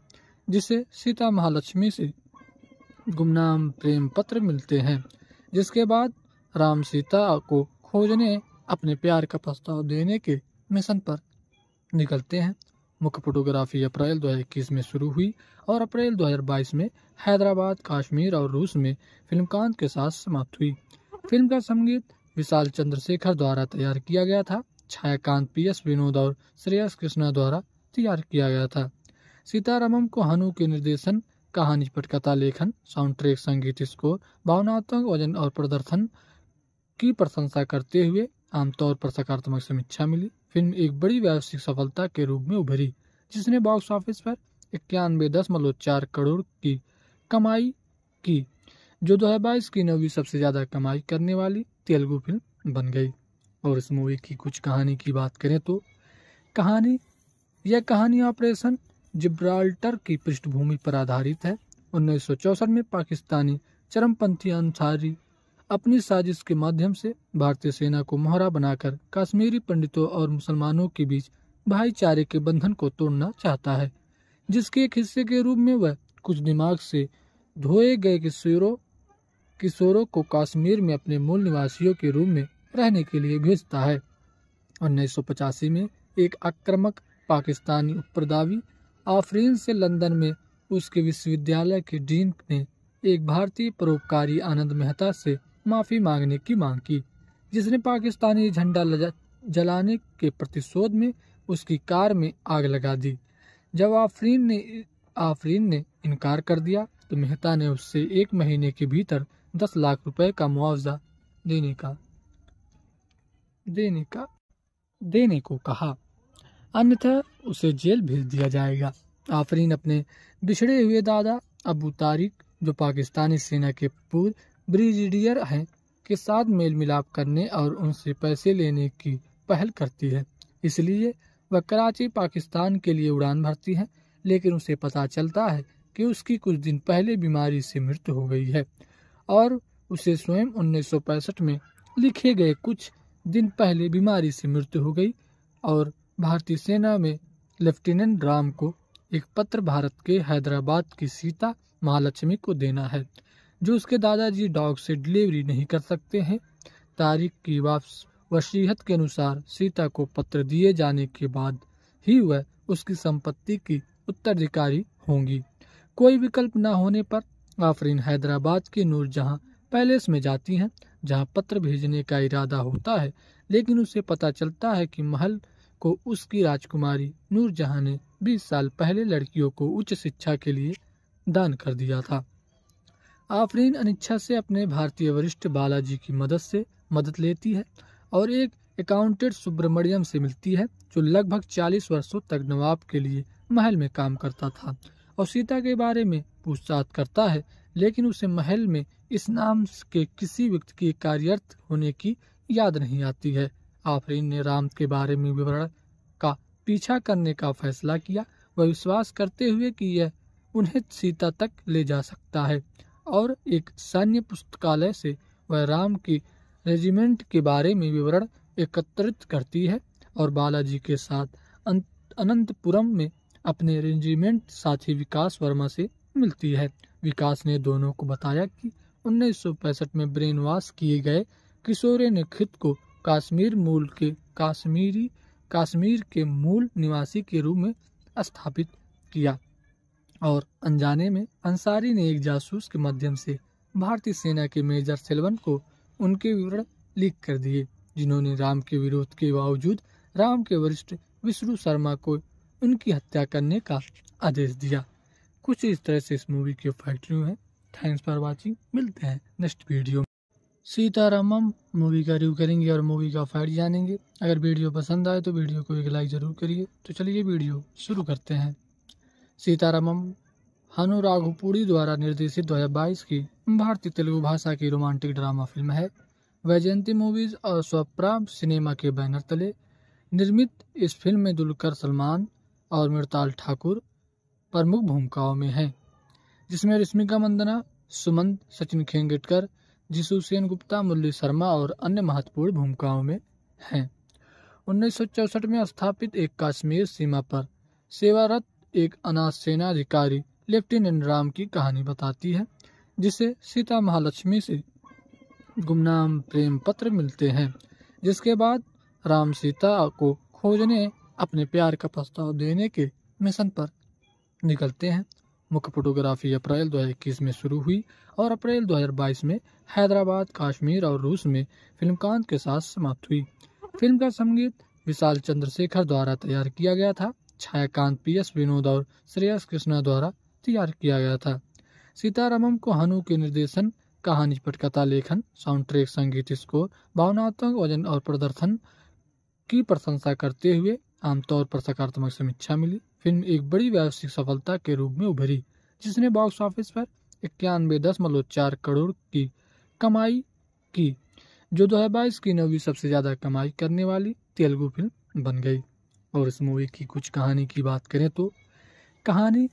जिसे सीता महालक्ष्मी से गुमनाम प्रेम पत्र मिलते हैं जिसके बाद राम सीता को खोजने अपने प्यार का प्रस्ताव देने के मिशन पर निकलते हैं मुख्य फोटोग्राफी अप्रैल 2021 में शुरू हुई और अप्रैल 2022 में हैदराबाद कश्मीर और रूस में फिल्म कांत के साथ समाप्त हुई फिल्म का संगीत विशाल चंद्रशेखर द्वारा तैयार किया गया था छायाकांत पी एस विनोद और श्रेयस कृष्णा द्वारा तैयार किया गया था सीतारामम को हनु के निर्देशन कहानी पटकथा लेखन साउंड ट्रैक संगीत स्कोर भावनात्मक वजन और प्रदर्शन की प्रशंसा करते हुए आमतौर पर सकारात्मक समीक्षा मिली फिल्म एक बड़ी व्यावसायिक सफलता के रूप में उभरी जिसने बॉक्स ऑफिस पर इक्यानवे दशमलव चार करोड़ की कमाई की जो बाईस की नवी सबसे ज़्यादा कमाई करने वाली तेलुगु फिल्म बन गई और इस मूवी की कुछ कहानी की बात करें तो कहानी यह कहानी ऑपरेशन जिब्राल्टर की पृष्ठभूमि पर आधारित है उन्नीस में पाकिस्तानी चरमपंथी अंसारी अपनी साजिश के माध्यम से भारतीय सेना को मोहरा बनाकर कश्मीरी पंडितों और मुसलमानों के बीच भाईचारे के बंधन को तोड़ना चाहता है जिसके एक हिस्से के रूप में वह कुछ दिमाग से धोए गए किशोरों किशोरों को कश्मीर में अपने मूल निवासियों के रूप में रहने के लिए भेजता है उन्नीस में एक आक्रामक पाकिस्तानी उपप्रदावी आफरीन से लंदन में उसके विश्वविद्यालय के डीन ने एक भारतीय परोपकारी आनंद मेहता से माफ़ी मांगने की मांग की जिसने पाकिस्तानी झंडा जलाने के प्रतिशोध में उसकी कार में आग लगा दी जब आफरीन ने आफरीन ने इनकार कर दिया तो मेहता ने उससे एक महीने के भीतर दस लाख रुपए का मुआवजा देने का देने का देने को कहा अन्यथा उसे जेल भेज दिया जाएगा आफरीन अपने बिछड़े हुए दादा अबू तारिक जो पाकिस्तानी सेना के पूर्व ब्रिगेडियर हैं के साथ मेल मिलाप करने और उनसे पैसे लेने की पहल करती है इसलिए वह कराची पाकिस्तान के लिए उड़ान भरती है लेकिन उसे पता चलता है कि उसकी कुछ दिन पहले बीमारी से मृत्यु हो गई है और उसे स्वयं 1965 में लिखे गए कुछ दिन पहले बीमारी से मृत्यु हो गई और भारतीय सेना में लेफ्टिनेंट राम को एक पत्र भारत के हैदराबाद की सीता महालक्ष्मी को देना है जो उसके दादाजी डॉग से डिलीवरी नहीं कर सकते हैं तारीख की वापस वसीहत के अनुसार सीता को पत्र दिए जाने के बाद ही वह उसकी संपत्ति की उत्तराधिकारी होंगी कोई विकल्प न होने पर आफरीन हैदराबाद के नूरजहां पैलेस में जाती हैं जहाँ पत्र भेजने का इरादा होता है लेकिन उसे पता चलता है कि महल को उसकी राजकुमारी नूरजहां ने 20 साल पहले लड़कियों को उच्च शिक्षा के लिए दान कर दिया था आफरीन अनिच्छा से अपने भारतीय वरिष्ठ बालाजी की मदद से मदद लेती है और एक अकाउंटेंट सुब्रमण्यम से मिलती है जो लगभग 40 वर्षों तक नवाब के लिए महल में काम करता था और सीता के बारे में पूछताछ करता है लेकिन उसे महल में इस नाम के किसी व्यक्ति के कार्यरत होने की याद नहीं आती है आफरीन ने राम के बारे में विवरण का पीछा करने का फैसला किया वह विश्वास करते हुए कि यह उन्हें सीता तक ले जा सकता है और एक सैन्य पुस्तकालय से वह राम की रेजिमेंट के बारे में विवरण एकत्रित करती है और बालाजी के साथ अनंतपुरम में अपने रेजिमेंट साथी विकास वर्मा से मिलती है विकास ने दोनों को बताया कि उन्नीस में ब्रेन वॉश किए गए किशोरे ने खुद को काश्मीर मूल के काश्मीरी काश्मीर के मूल निवासी के रूप में स्थापित किया और अनजाने में अंसारी ने एक जासूस के माध्यम से भारतीय सेना के मेजर सेलवन को उनके विवरण लीक कर दिए जिन्होंने राम के विरोध के बावजूद राम के वरिष्ठ विष्णु शर्मा को उनकी हत्या करने का आदेश दिया कुछ इस तरह से इस मूवी के फाइट रिव्यू है थैंक्स फॉर वॉचिंग मिलते हैं नेक्स्ट वीडियो में सीतारामम मूवी का रिव्यू करेंगे और मूवी का फाइट जानेंगे अगर वीडियो पसंद आए तो वीडियो को एक लाइक ज़रूर करिए तो चलिए वीडियो शुरू करते हैं सीतारामम हनु राघुपुरी द्वारा निर्देशित 2022 की भारतीय तेलुगु भाषा की रोमांटिक ड्रामा फिल्म है वैजयंती मूवीज़ और स्वप्रा सिनेमा के बैनर तले निर्मित इस फिल्म में दुलकर सलमान और मृताल ठाकुर प्रमुख भूमिकाओं में है जिसमें रश्मिका मंदना सुमंत सचिन खेंगटकर जिसु सेन गुप्ता मुरली शर्मा और अन्य महत्वपूर्ण भूमिकाओं में हैं उन्नीस में स्थापित एक कश्मीर सीमा पर सेवारत एक अनाथ सेना अधिकारी लेफ्टिनेंट राम की कहानी बताती है जिसे सीता महालक्ष्मी से गुमनाम प्रेम पत्र मिलते हैं जिसके बाद राम सीता को खोजने अपने प्यार का प्रस्ताव देने के मिशन पर निकलते हैं मुख्य फोटोग्राफी अप्रैल 2021 में शुरू हुई और अप्रैल 2022 में हैदराबाद काश्मीर और रूस में फिल्मकांत के साथ समाप्त हुई फिल्म का संगीत विशाल चंद्रशेखर द्वारा तैयार किया गया था छायाकांत पी एस विनोद और श्रेयस कृष्णा द्वारा तैयार किया गया था सीतारामम को हनु के निर्देशन कहानी पटकथा लेखन साउंड ट्रैक संगीत स्कोर भावनात्मक वजन और प्रदर्शन की प्रशंसा करते हुए आमतौर पर सकारात्मक समीक्षा मिली फिल्म एक बड़ी व्यावसायिक सफलता के रूप में उभरी जिसने बॉक्स ऑफिस पर इक्यानवे दशमलव चार करोड़ की कमाई की जो बाईस की नवी सबसे ज़्यादा कमाई करने वाली तेलुगु फिल्म बन गई और इस मूवी की कुछ कहानी की बात करें तो कहानी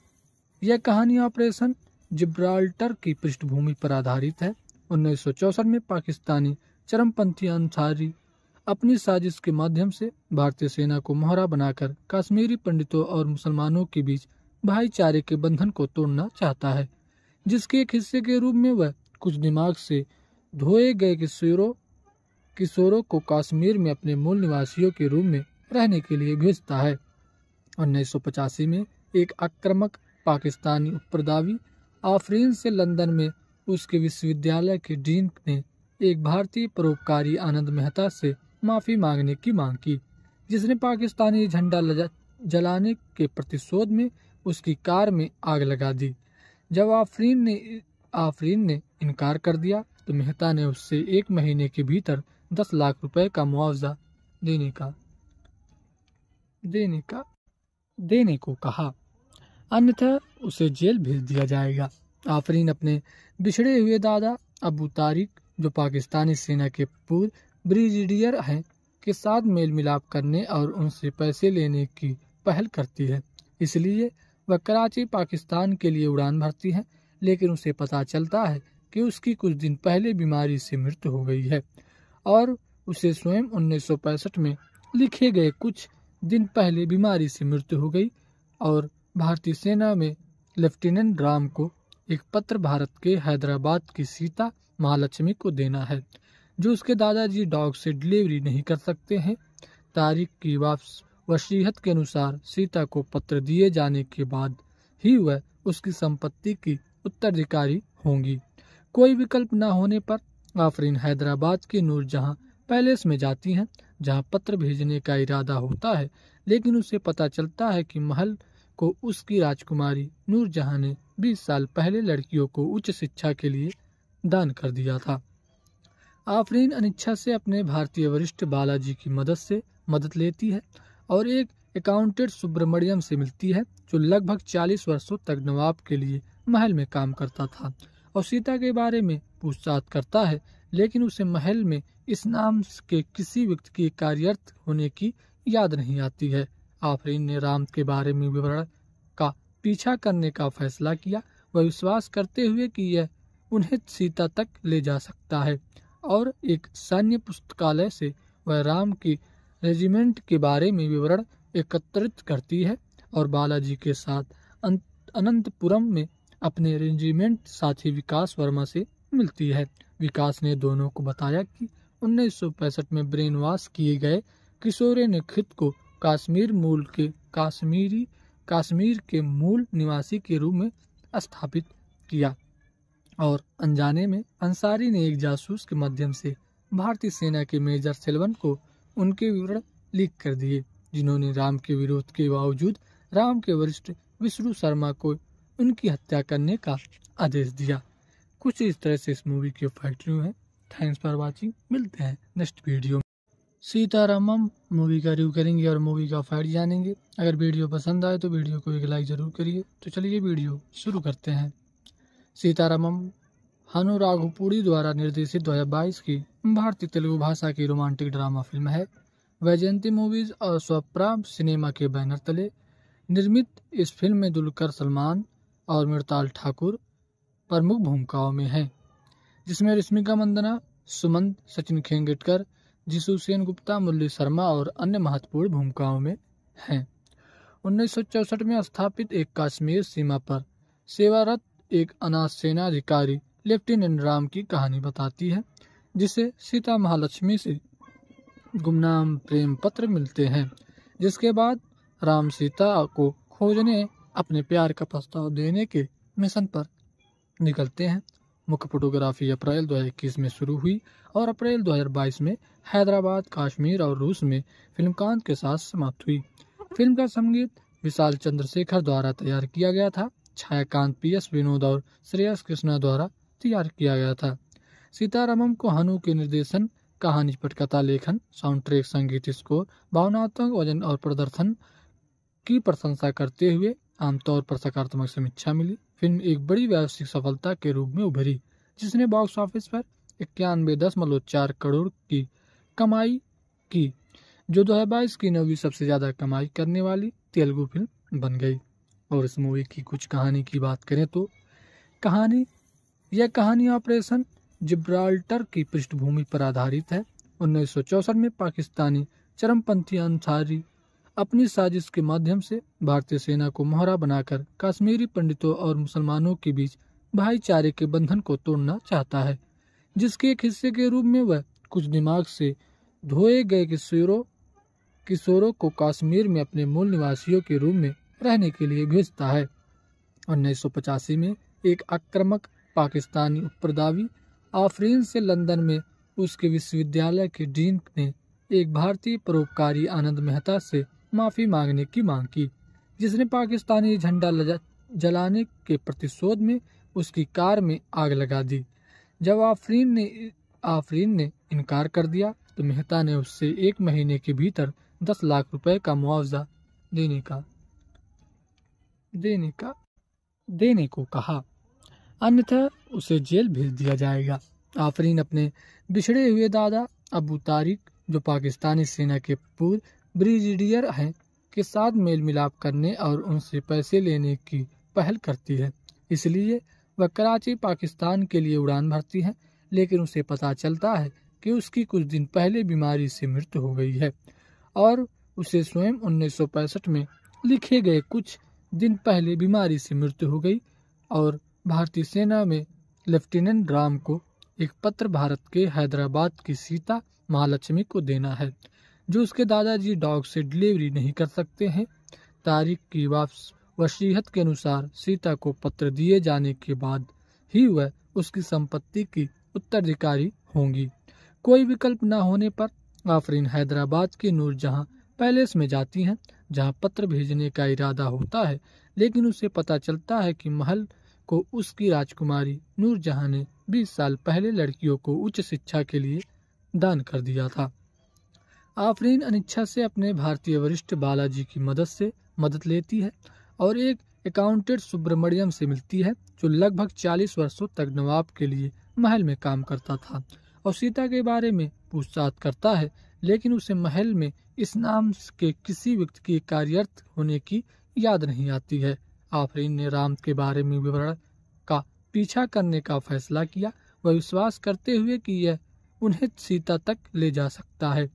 यह कहानी ऑपरेशन जिब्राल्टर की पृष्ठभूमि पर आधारित है उन्नीस में पाकिस्तानी चरमपंथी अंसारी अपनी साजिश के माध्यम से भारतीय सेना को मोहरा बनाकर कश्मीरी पंडितों और मुसलमानों के बीच भाईचारे के बंधन को तोड़ना चाहता है जिसके एक हिस्से के रूप में वह कुछ दिमाग से धोए गए किशोरों किशोरों को कश्मीर में अपने मूल निवासियों के रूप में रहने के लिए भेजता है उन्नीस में एक आक्रमक पाकिस्तानी उपरदावी आफरीन से लंदन में उसके विश्वविद्यालय के डीन ने एक भारतीय परोपकारी आनंद मेहता से माफ़ी मांगने की मांग की जिसने पाकिस्तानी झंडा जलाने के प्रतिशोध में उसकी कार में आग लगा दी जब आफरीन ने आफरीन ने इनकार कर दिया तो मेहता ने उससे एक महीने के भीतर दस लाख रुपए का मुआवजा देने का देने का देने को कहा अन्यथा उसे जेल भेज दिया जाएगा आफरीन अपने बिछड़े हुए दादा अबू तारिक जो पाकिस्तानी सेना के पूर्व ब्रिजिडियर हैं के साथ मेल मिलाप करने और उनसे पैसे लेने की पहल करती है इसलिए वह कराची पाकिस्तान के लिए उड़ान भरती है लेकिन उसे पता चलता है कि उसकी कुछ दिन पहले बीमारी से मृत्यु हो गई है और उसे स्वयं उन्नीस में लिखे गए कुछ दिन पहले बीमारी से मृत्यु हो गई और भारतीय सेना में लेफ्टिनेंट राम को एक पत्र भारत के हैदराबाद की सीता महालक्ष्मी को देना है जो उसके दादाजी डॉग से डिलीवरी नहीं कर सकते हैं तारिक की वापस वसीहत के अनुसार सीता को पत्र दिए जाने के बाद ही वह उसकी संपत्ति की उत्तराधिकारी होंगी कोई विकल्प न होने पर आफरीन हैदराबाद के नूरजहां पैलेस में जाती हैं जहां पत्र भेजने का इरादा होता है लेकिन उसे पता चलता है कि महल को उसकी राजकुमारी नूरजहां ने 20 साल पहले लड़कियों को उच्च शिक्षा के लिए दान कर दिया था आफरीन अनिच्छा से अपने भारतीय वरिष्ठ बालाजी की मदद से मदद लेती है और एक अकाउंटेंट सुब्रमण्यम से मिलती है जो लगभग 40 वर्षों तक नवाब के लिए महल में काम करता था और सीता के बारे में पूछताछ करता है लेकिन उसे महल में इस नाम के किसी व्यक्ति के कार्यरत होने की याद नहीं आती है आफरीन ने राम के बारे में विवरण का पीछा करने का फैसला किया वह विश्वास करते हुए कि यह उन्हें सीता तक ले जा सकता है और एक सैन्य पुस्तकालय से वह राम की रेजिमेंट के बारे में विवरण एकत्रित करती है और बालाजी के साथ अनंतपुरम में अपने रेजिमेंट साथी विकास वर्मा से मिलती है विकास ने दोनों को बताया कि उन्नीस में ब्रेन वॉश किए गए किशोरे ने खुद को काश्मीर मूल के काश्मीरी काश्मीर के मूल निवासी के रूप में स्थापित किया और अनजाने में अंसारी ने एक जासूस के माध्यम से भारतीय सेना के मेजर सेलवन को उनके विवरण लीक कर दिए जिन्होंने राम के विरोध के बावजूद राम के वरिष्ठ विष्णु शर्मा को उनकी हत्या करने का आदेश दिया कुछ इस तरह से इस मूवी के फाइट है थैंक्स फॉर वाचिंग मिलते हैं नेक्स्ट वीडियो में सीतारामम मूवी का रिव्यू करेंगे और मूवी का फाइट जानेंगे अगर वीडियो पसंद आए तो वीडियो को एक लाइक ज़रूर करिए तो चलिए वीडियो शुरू करते हैं सीतारामम हनु द्वारा निर्देशित 2022 की भारतीय तेलुगु भाषा की रोमांटिक ड्रामा फिल्म है वैजयंती मूवीज और स्वप्रा सिनेमा के बैनर तले निर्मित इस फिल्म में दुलकर सलमान और मृताल ठाकुर प्रमुख भूमिकाओं में हैं जिसमें रश्मिका मंदना सुमंत सचिन खेंगेटकर जिसु सेन गुप्ता मुरली शर्मा और अन्य महत्वपूर्ण भूमिकाओं में हैं उन्नीस में स्थापित एक काश्मीर सीमा पर सेवारत एक अनाथ सेना अधिकारी लेफ्टिनेंट राम की कहानी बताती है जिसे सीता महालक्ष्मी से गुमनाम प्रेम पत्र मिलते हैं जिसके बाद राम सीता को खोजने अपने प्यार का प्रस्ताव देने के मिशन पर निकलते हैं मुख्य फोटोग्राफी अप्रैल 2021 में शुरू हुई और अप्रैल 2022 में हैदराबाद कश्मीर और रूस में कांत के साथ समाप्त हुई फिल्म का संगीत विशाल चंद्रशेखर द्वारा तैयार किया गया था छायाकांत पी एस विनोद और श्रेयस कृष्णा द्वारा तैयार किया गया था सीतारामम को हनु के निर्देशन कहानी पटकथा लेखन साउंड ट्रैक संगीत स्कोर भावनात्मक वजन और प्रदर्शन की प्रशंसा करते हुए आमतौर पर सकारात्मक समीक्षा मिली फिल्म एक बड़ी व्यावसायिक सफलता के रूप में उभरी जिसने बॉक्स ऑफिस पर इक्यानवे दशमलव चार करोड़ की कमाई की जो बाईस की नवी सबसे ज़्यादा कमाई करने वाली तेलुगु फिल्म बन गई और इस मूवी की कुछ कहानी की बात करें तो कहानी यह कहानी ऑपरेशन जिब्राल्टर की पृष्ठभूमि पर आधारित है उन्नीस में पाकिस्तानी चरमपंथी अंसारी अपनी साजिश के माध्यम से भारतीय सेना को मोहरा बनाकर कश्मीरी पंडितों और मुसलमानों के बीच भाईचारे के बंधन को तोड़ना चाहता है जिसके एक हिस्से के रूप में वह कुछ दिमाग से धोए गए किशोरों किशोरों को कश्मीर में अपने मूल निवासियों के रूप में रहने के लिए भेजता है उन्नीस में एक आक्रामक पाकिस्तानी उपप्रदावी आफरीन से लंदन में उसके विश्वविद्यालय के डीन ने एक भारतीय परोपकारी आनंद मेहता से माफ़ी मांगने की मांग की जिसने पाकिस्तानी झंडा जलाने के प्रतिशोध में उसकी कार में आग लगा दी जब आफरीन ने आफरीन ने इनकार कर दिया तो मेहता ने उससे एक महीने के भीतर दस लाख रुपए का मुआवजा देने का देने का देने को कहा अन्यथा उसे जेल भेज दिया जाएगा आफरीन अपने बिछड़े हुए दादा अबू तारिक जो पाकिस्तानी सेना के पूर्व ब्रिगेडियर हैं के साथ मेल मिलाप करने और उनसे पैसे लेने की पहल करती है इसलिए वह कराची पाकिस्तान के लिए उड़ान भरती है लेकिन उसे पता चलता है कि उसकी कुछ दिन पहले बीमारी से मृत्यु हो गई है और उसे स्वयं 1965 में लिखे गए कुछ दिन पहले बीमारी से मृत्यु हो गई और भारतीय सेना में लेफ्टिनेंट राम को एक पत्र भारत के हैदराबाद की सीता महालक्ष्मी को देना है जो उसके दादाजी डॉग से डिलीवरी नहीं कर सकते हैं तारीख की वापस वसीहत के अनुसार सीता को पत्र दिए जाने के बाद ही वह उसकी संपत्ति की उत्तराधिकारी होंगी कोई विकल्प न होने पर आफरीन हैदराबाद के नूरजहां पैलेस में जाती हैं जहाँ पत्र भेजने का इरादा होता है लेकिन उसे पता चलता है कि महल को उसकी राजकुमारी नूरजहाँ ने 20 साल पहले लड़कियों को उच्च शिक्षा के लिए दान कर दिया था आफरीन अनिच्छा से अपने भारतीय वरिष्ठ बालाजी की मदद से मदद लेती है और एक अकाउंटेंट सुब्रमण्यम से मिलती है जो लगभग 40 वर्षों तक नवाब के लिए महल में काम करता था और सीता के बारे में पूछताछ करता है लेकिन उसे महल में इस नाम के किसी व्यक्ति के कार्यरत होने की याद नहीं आती है आफरीन ने राम के बारे में विवरण का पीछा करने का फैसला किया वह विश्वास करते हुए कि यह उन्हें सीता तक ले जा सकता है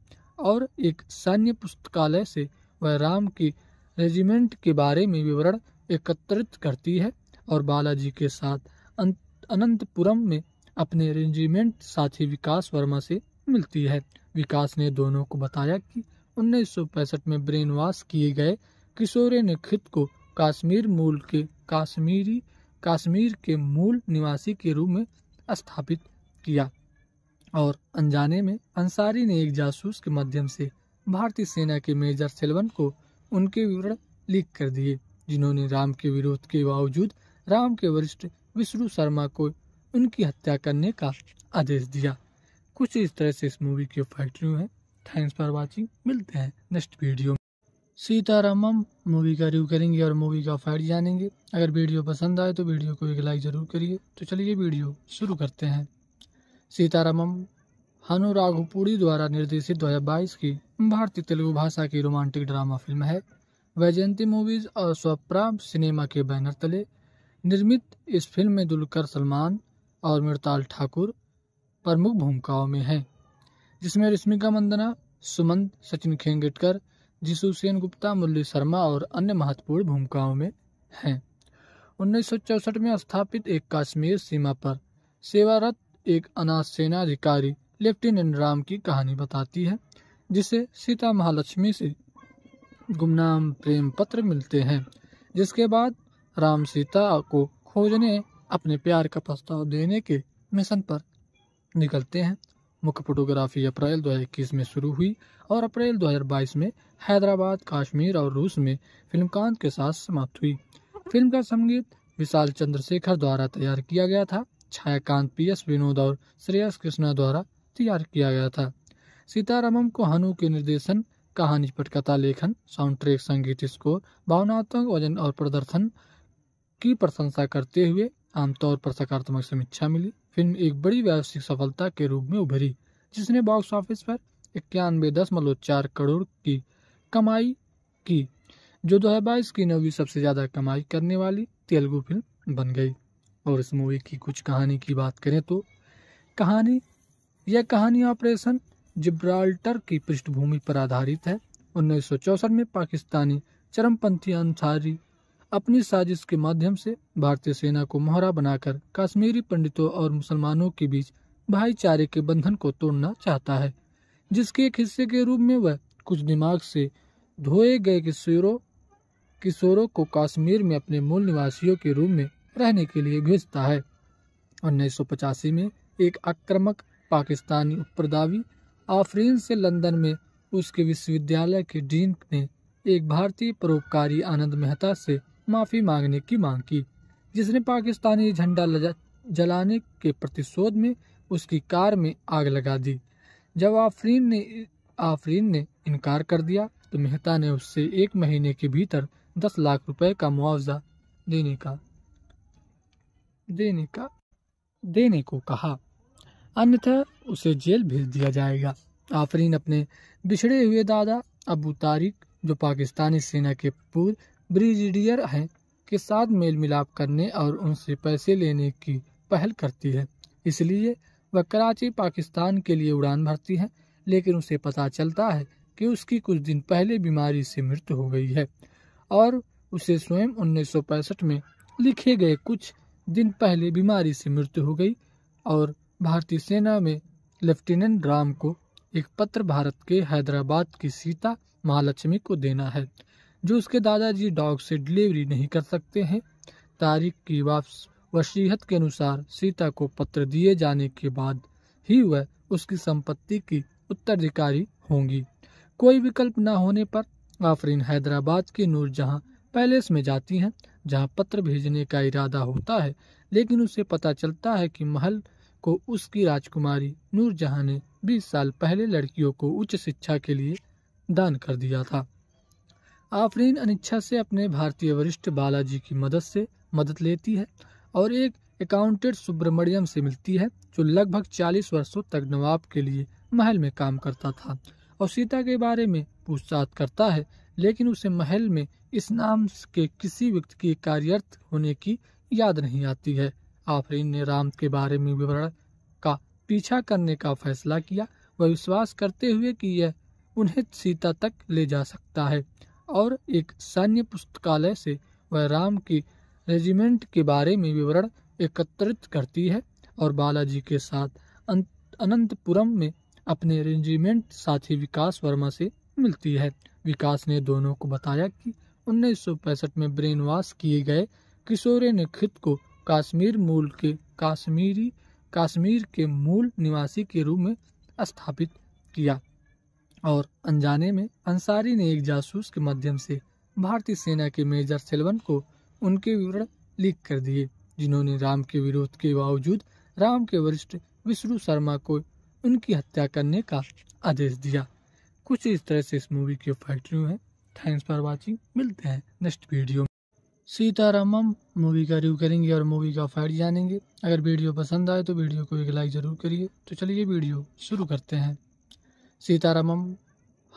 और एक सैन्य पुस्तकालय से वह राम की रेजिमेंट के बारे में विवरण एकत्रित करती है और बालाजी के साथ अनंतपुरम में अपने रेजिमेंट साथी विकास वर्मा से मिलती है विकास ने दोनों को बताया कि उन्नीस में ब्रेन वॉश किए गए किशोरे ने खुद को काश्मीर मूल के काश्मीरी काश्मीर के मूल निवासी के रूप में स्थापित किया और अनजाने में अंसारी ने एक जासूस के माध्यम से भारतीय सेना के मेजर सेलवन को उनके विवरण लीक कर दिए जिन्होंने राम के विरोध के बावजूद राम के वरिष्ठ विष्णु शर्मा को उनकी हत्या करने का आदेश दिया कुछ इस तरह से इस मूवी के फाइट रिव्यू है थैंक्स फॉर वॉचिंग मिलते हैं नेक्स्ट वीडियो में सीतारामम मूवी का रिव्यू करेंगे और मूवी का फाइट जानेंगे अगर वीडियो पसंद आए तो वीडियो को एक लाइक ज़रूर करिए तो चलिए वीडियो शुरू करते हैं सीतारामम हनु राघुपुरी द्वारा निर्देशित 2022 की भारतीय तेलुगु भाषा की रोमांटिक ड्रामा फिल्म है वैजयंती मूवीज़ और स्वप्रा सिनेमा के बैनर तले निर्मित इस फिल्म में दुलकर सलमान और मृताल ठाकुर प्रमुख भूमिकाओं में है जिसमें रश्मिका मंदना सुमंत सचिन खेंगटकर जिसु सेन गुप्ता मुरली शर्मा और अन्य महत्वपूर्ण भूमिकाओं में हैं उन्नीस में स्थापित एक कश्मीर सीमा पर सेवारत एक अनाथ सेना अधिकारी लेफ्टिनेंट राम की कहानी बताती है जिसे सीता महालक्ष्मी से गुमनाम प्रेम पत्र मिलते हैं जिसके बाद राम सीता को खोजने अपने प्यार का प्रस्ताव देने के मिशन पर निकलते हैं मुख्य फोटोग्राफी अप्रैल 2021 में शुरू हुई और अप्रैल 2022 में हैदराबाद काश्मीर और रूस में फिल्मकांत के साथ समाप्त हुई फिल्म का संगीत विशाल चंद्रशेखर द्वारा तैयार किया गया था छायाकांत पी एस विनोद और श्रेयस कृष्णा द्वारा तैयार किया गया था सीतारामम को हनु के निर्देशन कहानी पटकथा लेखन साउंड ट्रैक संगीत स्कोर भावनात्मक वजन और प्रदर्शन की प्रशंसा करते हुए आमतौर पर सकारात्मक समीक्षा मिली फिल्म एक बड़ी व्यावसायिक सफलता के रूप में उभरी जिसने बॉक्स ऑफिस पर इक्यानवे दशमलव चार करोड़ की कमाई की जो बाईस की नवी सबसे ज़्यादा कमाई करने वाली तेलुगु फिल्म बन गई और इस मूवी की कुछ कहानी की बात करें तो कहानी यह कहानी ऑपरेशन जिब्राल्टर की पृष्ठभूमि पर आधारित है उन्नीस में पाकिस्तानी चरमपंथी अंसारी अपनी साजिश के माध्यम से भारतीय सेना को मोहरा बनाकर कश्मीरी पंडितों और मुसलमानों के बीच भाईचारे के बंधन को तोड़ना चाहता है जिसके एक हिस्से के रूप में वह कुछ दिमाग से धोए गए किशोरों किशोरों को कश्मीर में अपने मूल निवासियों के रूप में रहने के लिए भेजता है उन्नीस में एक आक्रमक पाकिस्तानी उपरदावी आफरीन से लंदन में उसके विश्वविद्यालय के डीन ने एक भारतीय परोपकारी आनंद मेहता से माफ़ी मांगने की मांग की जिसने पाकिस्तानी झंडा जलाने के प्रतिशोध में उसकी कार में आग लगा दी जब आफरीन ने आफरीन ने इनकार कर दिया तो मेहता ने उससे एक महीने के भीतर दस लाख रुपए का मुआवजा देने का देने का देने को कहा अन्यथा उसे जेल भेज दिया जाएगा आफरीन अपने बिछड़े हुए दादा अबू तारिक जो पाकिस्तानी सेना के पूर्व ब्रिजिडियर हैं के साथ मेल मिलाप करने और उनसे पैसे लेने की पहल करती है इसलिए वह कराची पाकिस्तान के लिए उड़ान भरती है लेकिन उसे पता चलता है कि उसकी कुछ दिन पहले बीमारी से मृत्यु हो गई है और उसे स्वयं उन्नीस में लिखे गए कुछ दिन पहले बीमारी से मृत्यु हो गई और भारतीय सेना में लेफ्टिनेंट राम को एक पत्र भारत के हैदराबाद की सीता महालक्ष्मी को देना है जो उसके दादाजी डॉग से डिलीवरी नहीं कर सकते हैं तारिक की वापस वसीहत के अनुसार सीता को पत्र दिए जाने के बाद ही वह उसकी संपत्ति की उत्तराधिकारी होंगी कोई विकल्प न होने पर आफरीन हैदराबाद के नूरजहाँ पैलेस में जाती हैं जहाँ पत्र भेजने का इरादा होता है लेकिन उसे पता चलता है कि महल को उसकी राजकुमारी नूरजहाँ ने 20 साल पहले लड़कियों को उच्च शिक्षा के लिए दान कर दिया था आफरीन अनिच्छा से अपने भारतीय वरिष्ठ बालाजी की मदद से मदद लेती है और एक अकाउंटेंट सुब्रमण्यम से मिलती है जो लगभग 40 वर्षों तक नवाब के लिए महल में काम करता था और सीता के बारे में पूछताछ करता है लेकिन उसे महल में इस नाम के किसी व्यक्ति के कार्यरत होने की याद नहीं आती है आफरीन ने राम के बारे में विवरण का पीछा करने का फैसला किया वह विश्वास करते हुए कि यह उन्हें सीता तक ले जा सकता है और एक सैन्य पुस्तकालय से वह राम की रेजिमेंट के बारे में विवरण एकत्रित करती है और बालाजी के साथ अनंतपुरम में अपने रेजिमेंट साथी विकास वर्मा से मिलती है विकास ने दोनों को बताया कि उन्नीस में ब्रेन वॉश किए गए किशोरे ने खुद को कश्मीर मूल के कश्मीरी कश्मीर के मूल निवासी के रूप में स्थापित किया और अनजाने में अंसारी ने एक जासूस के माध्यम से भारतीय सेना के मेजर सेलवन को उनके विवरण लीक कर दिए जिन्होंने राम के विरोध के बावजूद राम के वरिष्ठ विष्णु शर्मा को उनकी हत्या करने का आदेश दिया कुछ इस तरह से इस मूवी के फाइट है थैंक्स फॉर वाचिंग मिलते हैं नेक्स्ट वीडियो में सीतारामम मूवी का रिव्यू करेंगे और मूवी का फाइट जानेंगे अगर वीडियो पसंद आए तो वीडियो को एक लाइक ज़रूर करिए तो चलिए वीडियो शुरू करते हैं सीतारामम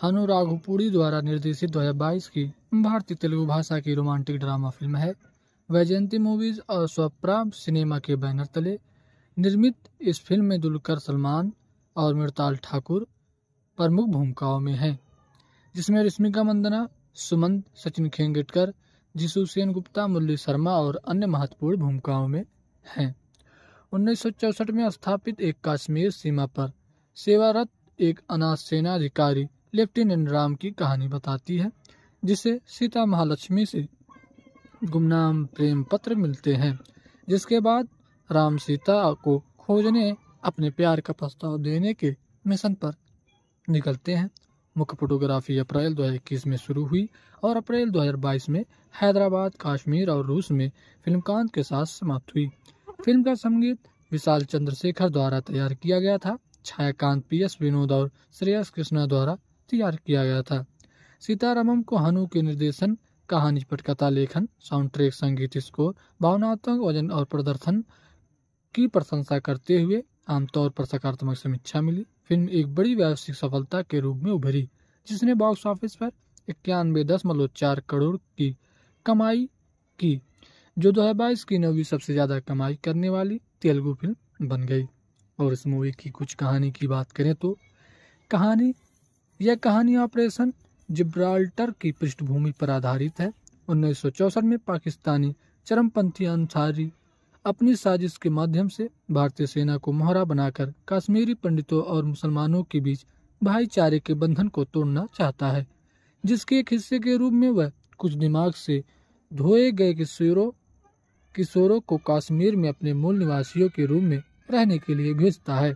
हनु राघुपुरी द्वारा निर्देशित 2022 की भारतीय तेलुगु भाषा की रोमांटिक ड्रामा फिल्म है वैजयंती मूवीज और स्वप्रा सिनेमा के बैनर तले निर्मित इस फिल्म में दुलकर सलमान और मृताल ठाकुर प्रमुख भूमिकाओं में हैं जिसमें रश्मिका मंदना सुमंत सचिन खेंगेटकर जिसु सेन गुप्ता मुरली शर्मा और अन्य महत्वपूर्ण भूमिकाओं में हैं उन्नीस में स्थापित एक काश्मीर सीमा पर सेवारत एक अनाथ सेना अधिकारी लेफ्टिनेंट राम की कहानी बताती है जिसे सीता महालक्ष्मी से गुमनाम प्रेम पत्र मिलते हैं जिसके बाद राम सीता को खोजने अपने प्यार का प्रस्ताव देने के मिशन पर निकलते हैं मुख्य फोटोग्राफी अप्रैल 2021 में शुरू हुई और अप्रैल 2022 में हैदराबाद कश्मीर और रूस में फिल्म कांत के साथ समाप्त हुई फिल्म का संगीत विशाल चंद्रशेखर द्वारा तैयार किया गया था छायाकांत पी एस विनोद और श्रेयस कृष्णा द्वारा तैयार किया गया था सीतारामम को हनु के निर्देशन कहानी पटकथा लेखन साउंड ट्रैक संगीत स्कोर भावनात्मक वजन और प्रदर्शन की प्रशंसा करते हुए आमतौर पर सकारात्मक समीक्षा मिली फिल्म एक बड़ी व्यावसायिक सफलता के रूप में उभरी जिसने बॉक्स ऑफिस पर इक्यानवे दशमलव चार करोड़ की कमाई की जो बाईस की नवी सबसे ज़्यादा कमाई करने वाली तेलुगु फिल्म बन गई और इस मूवी की कुछ कहानी की बात करें तो कहानी यह कहानी ऑपरेशन जिब्राल्टर की पृष्ठभूमि पर आधारित है उन्नीस में पाकिस्तानी चरमपंथी अंसारी अपनी साजिश के माध्यम से भारतीय सेना को मोहरा बनाकर कश्मीरी पंडितों और मुसलमानों के बीच भाईचारे के बंधन को तोड़ना चाहता है जिसके एक हिस्से के रूप में वह कुछ दिमाग से धोए गए किशोरों किशोरों को कश्मीर में अपने मूल निवासियों के रूप में रहने के लिए भेजता है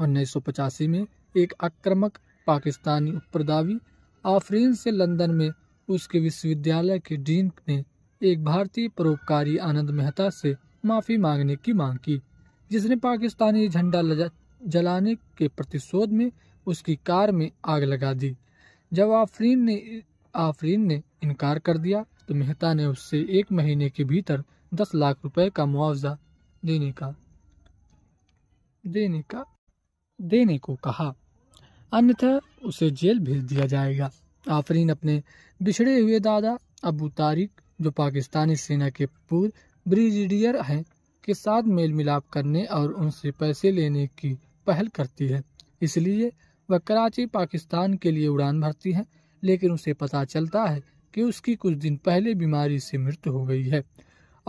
उन्नीस में एक आक्रामक पाकिस्तानी उपप्रदावी आफरीन से लंदन में उसके विश्वविद्यालय के डीन ने एक भारतीय परोपकारी आनंद मेहता से माफ़ी मांगने की मांग की जिसने पाकिस्तानी झंडा जलाने के प्रतिशोध में उसकी कार में आग लगा दी जब आफरीन ने आफरीन ने इनकार कर दिया तो मेहता ने उससे एक महीने के भीतर दस लाख रुपए का मुआवजा देने का देने का देने को कहा अन्यथा उसे जेल भेज दिया जाएगा आफरीन अपने बिछड़े हुए दादा अबू तारिक जो पाकिस्तानी सेना के पूर्व ब्रिगेडियर हैं के साथ मेल मिलाप करने और उनसे पैसे लेने की पहल करती है इसलिए वह कराची पाकिस्तान के लिए उड़ान भरती है लेकिन उसे पता चलता है कि उसकी कुछ दिन पहले बीमारी से मृत्यु हो गई है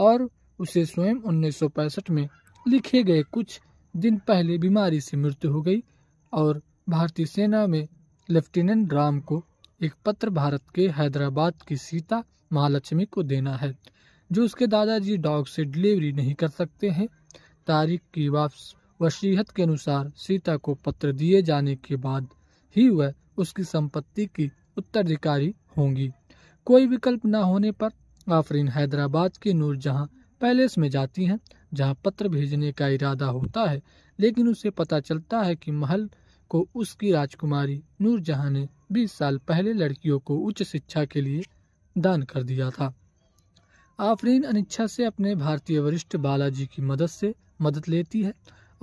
और उसे स्वयं 1965 में लिखे गए कुछ दिन पहले बीमारी से मृत्यु हो गई और भारतीय सेना में लेफ्टिनेंट राम को एक पत्र भारत के हैदराबाद की सीता महालक्ष्मी को देना है जो उसके दादाजी डॉग से डिलीवरी नहीं कर सकते हैं तारीख की वापस वसीहत के अनुसार सीता को पत्र दिए जाने के बाद ही वह उसकी संपत्ति की उत्तराधिकारी होंगी कोई विकल्प न होने पर आफरीन हैदराबाद के नूरजहां पैलेस में जाती हैं जहां पत्र भेजने का इरादा होता है लेकिन उसे पता चलता है कि महल को उसकी राजकुमारी नूरजहां ने 20 साल पहले लड़कियों को उच्च शिक्षा के लिए दान कर दिया था आफरीन अनिच्छा से अपने भारतीय वरिष्ठ बालाजी की मदद से मदद लेती है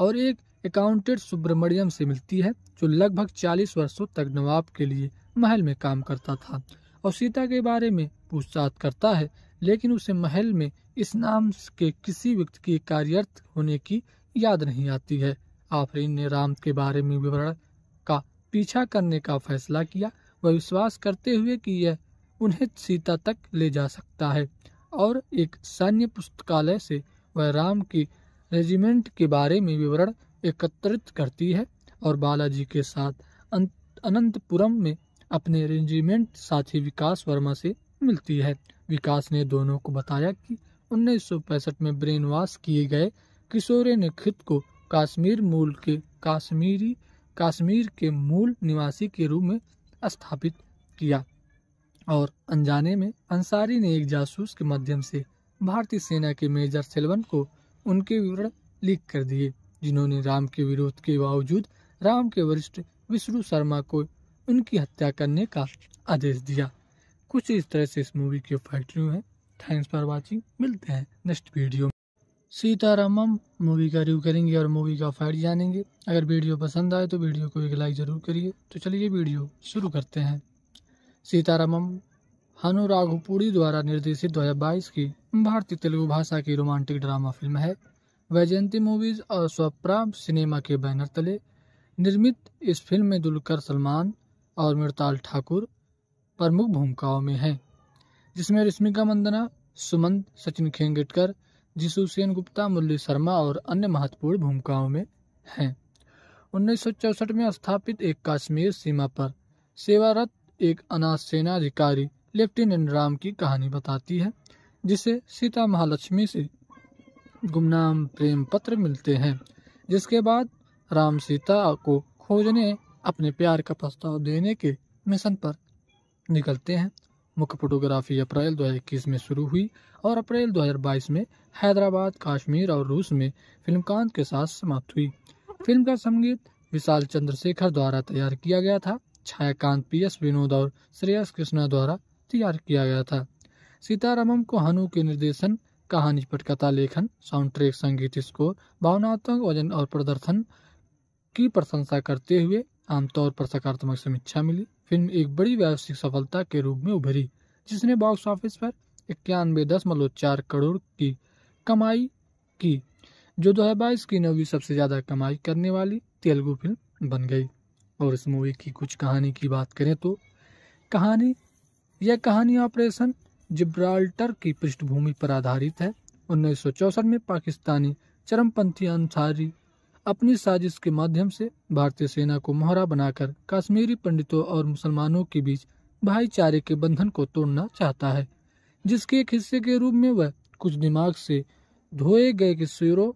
और एक अकाउंटेंट सुब्रमण्यम से मिलती है जो लगभग 40 वर्षों तक नवाब के लिए महल में काम करता था और सीता के बारे में पूछताछ करता है लेकिन उसे महल में इस नाम के किसी व्यक्ति के कार्यर्थ होने की याद नहीं आती है आफरीन ने राम के बारे में विवरण का पीछा करने का फैसला किया वह विश्वास करते हुए कि यह उन्हें सीता तक ले जा सकता है और एक सैन्य पुस्तकालय से वह राम की रेजिमेंट के बारे में विवरण एकत्रित करती है और बालाजी के साथ अनंतपुरम में अपने रेजिमेंट साथी विकास वर्मा से मिलती है विकास ने दोनों को बताया कि उन्नीस में ब्रेन वॉश किए गए किशोरे ने खुद को काश्मीर मूल के काश्मीरी काश्मीर के मूल निवासी के रूप में स्थापित किया और अनजाने में अंसारी ने एक जासूस के माध्यम से भारतीय सेना के मेजर सेलवन को उनके विवरण लीक कर दिए जिन्होंने राम के विरोध के बावजूद राम के वरिष्ठ विष्णु शर्मा को उनकी हत्या करने का आदेश दिया कुछ इस तरह से इस मूवी के फैक्ट्री हैं थैंक्स फॉर वॉचिंग मिलते हैं नेक्स्ट वीडियो में सीताराम हम मूवी का रिव्यू करेंगे और मूवी का फाइट जानेंगे अगर वीडियो पसंद आए तो वीडियो को एक लाइक ज़रूर करिए तो चलिए वीडियो शुरू करते हैं सीतारामम हनु राघुपुरी द्वारा निर्देशित 2022 की भारतीय तेलुगु भाषा की रोमांटिक ड्रामा फिल्म है वैजयंती मूवीज़ और स्वप्रा सिनेमा के बैनर तले निर्मित इस फिल्म में दुलकर सलमान और मृताल ठाकुर प्रमुख भूमिकाओं में हैं जिसमें रश्मिका मंदना सुमंत सचिन खेंगटकर जिसु सेन गुप्ता मुरली शर्मा और अन्य महत्वपूर्ण भूमिकाओं में हैं उन्नीस में स्थापित एक काश्मीर सीमा पर सेवारत एक अनाथ सेना अधिकारी लेफ्टिनेंट राम की कहानी बताती है जिसे सीता महालक्ष्मी से गुमनाम प्रेम पत्र मिलते हैं जिसके बाद राम सीता को खोजने अपने प्यार का प्रस्ताव देने के मिशन पर निकलते हैं मुख्य फोटोग्राफी अप्रैल 2021 में शुरू हुई और अप्रैल 2022 में हैदराबाद काश्मीर और रूस में फिल्म कांत के साथ समाप्त हुई फिल्म का संगीत विशाल चंद्रशेखर द्वारा तैयार किया गया था छायाकांत पी एस विनोद और श्रेयस कृष्णा द्वारा तैयार किया गया था सीतारामम को हनु के निर्देशन कहानी पटकथा लेखन साउंड ट्रैक संगीत स्कोर भावनात्मक वजन और प्रदर्शन की प्रशंसा करते हुए आमतौर पर सकारात्मक समीक्षा मिली फिल्म एक बड़ी व्यावसायिक सफलता के रूप में उभरी जिसने बॉक्स ऑफिस पर इक्यानवे दशमलव चार करोड़ की कमाई की जो बाईस की नवी सबसे ज़्यादा कमाई करने वाली तेलुगु फिल्म बन गई और इस मूवी की कुछ कहानी की बात करें तो कहानी यह कहानी ऑपरेशन जिब्राल्टर की पृष्ठभूमि पर आधारित है उन्नीस में पाकिस्तानी चरमपंथी अंसारी अपनी साजिश के माध्यम से भारतीय सेना को मोहरा बनाकर कश्मीरी पंडितों और मुसलमानों के बीच भाईचारे के बंधन को तोड़ना चाहता है जिसके एक हिस्से के रूप में वह कुछ दिमाग से धोए गए किशोरों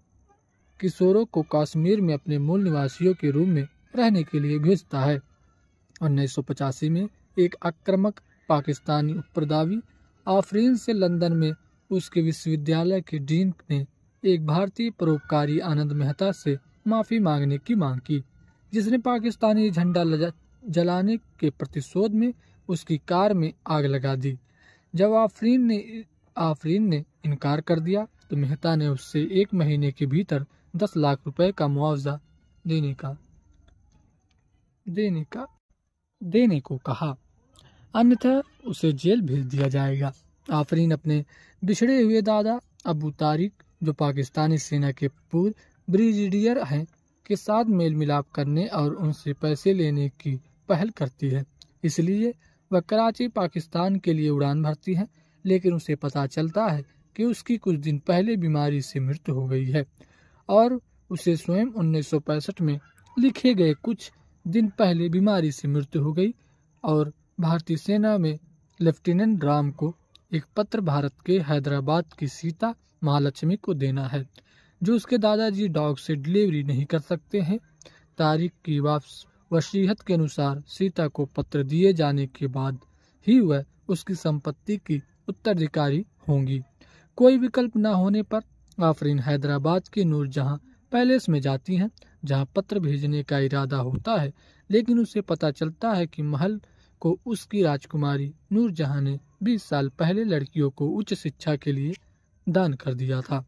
किशोरों को कश्मीर में अपने मूल निवासियों के रूप में रहने के लिए भेजता है उन्नीस में एक आक्रमक पाकिस्तानी उपप्रदावी आफरीन से लंदन में उसके विश्वविद्यालय के डीन ने एक भारतीय परोपकारी आनंद मेहता से माफ़ी मांगने की मांग की जिसने पाकिस्तानी झंडा जलाने के प्रतिशोध में उसकी कार में आग लगा दी जब आफरीन ने आफरीन ने इनकार कर दिया तो मेहता ने उससे एक महीने के भीतर दस लाख रुपए का मुआवजा देने का देने का देने को कहा अन्यथा उसे जेल भेज दिया जाएगा आफरीन अपने बिछड़े हुए दादा अबू तारिक जो पाकिस्तानी सेना के पूर्व ब्रिजिडियर हैं के साथ मेल मिलाप करने और उनसे पैसे लेने की पहल करती है इसलिए वह कराची पाकिस्तान के लिए उड़ान भरती है लेकिन उसे पता चलता है कि उसकी कुछ दिन पहले बीमारी से मृत्यु हो गई है और उसे स्वयं उन्नीस में लिखे गए कुछ दिन पहले बीमारी से मृत्यु हो गई और भारतीय सेना में लेफ्टिनेंट राम को एक पत्र भारत के हैदराबाद की सीता महालक्ष्मी को देना है जो उसके दादाजी डॉग से डिलीवरी नहीं कर सकते हैं तारिक की वापस वसीहत के अनुसार सीता को पत्र दिए जाने के बाद ही वह उसकी संपत्ति की उत्तराधिकारी होंगी कोई विकल्प न होने पर आफरीन हैदराबाद के नूरजहाँ पैलेस में जाती हैं जहाँ पत्र भेजने का इरादा होता है लेकिन उसे पता चलता है कि महल को उसकी राजकुमारी नूरजहाँ ने 20 साल पहले लड़कियों को उच्च शिक्षा के लिए दान कर दिया था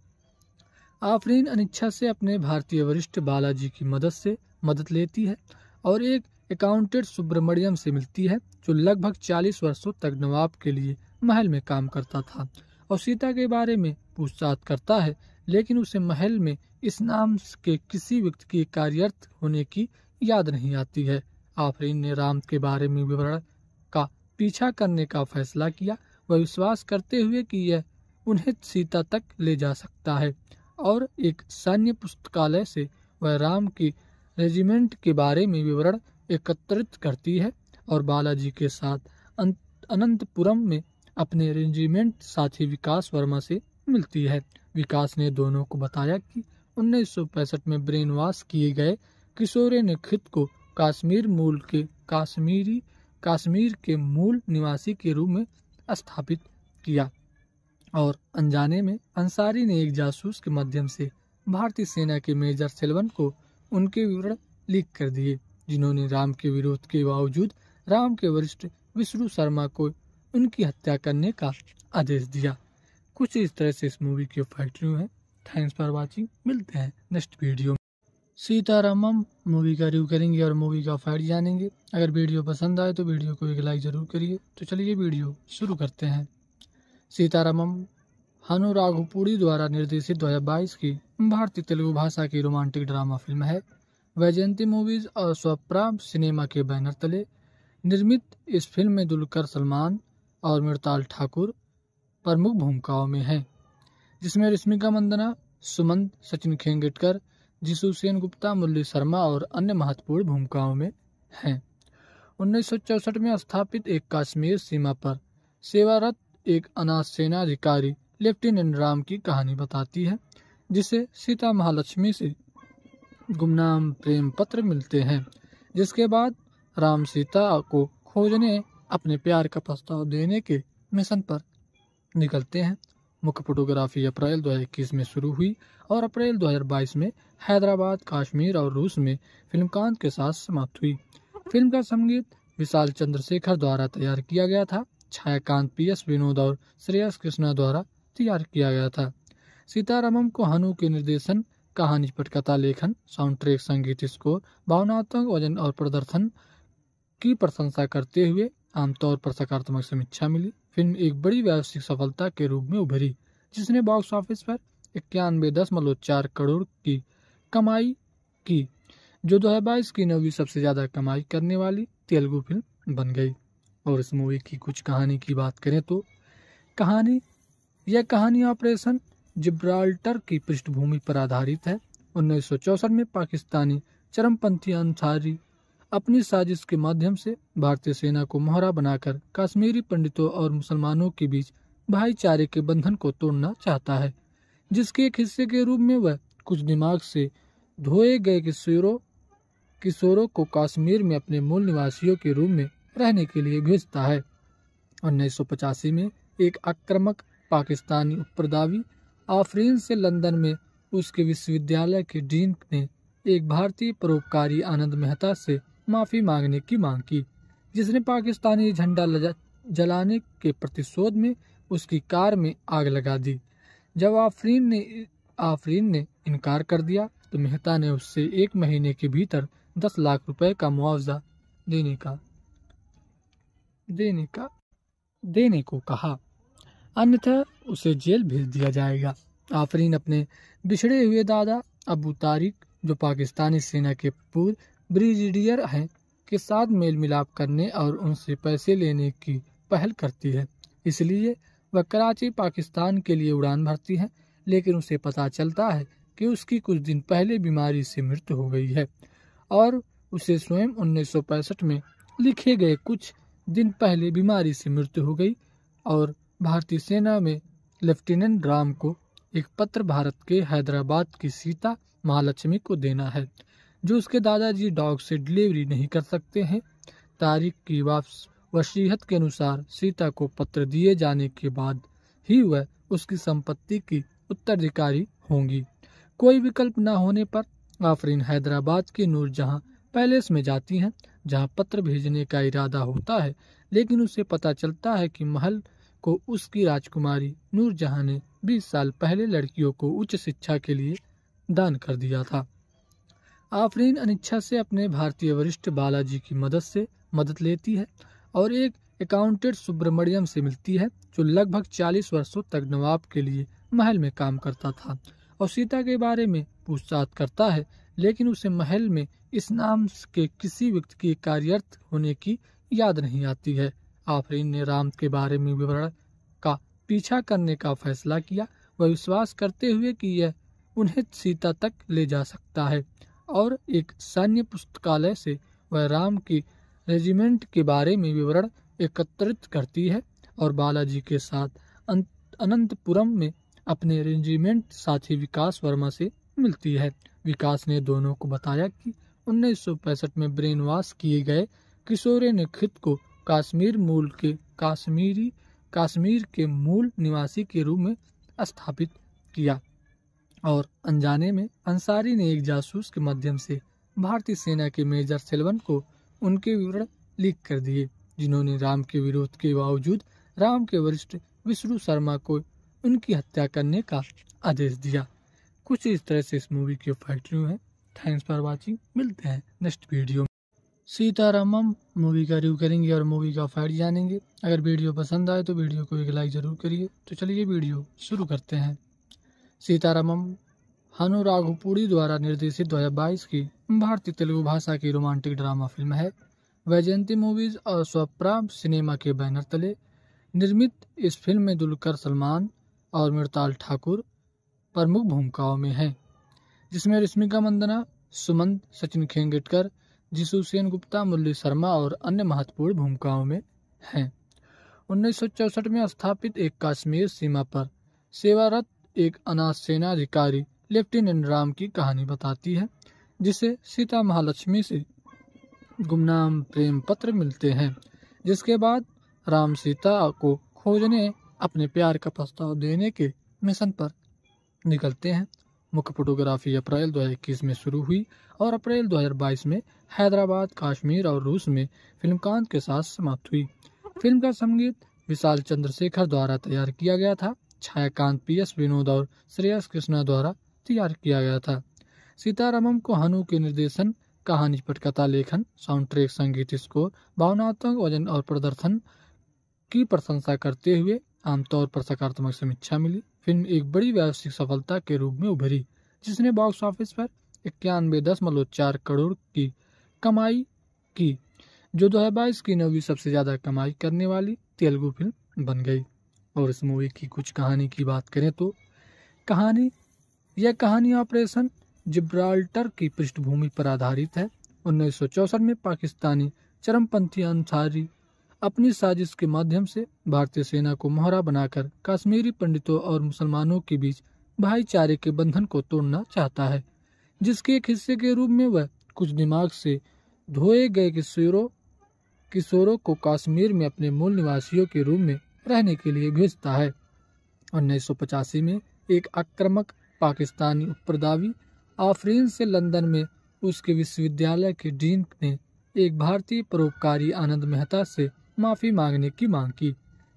आफरीन अनिच्छा से अपने भारतीय वरिष्ठ बालाजी की मदद से मदद लेती है और एक अकाउंटेंट सुब्रमण्यम से मिलती है जो लगभग 40 वर्षों तक नवाब के लिए महल में काम करता था और सीता के बारे में पूछताछ करता है लेकिन उसे महल में इस नाम के किसी व्यक्ति के कार्यरत होने की याद नहीं आती है आफरीन ने राम के बारे में विवरण का पीछा करने का फैसला किया वह विश्वास करते हुए कि यह उन्हें सीता तक ले जा सकता है और एक सैन्य पुस्तकालय से वह राम की रेजिमेंट के बारे में विवरण एकत्रित करती है और बालाजी के साथ अनंतपुरम में अपने रेजिमेंट साथी विकास वर्मा से मिलती है विकास ने दोनों को बताया कि उन्नीस में ब्रेन वॉश किए गए किशोरे ने खुद को कश्मीर मूल के कश्मीरी कश्मीर के मूल निवासी के रूप में स्थापित किया और अनजाने में अंसारी ने एक जासूस के माध्यम से भारतीय सेना के मेजर सेलवन को उनके विवरण लीक कर दिए जिन्होंने राम के विरोध के बावजूद राम के वरिष्ठ विष्णु शर्मा को उनकी हत्या करने का आदेश दिया कुछ इस तरह से इस मूवी के फाइट है थैंक्स फॉर वाचिंग मिलते हैं नेक्स्ट वीडियो में सीतारामम मूवी का रिव्यू करेंगे और मूवी का फाइट जानेंगे अगर वीडियो पसंद आए तो वीडियो को एक लाइक ज़रूर करिए तो चलिए वीडियो शुरू करते हैं सीतारामम हनु द्वारा निर्देशित 2022 की भारतीय तेलुगु भाषा की रोमांटिक ड्रामा फिल्म है वैजयंती मूवीज और स्वप्रा सिनेमा के बैनर तले निर्मित इस फिल्म में दुलकर सलमान और मृताल ठाकुर प्रमुख भूमिकाओं में हैं जिसमें रश्मिका मंदना सुमंत सचिन खेंगेटकर जिसु सेन गुप्ता मुरली शर्मा और अन्य महत्वपूर्ण भूमिकाओं में हैं उन्नीस में स्थापित एक काश्मीर सीमा पर सेवारत एक अनाथ सेना अधिकारी लेफ्टिनेंट राम की कहानी बताती है जिसे सीता महालक्ष्मी से गुमनाम प्रेम पत्र मिलते हैं जिसके बाद राम सीता को खोजने अपने प्यार का प्रस्ताव देने के मिशन पर निकलते हैं मुख्य फोटोग्राफी अप्रैल 2021 में शुरू हुई और अप्रैल 2022 में हैदराबाद कश्मीर और रूस में फिल्म कांत के साथ समाप्त हुई फिल्म का संगीत विशाल चंद्रशेखर द्वारा तैयार किया गया था छायाकांत पी एस विनोद और श्रेयस कृष्णा द्वारा तैयार किया गया था सीतारामम को हनु के निर्देशन कहानी पटकथा लेखन साउंड ट्रैक संगीत स्कोर भावनात्मक वजन और प्रदर्शन की प्रशंसा करते हुए आमतौर पर सकारात्मक समीक्षा मिली फिल्म एक बड़ी व्यावसायिक सफलता के रूप में उभरी जिसने बॉक्स ऑफिस पर इक्यानवे दशमलव चार करोड़ की कमाई की जो बाईस की नवी सबसे ज़्यादा कमाई करने वाली तेलुगु फिल्म बन गई और इस मूवी की कुछ कहानी की बात करें तो कहानी यह कहानी ऑपरेशन जिब्राल्टर की पृष्ठभूमि पर आधारित है उन्नीस में पाकिस्तानी चरमपंथी अंसारी अपनी साजिश के माध्यम से भारतीय सेना को मोहरा बनाकर कश्मीरी पंडितों और मुसलमानों के बीच भाईचारे के बंधन को तोड़ना चाहता है जिसके एक हिस्से के रूप में वह कुछ दिमाग से धोए गए किशोरों किशोरों को कश्मीर में अपने मूल निवासियों के रूप में रहने के लिए भेजता है उन्नीस में एक आक्रामक पाकिस्तानी उपरदावी आफरीन से लंदन में उसके विश्वविद्यालय के डीन ने एक भारतीय परोपकारी आनंद मेहता से माफ़ी मांगने की मांग की जिसने पाकिस्तानी झंडा जलाने के प्रतिशोध में उसकी कार में आग लगा दी जब आफरीन ने आफरीन ने इनकार कर दिया तो मेहता ने उससे एक महीने के भीतर दस लाख रुपए का मुआवजा देने का देने का देने को कहा अन्यथा उसे जेल भेज दिया जाएगा आफरीन अपने बिछड़े हुए दादा अबू तारिक जो पाकिस्तानी सेना के पूर्व ब्रिगेडियर हैं के साथ मेल मिलाप करने और उनसे पैसे लेने की पहल करती है इसलिए वह कराची पाकिस्तान के लिए उड़ान भरती है लेकिन उसे पता चलता है कि उसकी कुछ दिन पहले बीमारी से मृत्यु हो गई है और उसे स्वयं 1965 में लिखे गए कुछ दिन पहले बीमारी से मृत्यु हो गई और भारतीय सेना में लेफ्टिनेंट राम को एक पत्र भारत के हैदराबाद की सीता महालक्ष्मी को देना है जो उसके दादाजी डॉग से डिलीवरी नहीं कर सकते हैं तारीख की वापस वसीहत के अनुसार सीता को पत्र दिए जाने के बाद ही वह उसकी संपत्ति की उत्तराधिकारी होंगी कोई विकल्प न होने पर आफरीन हैदराबाद के नूरजहां पैलेस में जाती हैं जहाँ पत्र भेजने का इरादा होता है लेकिन उसे पता चलता है कि महल को उसकी राजकुमारी नूरजहां ने 20 साल पहले लड़कियों को उच्च शिक्षा के लिए दान कर दिया था आफरीन अनिच्छा से अपने भारतीय वरिष्ठ बालाजी की मदद से मदद लेती है और एक अकाउंटेंट सुब्रमण्यम से मिलती है जो लगभग 40 वर्षों तक नवाब के लिए महल में काम करता था और सीता के बारे में पूछताछ करता है लेकिन उसे महल में इस नाम के किसी व्यक्ति के कार्यरत होने की याद नहीं आती है आफरीन ने राम के बारे में विवरण का पीछा करने का फैसला किया वह विश्वास करते हुए कि यह उन्हें सीता तक ले जा सकता है और एक सैन्य पुस्तकालय से वह राम की रेजिमेंट के बारे में विवरण एकत्रित करती है और बालाजी के साथ अनंतपुरम में अपने रेजिमेंट साथी विकास वर्मा से मिलती है विकास ने दोनों को बताया कि उन्नीस में ब्रेन वॉश किए गए किशोरे ने खुद को काश्मीर मूल के काश्मीरी काश्मीर के मूल निवासी के रूप में स्थापित किया और अनजाने में अंसारी ने एक जासूस के माध्यम से भारतीय सेना के मेजर सेलवन को उनके विवरण लीक कर दिए जिन्होंने राम के विरोध के बावजूद राम के वरिष्ठ विष्णु शर्मा को उनकी हत्या करने का आदेश दिया कुछ इस तरह से इस मूवी के फाइट रिव्यू है थैंक्स फॉर वॉचिंग मिलते हैं नेक्स्ट वीडियो में सीतारामम मूवी का रिव्यू करेंगे और मूवी का फाइट जानेंगे अगर वीडियो पसंद आए तो वीडियो को एक लाइक ज़रूर करिए तो चलिए वीडियो शुरू करते हैं सीतारामम हनु राघुपुरी द्वारा निर्देशित 2022 की भारतीय तेलुगु भाषा की रोमांटिक ड्रामा फिल्म है वैजयंती मूवीज़ और स्वप्रा सिनेमा के बैनर तले निर्मित इस फिल्म में दुलकर सलमान और मृताल ठाकुर प्रमुख भूमिकाओं में है जिसमें रश्मिका मंदना सुमंत सचिन खेंगटकर जिसु सेन गुप्ता मुरली शर्मा और अन्य महत्वपूर्ण भूमिकाओं में हैं उन्नीस में स्थापित एक कश्मीर सीमा पर सेवारत एक अनाथ सेना अधिकारी लेफ्टिनेंट राम की कहानी बताती है जिसे सीता महालक्ष्मी से गुमनाम प्रेम पत्र मिलते हैं जिसके बाद राम सीता को खोजने अपने प्यार का प्रस्ताव देने के मिशन पर निकलते हैं मुख्य फोटोग्राफी अप्रैल 2021 में शुरू हुई और अप्रैल 2022 में हैदराबाद काश्मीर और रूस में फिल्म कांत के साथ समाप्त हुई फिल्म का संगीत विशाल चंद्रशेखर द्वारा तैयार किया गया था छायाकांत पी एस विनोद और श्रेयस कृष्णा द्वारा तैयार किया गया था सीतारामम को हनु के निर्देशन कहानी पटकथा लेखन साउंड ट्रैक संगीत स्कोर भावनात्मक वजन और प्रदर्शन की प्रशंसा करते हुए आमतौर पर सकारात्मक समीक्षा मिली फिल्म एक बड़ी व्यावसायिक सफलता के रूप में उभरी जिसने बॉक्स ऑफिस पर इक्यानवे दशमलव चार करोड़ की कमाई की जो बाईस की नवी सबसे ज़्यादा कमाई करने वाली तेलुगु फिल्म बन गई और इस मूवी की कुछ कहानी की बात करें तो कहानी यह कहानी ऑपरेशन जिब्राल्टर की पृष्ठभूमि पर आधारित है उन्नीस में पाकिस्तानी चरमपंथी अंसारी अपनी साजिश के माध्यम से भारतीय सेना को मोहरा बनाकर कश्मीरी पंडितों और मुसलमानों के बीच भाईचारे के बंधन को तोड़ना चाहता है जिसके एक हिस्से के रूप में वह कुछ दिमाग से धोए गए किशोरों किशोरों को कश्मीर में अपने मूल निवासियों के रूप में रहने के लिए भेजता है उन्नीस में एक आक्रमक पाकिस्तानी उपप्रदावी आफरीन से लंदन में उसके विश्वविद्यालय के डीन ने एक भारतीय परोपकारी आनंद मेहता से माफ़ी मांगने की मांग की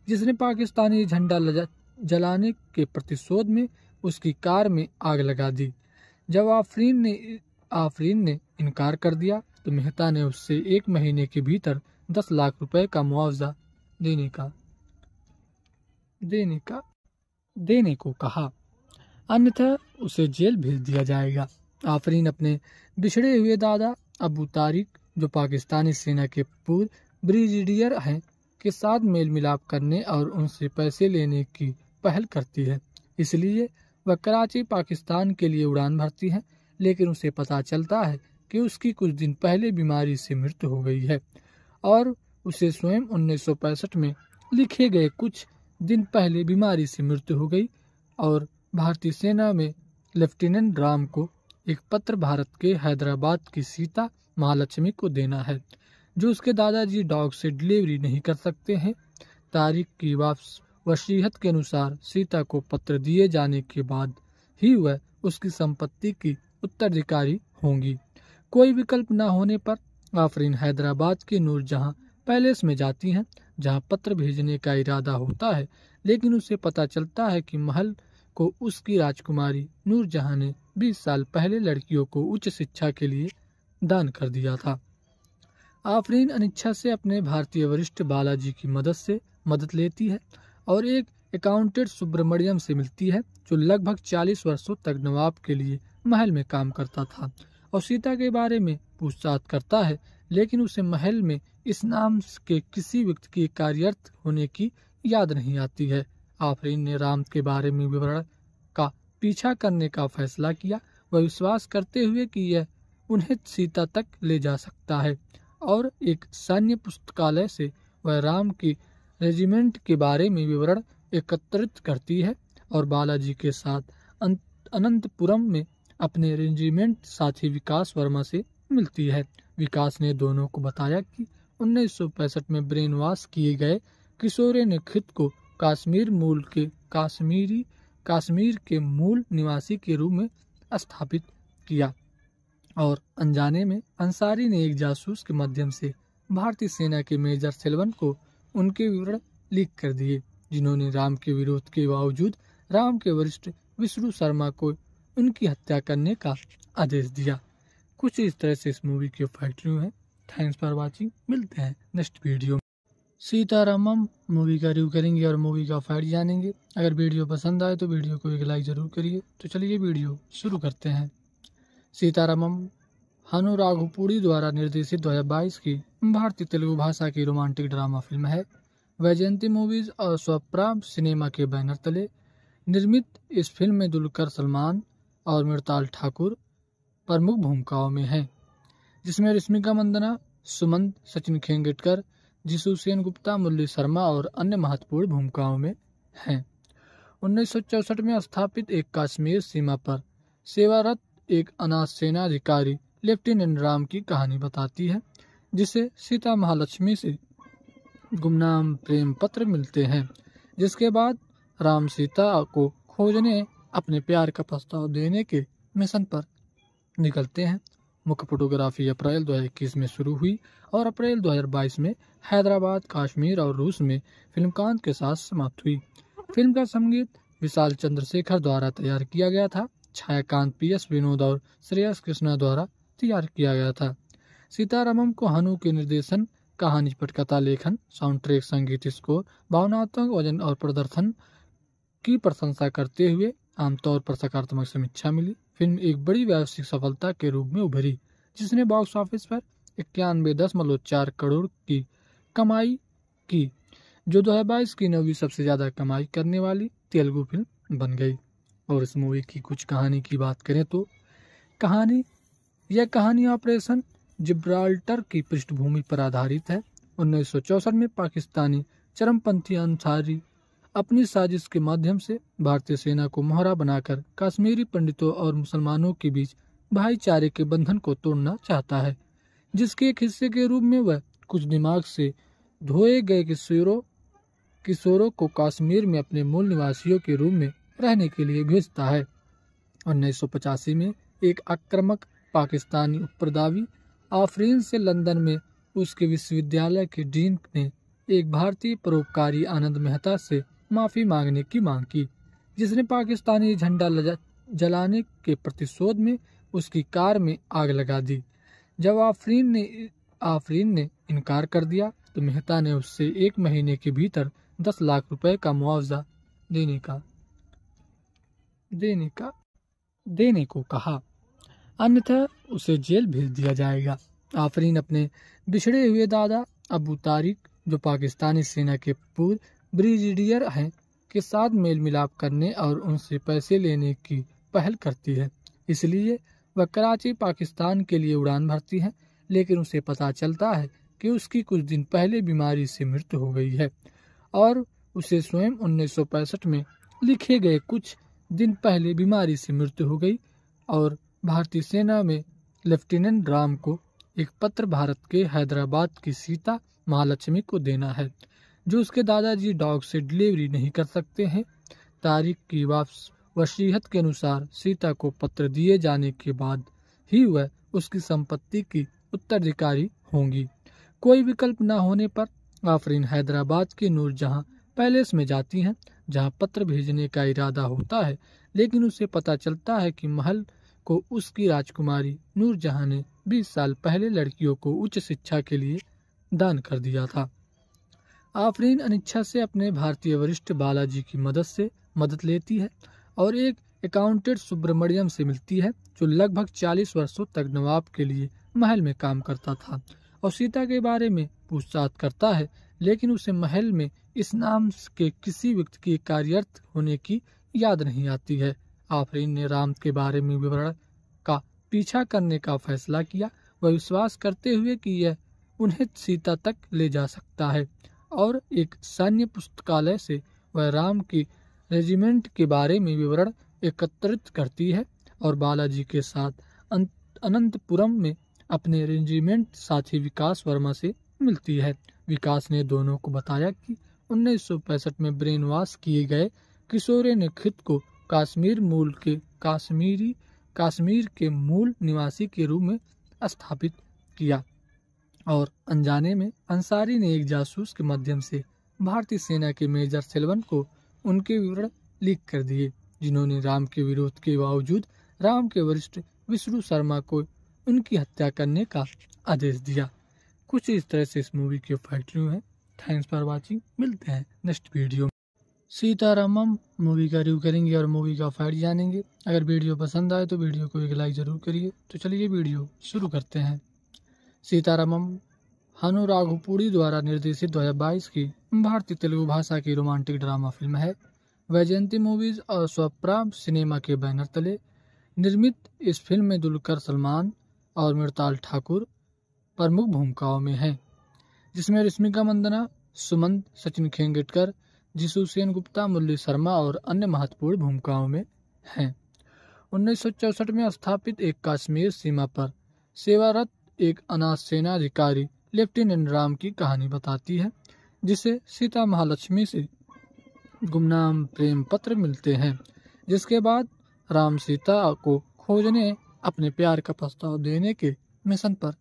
जिसने पाकिस्तानी झंडा जलाने के प्रतिशोध में उसकी कार में आग लगा दी जब आफरीन ने आफरीन ने इनकार कर दिया तो मेहता ने उससे एक महीने के भीतर दस लाख रुपए का मुआवजा देने का देने का देने को कहा अन्यथा उसे जेल भेज दिया जाएगा आफरीन अपने बिछड़े हुए दादा अबू तारिक जो पाकिस्तानी सेना के पूर्व ब्रिजिडियर हैं के साथ मेल मिलाप करने और उनसे पैसे लेने की पहल करती है इसलिए वह कराची पाकिस्तान के लिए उड़ान भरती है लेकिन उसे पता चलता है कि उसकी कुछ दिन पहले बीमारी से मृत्यु हो गई है और उसे स्वयं उन्नीस में लिखे गए कुछ दिन पहले बीमारी से मृत्यु हो गई और भारतीय सेना में लेफ्टिनेंट राम को एक पत्र भारत के हैदराबाद की सीता महालक्ष्मी को देना है जो उसके दादाजी डॉग से डिलीवरी नहीं कर सकते हैं तारिक की वापस वसीहत के अनुसार सीता को पत्र दिए जाने के बाद ही वह उसकी संपत्ति की उत्तराधिकारी होंगी कोई विकल्प न होने पर आफरीन हैदराबाद के नूरजहाँ पैलेस में जाती हैं जहाँ पत्र भेजने का इरादा होता है लेकिन उसे पता चलता है कि महल को उसकी राजकुमारी नूरजहाँ ने 20 साल पहले लड़कियों को उच्च शिक्षा के लिए दान कर दिया था आफरीन अनिच्छा से अपने भारतीय वरिष्ठ बालाजी की मदद से मदद लेती है और एक अकाउंटेंट सुब्रमण्यम से मिलती है जो लगभग 40 वर्षों तक नवाब के लिए महल में काम करता था और सीता के बारे में पूछताछ करता है लेकिन उसे महल में इस नाम के किसी व्यक्ति के कार्यरत होने की याद नहीं आती है आफरीन ने राम के बारे में विवरण का पीछा करने का फैसला किया वह विश्वास करते हुए कि यह उन्हें सीता तक ले जा सकता है और एक सैन्य पुस्तकालय से वह राम की रेजिमेंट के बारे में विवरण एकत्रित करती है और बालाजी के साथ अनंतपुरम में अपने रेजिमेंट साथी विकास वर्मा से मिलती है विकास ने दोनों को बताया कि उन्नीस में ब्रेन वॉश किए गए किशोरे ने खुद को कश्मीर मूल के कश्मीरी कश्मीर के मूल निवासी के रूप में स्थापित किया और अनजाने में अंसारी ने एक जासूस के माध्यम से भारतीय सेना के मेजर सेलवन को उनके विवरण लीक कर दिए जिन्होंने राम के विरोध के बावजूद राम के वरिष्ठ विष्णु शर्मा को उनकी हत्या करने का आदेश दिया कुछ इस तरह से इस मूवी के फाइट है थैंक्स फॉर वाचिंग मिलते हैं नेक्स्ट वीडियो में सीतारामम मूवी का रिव्यू करेंगे और मूवी का फाइट जानेंगे अगर वीडियो पसंद आए तो वीडियो को एक लाइक ज़रूर करिए तो चलिए वीडियो शुरू करते हैं सीतारामम हनु राघुपुरी द्वारा निर्देशित 2022 की भारतीय तेलुगु भाषा की रोमांटिक ड्रामा फिल्म है वैजयंती मूवीज और स्वप्रा सिनेमा के बैनर तले निर्मित इस फिल्म में दुलकर सलमान और मृताल ठाकुर प्रमुख भूमिकाओं में हैं जिसमें रश्मिका मंदना सुमंत सचिन खेंगेटकर जिसु सेन गुप्ता मुरली शर्मा और अन्य महत्वपूर्ण भूमिकाओं में हैं उन्नीस में स्थापित एक काश्मीर सीमा पर सेवारत एक अनाथ सेना अधिकारी लेफ्टिनेंट राम की कहानी बताती है जिसे सीता महालक्ष्मी से गुमनाम प्रेम पत्र मिलते हैं जिसके बाद राम सीता को खोजने अपने प्यार का प्रस्ताव देने के मिशन पर निकलते हैं मुख्य फोटोग्राफी अप्रैल 2021 में शुरू हुई और अप्रैल 2022 में हैदराबाद कश्मीर और रूस में फिल्म कांत के साथ समाप्त हुई फिल्म का संगीत विशाल चंद्रशेखर द्वारा तैयार किया गया था छायाकांत पी एस विनोद और श्रेयस कृष्णा द्वारा तैयार किया गया था सीतारामम को हनु के निर्देशन कहानी पटकथा लेखन साउंड ट्रैक संगीत स्कोर भावनात्मक वजन और प्रदर्शन की प्रशंसा करते हुए आमतौर पर सकारात्मक समीक्षा मिली फिल्म एक बड़ी व्यावसायिक सफलता के रूप में उभरी जिसने बॉक्स ऑफिस पर इक्यानवे दशमलव चार करोड़ की कमाई की जो बाईस की नवी सबसे ज़्यादा कमाई करने वाली तेलुगु फिल्म बन गई और इस मूवी की कुछ कहानी की बात करें तो कहानी यह कहानी ऑपरेशन जिब्राल्टर की पृष्ठभूमि पर आधारित है उन्नीस में पाकिस्तानी चरमपंथी अंसारी अपनी साजिश के माध्यम से भारतीय सेना को मोहरा बनाकर कश्मीरी पंडितों और मुसलमानों के बीच भाईचारे के बंधन को तोड़ना चाहता है जिसके एक हिस्से के रूप में वह कुछ दिमाग से धोए गए किशोरों किशोरों को कश्मीर में अपने मूल निवासियों के रूप में रहने के लिए भेजता है उन्नीस में एक आक्रामक पाकिस्तानी उपरदावी आफरीन से लंदन में उसके विश्वविद्यालय के डीन ने एक भारतीय परोपकारी आनंद मेहता से माफ़ी मांगने की मांग की जिसने पाकिस्तानी झंडा जलाने के प्रतिशोध में उसकी कार में आग लगा दी जब आफरीन ने आफरीन ने इनकार कर दिया तो मेहता ने उससे एक महीने के भीतर दस लाख रुपए का मुआवजा देने का देने का देने को कहा अन्यथा उसे जेल भेज दिया जाएगा आफरीन अपने बिछड़े हुए दादा अबू तारिक जो पाकिस्तानी सेना के पूर्व ब्रिगेडियर हैं के साथ मेल मिलाप करने और उनसे पैसे लेने की पहल करती है इसलिए वह कराची पाकिस्तान के लिए उड़ान भरती है लेकिन उसे पता चलता है कि उसकी कुछ दिन पहले बीमारी से मृत्यु हो गई है और उसे स्वयं 1965 में लिखे गए कुछ दिन पहले बीमारी से मृत्यु हो गई और भारतीय सेना में लेफ्टिनेंट राम को एक पत्र भारत के हैदराबाद की सीता महालक्ष्मी को देना है जो उसके दादाजी डॉग से डिलीवरी नहीं कर सकते हैं तारीख की वापस वसीहत के अनुसार सीता को पत्र दिए जाने के बाद ही वह उसकी संपत्ति की उत्तराधिकारी होंगी कोई विकल्प न होने पर आफरीन हैदराबाद के नूरजहां पैलेस में जाती हैं जहाँ पत्र भेजने का इरादा होता है लेकिन उसे पता चलता है कि महल को उसकी राजकुमारी नूरजहां ने 20 साल पहले लड़कियों को उच्च शिक्षा के लिए दान कर दिया था आफरीन अनिच्छा से अपने भारतीय वरिष्ठ बालाजी की मदद से मदद लेती है और एक अकाउंटेंट सुब्रमण्यम से मिलती है जो लगभग 40 वर्षों तक नवाब के लिए महल में काम करता था और सीता के बारे में पूछताछ करता है लेकिन उसे महल में इस नाम के किसी व्यक्ति के कार्यरत होने की याद नहीं आती है आफरीन ने राम के बारे में विवरण का पीछा करने का फैसला किया वह विश्वास करते हुए कि यह उन्हें सीता तक ले जा सकता है और एक सैन्य पुस्तकालय से वह राम की रेजिमेंट के बारे में विवरण एकत्रित करती है और बालाजी के साथ अनंतपुरम में अपने रेजिमेंट साथी विकास वर्मा से मिलती है विकास ने दोनों को बताया कि उन्नीस में ब्रेन वॉश किए गए किशोरे ने खुद को काश्मीर मूल के काश्मीरी काश्मीर के मूल निवासी के रूप में स्थापित किया और अनजाने में अंसारी ने एक जासूस के माध्यम से भारतीय सेना के मेजर सेलवन को उनके विवरण लीक कर दिए जिन्होंने राम के विरोध के बावजूद राम के वरिष्ठ विष्णु शर्मा को उनकी हत्या करने का आदेश दिया कुछ इस तरह से इस मूवी के फाइट रिव्यू है थैंक्स फॉर वॉचिंग मिलते हैं नेक्स्ट वीडियो में सीतारामम मूवी का रिव्यू करेंगे और मूवी का फाइट जानेंगे अगर वीडियो पसंद आए तो वीडियो को एक लाइक ज़रूर करिए तो चलिए वीडियो शुरू करते हैं सीतारामम हनु राघुपुरी द्वारा निर्देशित 2022 की भारतीय तेलुगु भाषा की रोमांटिक ड्रामा फिल्म है वैजयंती मूवीज़ और स्वप्रा सिनेमा के बैनर तले निर्मित इस फिल्म में दुलकर सलमान और मृताल ठाकुर प्रमुख भूमिकाओं में है जिसमें रश्मिका मंदना सुमंत सचिन खेंगटकर जिसु सेन गुप्ता मुरली शर्मा और अन्य महत्वपूर्ण भूमिकाओं में हैं उन्नीस में स्थापित एक कश्मीर सीमा पर सेवारत एक अनाथ सेना अधिकारी लेफ्टिनेंट राम की कहानी बताती है जिसे सीता महालक्ष्मी से गुमनाम प्रेम पत्र मिलते हैं जिसके बाद राम सीता को खोजने अपने प्यार का प्रस्ताव देने के मिशन पर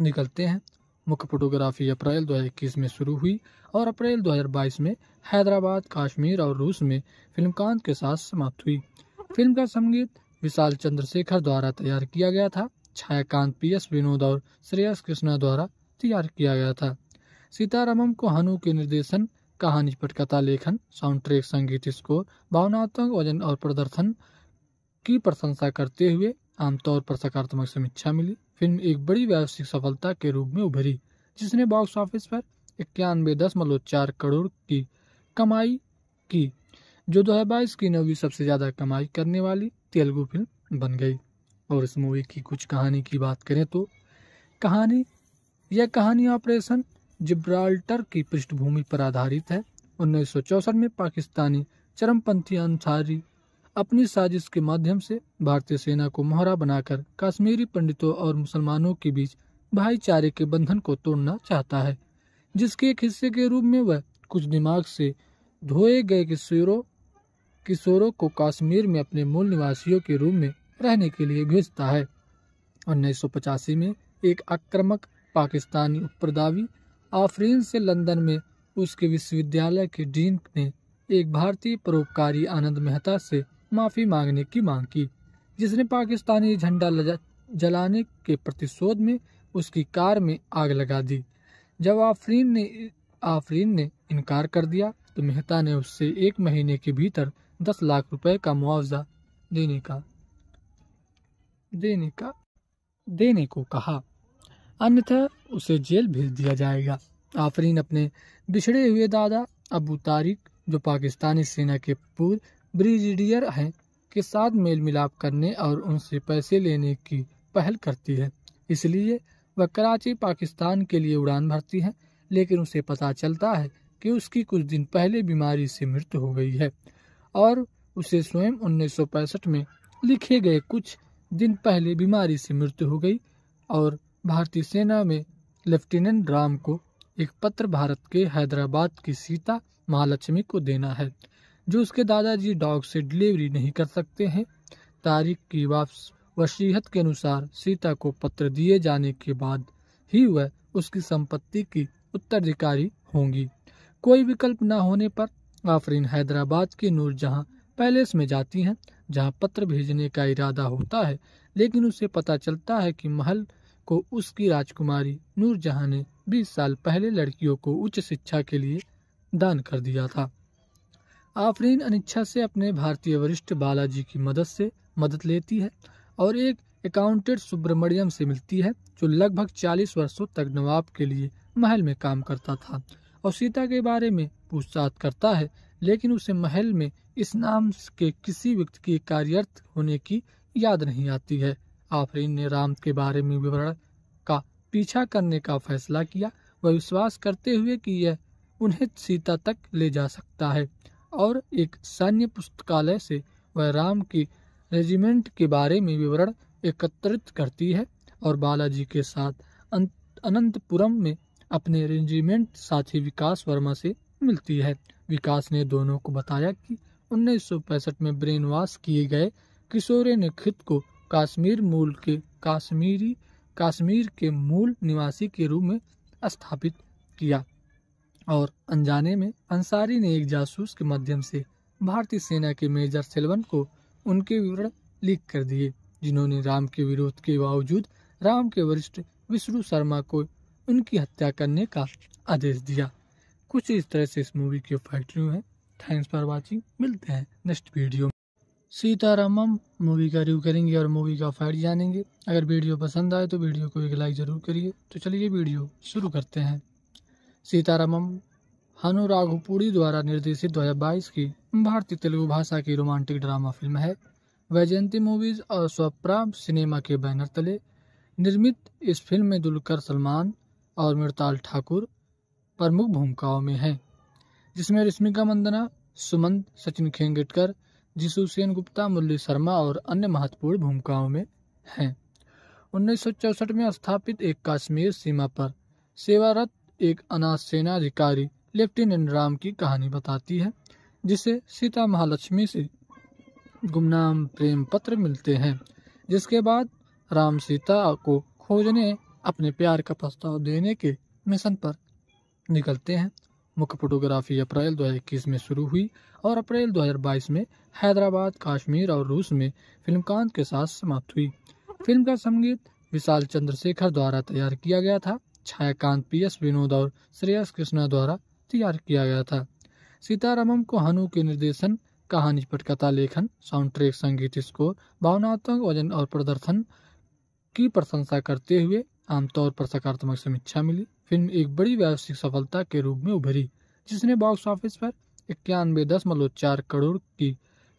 निकलते हैं मुख्य फोटोग्राफी अप्रैल 2021 में शुरू हुई और अप्रैल 2022 में हैदराबाद काश्मीर और रूस में फिल्म कांत के साथ समाप्त हुई फिल्म का संगीत विशाल चंद्रशेखर द्वारा तैयार किया गया था छायाकांत पी एस विनोद और श्रेयस कृष्णा द्वारा तैयार किया गया था सीतारामम को हनु के निर्देशन कहानी पटकथा लेखन साउंड ट्रैक संगीत स्कोर भावनात्मक वजन और प्रदर्शन की प्रशंसा करते हुए आमतौर पर सकारात्मक समीक्षा मिली फिल्म एक बड़ी व्यावसायिक सफलता के रूप में उभरी जिसने बॉक्स ऑफिस पर इक्यानवे दशमलव चार करोड़ की कमाई की जो बाईस की नवी सबसे ज़्यादा कमाई करने वाली तेलुगु फिल्म बन गई और इस मूवी की कुछ कहानी की बात करें तो कहानी यह कहानी ऑपरेशन जिब्राल्टर की पृष्ठभूमि पर आधारित है उन्नीस में पाकिस्तानी चरमपंथी अंसारी अपनी साजिश के माध्यम से भारतीय सेना को मोहरा बनाकर कश्मीरी पंडितों और मुसलमानों के बीच भाईचारे के बंधन को तोड़ना चाहता है जिसके एक हिस्से के रूप में वह कुछ दिमाग से धोए गए किशोरों किशोरों को कश्मीर में अपने मूल निवासियों के रूप में रहने के लिए भेजता है उन्नीस में एक आक्रमक पाकिस्तानी उपप्रदावी आफरीन से लंदन में उसके विश्वविद्यालय के डीन ने एक भारतीय परोपकारी आनंद मेहता से माफ़ी मांगने की मांग की जिसने पाकिस्तानी झंडा जलाने के प्रतिशोध में उसकी कार में आग लगा दी जब आफरीन ने आफरीन ने इनकार कर दिया तो मेहता ने उससे एक महीने के भीतर दस लाख रुपए का मुआवजा देने का देने का देने को कहा अन्यथा उसे जेल भेज दिया जाएगा आफरीन अपने बिछड़े हुए दादा अबू तारिक जो पाकिस्तानी सेना के पूर्व ब्रिजिडियर हैं के साथ मेल मिलाप करने और उनसे पैसे लेने की पहल करती है इसलिए वह कराची पाकिस्तान के लिए उड़ान भरती है लेकिन उसे पता चलता है कि उसकी कुछ दिन पहले बीमारी से मृत्यु हो गई है और उसे स्वयं उन्नीस में लिखे गए कुछ दिन पहले बीमारी से मृत्यु हो गई और भारतीय सेना में लेफ्टिनेंट राम को एक पत्र भारत के हैदराबाद की सीता महालक्ष्मी को देना है जो उसके दादाजी डॉग से डिलीवरी नहीं कर सकते हैं तारिक की वापस वसीहत के अनुसार सीता को पत्र दिए जाने के बाद ही वह उसकी संपत्ति की उत्तराधिकारी होंगी कोई विकल्प न होने पर आफरीन हैदराबाद के नूरजहाँ पैलेस में जाती हैं जहाँ पत्र भेजने का इरादा होता है लेकिन उसे पता चलता है कि महल को उसकी राजकुमारी नूरजहाँ ने 20 साल पहले लड़कियों को उच्च शिक्षा के लिए दान कर दिया था आफरीन अनिच्छा से अपने भारतीय वरिष्ठ बालाजी की मदद से मदद लेती है और एक अकाउंटेंट सुब्रमण्यम से मिलती है जो लगभग 40 वर्षों तक नवाब के लिए महल में काम करता था और सीता के बारे में पूछताछ करता है लेकिन उसे महल में इस नाम के किसी व्यक्ति के कार्यरत होने की याद नहीं आती है आफरीन ने राम के बारे में विवरण का पीछा करने का फैसला किया वह विश्वास करते हुए कि यह उन्हें सीता तक ले जा सकता है और एक सैन्य पुस्तकालय से वह राम की रेजिमेंट के बारे में विवरण एकत्रित करती है और बालाजी के साथ अनंतपुरम में अपने रेजिमेंट साथी विकास वर्मा से मिलती है विकास ने दोनों को बताया कि उन्नीस में ब्रेन वॉश किए गए किशोरे ने खुद को काश्मीर मूल के काश्मीरी काश्मीर के मूल निवासी के रूप में स्थापित किया और अनजाने में अंसारी ने एक जासूस के माध्यम से भारतीय सेना के मेजर सेलवन को उनके विवरण लीक कर दिए जिन्होंने राम के विरोध के बावजूद राम के वरिष्ठ विष्णु शर्मा को उनकी हत्या करने का आदेश दिया कुछ इस तरह से इस मूवी के फाइट है थैंक्स फॉर वाचिंग मिलते हैं नेक्स्ट वीडियो में सीतारामम मूवी का रिव्यू करेंगे और मूवी का फाइट जानेंगे अगर वीडियो पसंद आए तो वीडियो को एक लाइक ज़रूर करिए तो चलिए वीडियो शुरू करते हैं सीतारामम हनु राघुपुरी द्वारा निर्देशित 2022 की भारतीय तेलुगु भाषा की रोमांटिक ड्रामा फिल्म है वैजयंती मूवीज और स्वप्रा सिनेमा के बैनर तले निर्मित इस फिल्म में दुलकर सलमान और मृताल ठाकुर प्रमुख भूमिकाओं में हैं जिसमें रश्मिका मंदना सुमंत सचिन खेंगटकर जिसु सेन गुप्ता मुरली शर्मा और अन्य महत्वपूर्ण भूमिकाओं में हैं उन्नीस में स्थापित एक काश्मीर सीमा पर सेवारत एक अनाथ सेना अधिकारी लेफ्टिनेंट राम की कहानी बताती है जिसे सीता महालक्ष्मी से गुमनाम प्रेम पत्र मिलते हैं जिसके बाद राम सीता को खोजने अपने प्यार का प्रस्ताव देने के मिशन पर निकलते हैं मुख्य फोटोग्राफी अप्रैल 2021 में शुरू हुई और अप्रैल 2022 में हैदराबाद कश्मीर और रूस में फिल्मकांत के साथ समाप्त हुई फिल्म का संगीत विशाल चंद्रशेखर द्वारा तैयार किया गया था छायाकांत पी एस विनोद और श्रेयस कृष्णा द्वारा तैयार किया गया था सीतारामम को हनु के निर्देशन कहानी पटकथा लेखन साउंड ट्रैक संगीत स्कोर भावनात्मक वजन और प्रदर्शन की प्रशंसा करते हुए आमतौर पर सकारात्मक समीक्षा मिली फिल्म एक बड़ी व्यावसायिक सफलता के रूप में उभरी जिसने बॉक्स ऑफिस पर इक्यानवे दशमलव चार करोड़ की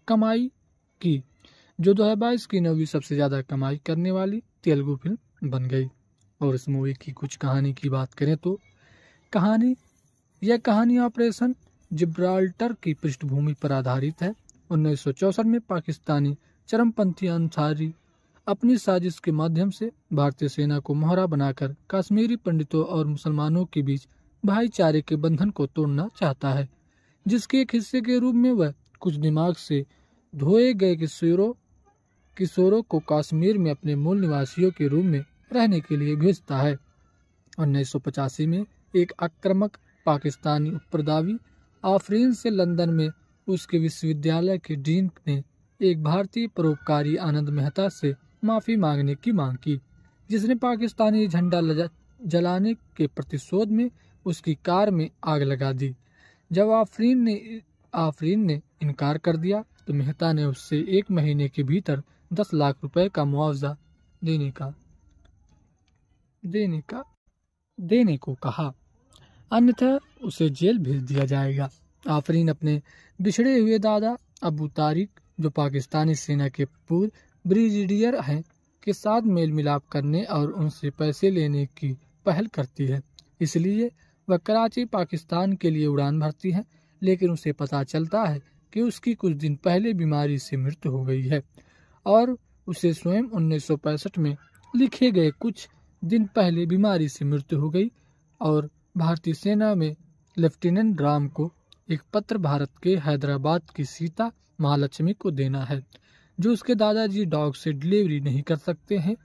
कमाई की जो बाईस की नवी सबसे ज़्यादा कमाई करने वाली तेलुगु फिल्म बन गई और इस मूवी की कुछ कहानी की बात करें तो कहानी यह कहानी ऑपरेशन जिब्राल्टर की पृष्ठभूमि पर आधारित है उन्नीस में पाकिस्तानी चरमपंथी अंसारी अपनी साजिश के माध्यम से भारतीय सेना को मोहरा बनाकर कश्मीरी पंडितों और मुसलमानों के बीच भाईचारे के बंधन को तोड़ना चाहता है जिसके एक हिस्से के रूप में वह कुछ दिमाग से धोए गए किशोरों किशोरों को कश्मीर में अपने मूल निवासियों के रूप में रहने के लिए भेजता है उन्नीस में एक आक्रामक पाकिस्तानी उपप्रदावी आफरीन से लंदन में उसके विश्वविद्यालय के डीन ने एक भारतीय परोपकारी आनंद मेहता से माफ़ी मांगने की मांग की जिसने पाकिस्तानी झंडा जलाने के प्रतिशोध में उसकी कार में आग लगा दी जब आफरीन ने आफरीन ने इनकार कर दिया तो मेहता ने उससे एक महीने के भीतर दस लाख रुपए का मुआवजा देने का देने का देने को कहा अन्यथा उसे जेल भेज दिया जाएगा आफरीन अपने बिछड़े हुए दादा अबू तारिक जो पाकिस्तानी सेना के पूर्व ब्रिगेडियर हैं के साथ मेल मिलाप करने और उनसे पैसे लेने की पहल करती है इसलिए वह कराची पाकिस्तान के लिए उड़ान भरती है लेकिन उसे पता चलता है कि उसकी कुछ दिन पहले बीमारी से मृत्यु हो गई है और उसे स्वयं 1965 में लिखे गए कुछ दिन पहले बीमारी से मृत्यु हो गई और भारतीय सेना में लेफ्टिनेंट राम को एक पत्र भारत के हैदराबाद की सीता महालक्ष्मी को देना है जो उसके दादाजी डॉग से डिलीवरी नहीं कर सकते हैं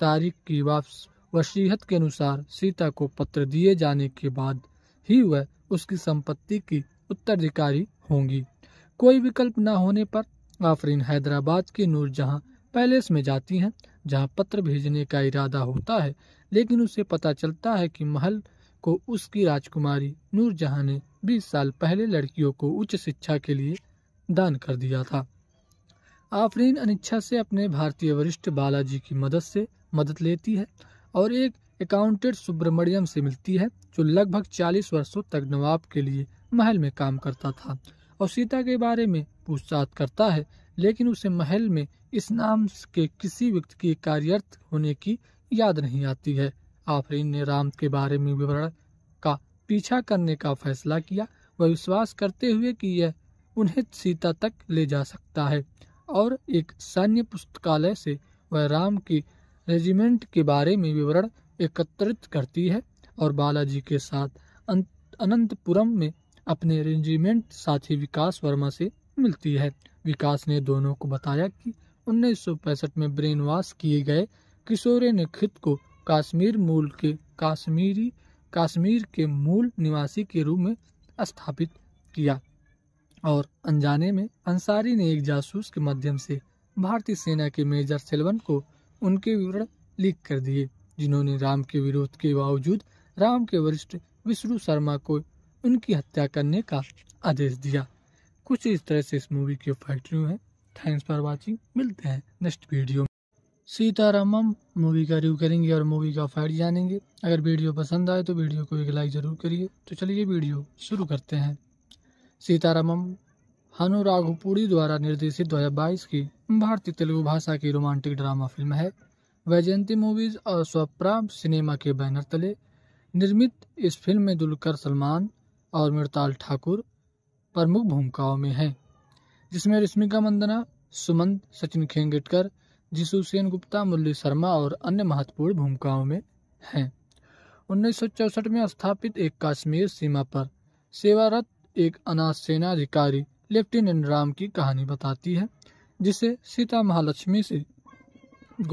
तारीख की वापस वसीहत के अनुसार सीता को पत्र दिए जाने के बाद ही वह उसकी संपत्ति की उत्तराधिकारी होंगी कोई विकल्प न होने पर आफरीन हैदराबाद के नूरजहां पैलेस में जाती हैं जहाँ पत्र भेजने का इरादा होता है लेकिन उसे पता चलता है कि महल को उसकी राजकुमारी नूरजहां ने 20 साल पहले लड़कियों को उच्च शिक्षा के लिए दान कर दिया था आफरीन अनिच्छा से अपने भारतीय वरिष्ठ बालाजी की मदद से मदद लेती है और एक अकाउंटेंट सुब्रमण्यम से मिलती है जो लगभग 40 वर्षों तक नवाब के लिए महल में काम करता था और सीता के बारे में पूछताछ करता है लेकिन उसे महल में इस नाम के किसी व्यक्ति के कार्यरत होने की याद नहीं आती है आफरीन ने राम के बारे में विवरण का पीछा करने का फैसला किया वह विश्वास करते हुए कि यह उन्हें सीता तक ले जा सकता है और एक सैन्य पुस्तकालय से वह राम की रेजिमेंट के बारे में विवरण एकत्रित करती है और बालाजी के साथ अनंतपुरम में अपने रेजिमेंट साथी विकास वर्मा से मिलती है विकास ने दोनों को बताया कि उन्नीस में ब्रेन वॉश किए गए किशोरे ने खुद को काश्मीर मूल के काश्मीरी काश्मीर के मूल निवासी के रूप में स्थापित किया और अनजाने में अंसारी ने एक जासूस के माध्यम से भारतीय सेना के मेजर सेलवन को उनके विवरण लीक कर दिए जिन्होंने राम के विरोध के बावजूद राम के वरिष्ठ विष्णु शर्मा को उनकी हत्या करने का आदेश दिया कुछ इस तरह से इस मूवी के फाइट रिव्यू है थैंक्स फॉर वॉचिंग मिलते हैं नेक्स्ट वीडियो में सीतारामम मूवी का रिव्यू करेंगे और मूवी का फाइट जानेंगे अगर वीडियो पसंद आए तो वीडियो को एक लाइक ज़रूर करिए तो चलिए वीडियो शुरू करते हैं सीतारामम हनु राघुपुरी द्वारा निर्देशित 2022 की भारतीय तेलुगु भाषा की रोमांटिक ड्रामा फिल्म है वैजयंती मूवीज़ और स्वप्रा सिनेमा के बैनर तले निर्मित इस फिल्म में दुलकर सलमान और मृताल ठाकुर प्रमुख भूमिकाओं में है जिसमें रश्मिका मंदना सुमंत सचिन खेंगटकर जिसु सेन गुप्ता मुरली शर्मा और अन्य महत्वपूर्ण भूमिकाओं में हैं उन्नीस में स्थापित एक कश्मीर सीमा पर सेवारत एक अनाथ सेना अधिकारी लेफ्टिनेंट राम की कहानी बताती है जिसे सीता महालक्ष्मी से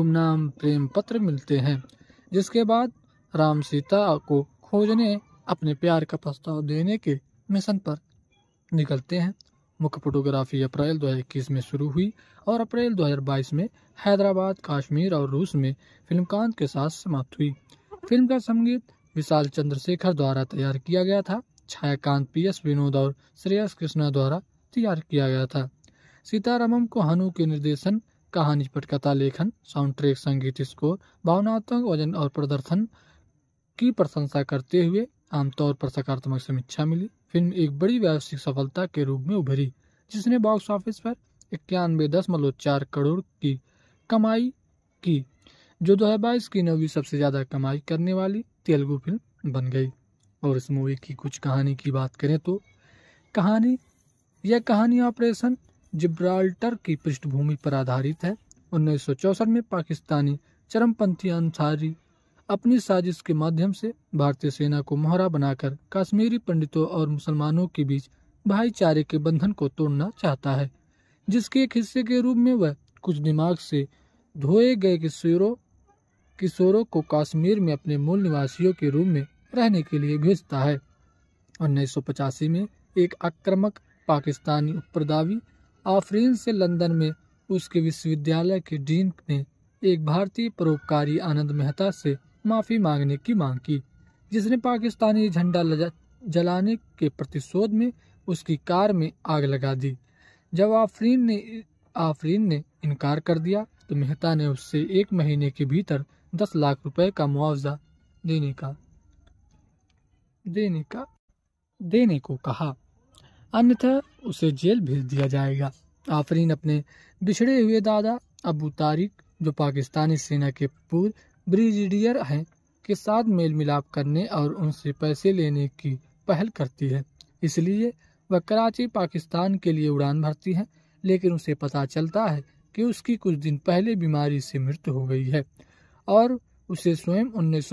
गुमनाम प्रेम पत्र मिलते हैं जिसके बाद राम सीता को खोजने अपने प्यार का प्रस्ताव देने के मिशन पर निकलते हैं मुख्य फोटोग्राफी अप्रैल 2021 में शुरू हुई और अप्रैल 2022 में हैदराबाद काश्मीर और रूस में फिल्म के साथ समाप्त हुई फिल्म का संगीत विशाल चंद्रशेखर द्वारा तैयार किया गया था छायाकांत पी एस विनोद और श्रेयस कृष्णा द्वारा तैयार किया गया था सीतारामम को हनु के निर्देशन कहानी पटकथा लेखन साउंड ट्रैक संगीत स्कोर भावनात्मक वजन और प्रदर्शन की प्रशंसा करते हुए आमतौर पर सकारात्मक समीक्षा मिली फिल्म एक बड़ी व्यावसायिक सफलता के रूप में उभरी जिसने बॉक्स ऑफिस पर इक्यानवे दशमलव चार करोड़ की कमाई की जो बाईस की नवी सबसे ज़्यादा कमाई करने वाली तेलुगु फिल्म बन गई और इस मूवी की कुछ कहानी की बात करें तो कहानी यह कहानी ऑपरेशन जिब्राल्टर की पृष्ठभूमि पर आधारित है उन्नीस में पाकिस्तानी चरमपंथी अंसारी अपनी साजिश के माध्यम से भारतीय सेना को मोहरा बनाकर कश्मीरी पंडितों और मुसलमानों के बीच भाईचारे के बंधन को तोड़ना चाहता है जिसके एक हिस्से के रूप में वह कुछ दिमाग से धोए गए किशोरों किशोरों को कश्मीर में अपने मूल निवासियों के रूप में रहने के लिए भेजता है उन्नीस में एक आक्रमक पाकिस्तानी उपरदावी आफरीन से लंदन में उसके विश्वविद्यालय के डीन ने एक भारतीय परोपकारी आनंद मेहता से माफ़ी मांगने की मांग की जिसने पाकिस्तानी झंडा जलाने के प्रतिशोध में उसकी कार में आग लगा दी जब आफरीन ने आफरीन ने इनकार कर दिया तो मेहता ने उससे एक महीने के भीतर दस लाख रुपए का मुआवजा देने का देने का देने को कहा अन्यथा उसे जेल भेज दिया जाएगा आफरीन अपने बिछड़े हुए दादा अबू तारिक जो पाकिस्तानी सेना के पूर्व ब्रिजिडियर हैं के साथ मेल मिलाप करने और उनसे पैसे लेने की पहल करती है इसलिए वह कराची पाकिस्तान के लिए उड़ान भरती है लेकिन उसे पता चलता है कि उसकी कुछ दिन पहले बीमारी से मृत्यु हो गई है और उसे स्वयं उन्नीस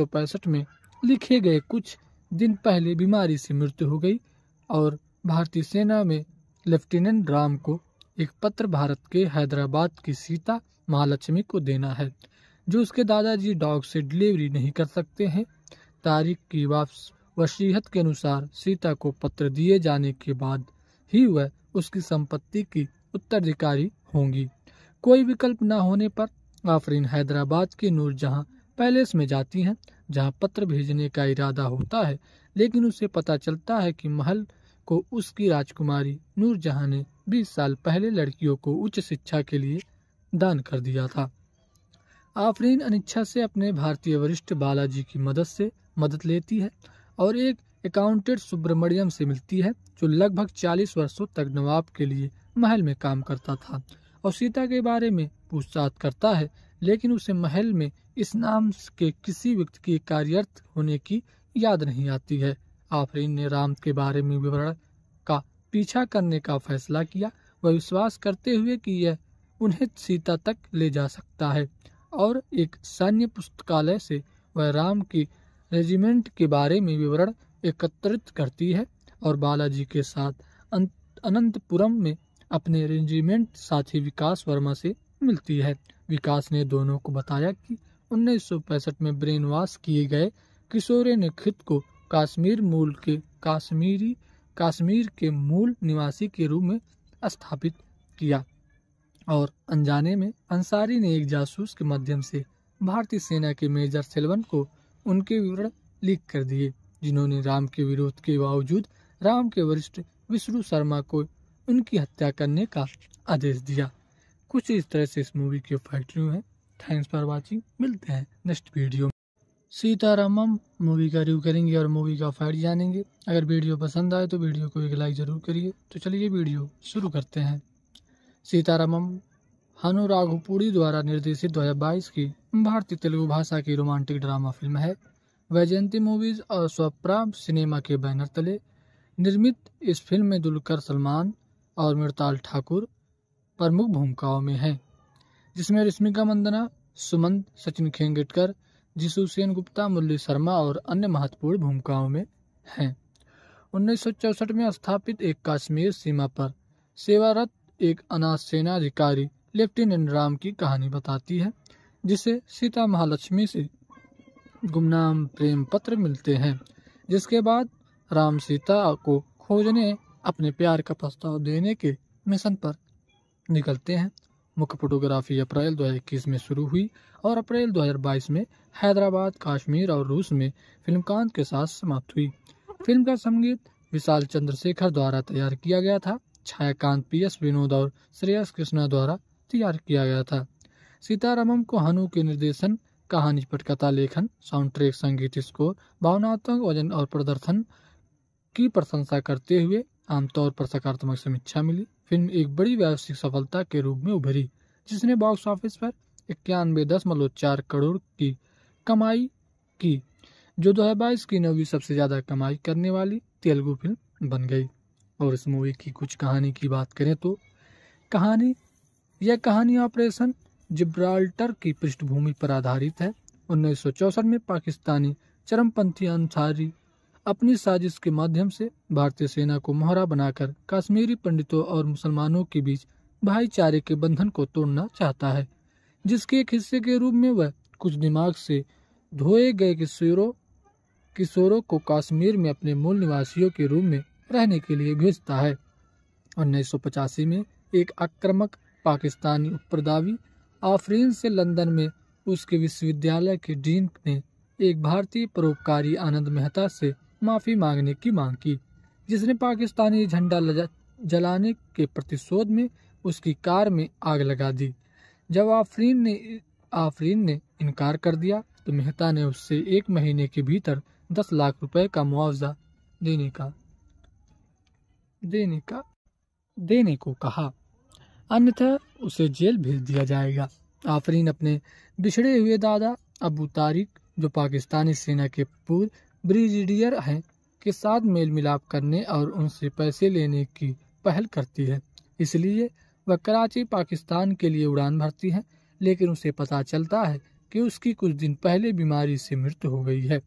में लिखे गए कुछ दिन पहले बीमारी से मृत्यु हो गई और भारतीय सेना में लेफ्टिनेंट राम को एक पत्र भारत के हैदराबाद की सीता महालक्ष्मी को देना है जो उसके दादाजी डॉग से डिलीवरी नहीं कर सकते हैं तारिक की वापस वसीहत के अनुसार सीता को पत्र दिए जाने के बाद ही वह उसकी संपत्ति की उत्तराधिकारी होंगी कोई विकल्प न होने पर आफरीन हैदराबाद के नूरजहां पैलेस में जाती हैं जहां पत्र भेजने का इरादा होता है लेकिन उसे पता चलता है कि महल को उसकी राजकुमारी नूरजहां ने 20 साल पहले लड़कियों को उच्च शिक्षा के लिए दान कर दिया था आफरीन अनिच्छा से अपने भारतीय वरिष्ठ बालाजी की मदद से मदद लेती है और एक अकाउंटेंट सुब्रमण्यम से मिलती है जो लगभग 40 वर्षों तक नवाब के लिए महल में काम करता था और सीता के बारे में पूछताछ करता है लेकिन उसे महल में इस नाम के किसी व्यक्ति के कार्यरत होने की याद नहीं आती है आफरीन ने राम के बारे में विवरण का पीछा करने का फैसला किया वह विश्वास करते हुए कि यह उन्हें सीता तक ले जा सकता है और एक सैन्य पुस्तकालय से वह राम की रेजिमेंट के बारे में विवरण एकत्रित करती है और बालाजी के साथ अनंतपुरम में अपने रेजिमेंट साथी विकास वर्मा से मिलती है विकास ने दोनों को बताया कि उन्नीस में ब्रेन वॉश किए गए किशोरे ने खुद को कश्मीर मूल के कश्मीरी कश्मीर के मूल निवासी के रूप में स्थापित किया और अनजाने में अंसारी ने एक जासूस के माध्यम से भारतीय सेना के मेजर सेलवन को उनके विवरण लीक कर दिए जिन्होंने राम के विरोध के बावजूद राम के वरिष्ठ विष्णु शर्मा को उनकी हत्या करने का आदेश दिया कुछ इस तरह से इस मूवी के फाइट है थैंक्स फॉर वाचिंग मिलते हैं नेक्स्ट वीडियो में सीतारामम मूवी का रिव्यू करेंगे और मूवी का फाइट जानेंगे अगर वीडियो पसंद आए तो वीडियो को एक लाइक ज़रूर करिए तो चलिए वीडियो शुरू करते हैं सीतारामम हनु राघुपुरी द्वारा निर्देशित 2022 की भारतीय तेलुगु भाषा की रोमांटिक ड्रामा फिल्म है वैजयंती मूवीज और स्वप्रा सिनेमा के बैनर तले निर्मित इस फिल्म में दुलकर सलमान और मृताल ठाकुर प्रमुख भूमिकाओं में हैं जिसमें रश्मिका मंदना सुमंत सचिन खेंगेटकर जिसु सेन गुप्ता मुरली शर्मा और अन्य महत्वपूर्ण भूमिकाओं में हैं उन्नीस में स्थापित एक काश्मीर सीमा पर सेवारत एक अनाथ सेना अधिकारी लेफ्टिनेंट राम की कहानी बताती है जिसे सीता महालक्ष्मी से गुमनाम प्रेम पत्र मिलते हैं जिसके बाद राम सीता को खोजने अपने प्यार का प्रस्ताव देने के मिशन पर निकलते हैं मुख्य फोटोग्राफी अप्रैल 2021 में शुरू हुई और अप्रैल 2022 में हैदराबाद कश्मीर और रूस में फिल्म कांत के साथ समाप्त हुई फिल्म का संगीत विशाल चंद्रशेखर द्वारा तैयार किया गया था छायाकांत पी एस विनोद और श्रेयस कृष्णा द्वारा तैयार किया गया था सीतारामम को हनु के निर्देशन कहानी पटकथा लेखन साउंड ट्रैक संगीत स्कोर भावनात्मक वजन और प्रदर्शन की प्रशंसा करते हुए आमतौर पर सकारात्मक समीक्षा मिली फिल्म एक बड़ी व्यावसायिक सफलता के रूप में उभरी जिसने बॉक्स ऑफिस पर इक्यानवे दशमलव चार करोड़ की कमाई की जो बाईस की नवी सबसे ज़्यादा कमाई करने वाली तेलुगु फिल्म बन गई और इस मूवी की कुछ कहानी की बात करें तो कहानी यह कहानी ऑपरेशन जिब्राल्टर की पृष्ठभूमि पर आधारित है उन्नीस में पाकिस्तानी चरमपंथी अंसारी अपनी साजिश के माध्यम से भारतीय सेना को मोहरा बनाकर कश्मीरी पंडितों और मुसलमानों के बीच भाईचारे के बंधन को तोड़ना चाहता है जिसके एक हिस्से के रूप में वह कुछ दिमाग से धोए गए किशोरों किशोरों को कश्मीर में अपने मूल निवासियों के रूप में रहने के लिए भेजता है उन्नीस में एक आक्रामक पाकिस्तानी उपप्रदावी आफरीन से लंदन में उसके विश्वविद्यालय के डीन ने एक भारतीय परोपकारी आनंद मेहता से माफ़ी मांगने की मांग की जिसने पाकिस्तानी झंडा जलाने के प्रतिशोध में उसकी कार में आग लगा दी जब आफरीन ने आफरीन ने इनकार कर दिया तो मेहता ने उससे एक महीने के भीतर दस लाख रुपए का मुआवजा देने का देने का देने को कहा अन्यथा उसे जेल भेज दिया जाएगा आफरीन अपने बिछड़े हुए दादा अबू तारिक जो पाकिस्तानी सेना के पूर्व ब्रिगेडियर हैं के साथ मेल मिलाप करने और उनसे पैसे लेने की पहल करती है इसलिए वह कराची पाकिस्तान के लिए उड़ान भरती है लेकिन उसे पता चलता है कि उसकी कुछ दिन पहले बीमारी से मृत्यु हो गई है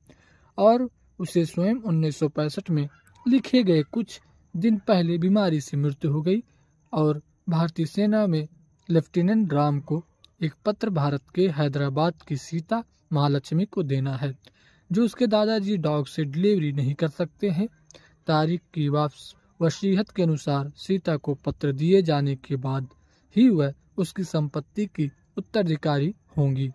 और उसे स्वयं उन्नीस में लिखे गए कुछ दिन पहले बीमारी से मृत्यु हो गई और भारतीय सेना में लेफ्टिनेंट राम को एक पत्र भारत के हैदराबाद की सीता महालक्ष्मी को देना है जो उसके दादाजी डॉग से डिलीवरी नहीं कर सकते हैं तारीख की वापस वसीहत के अनुसार सीता को पत्र दिए जाने के बाद ही वह उसकी संपत्ति की उत्तराधिकारी होंगी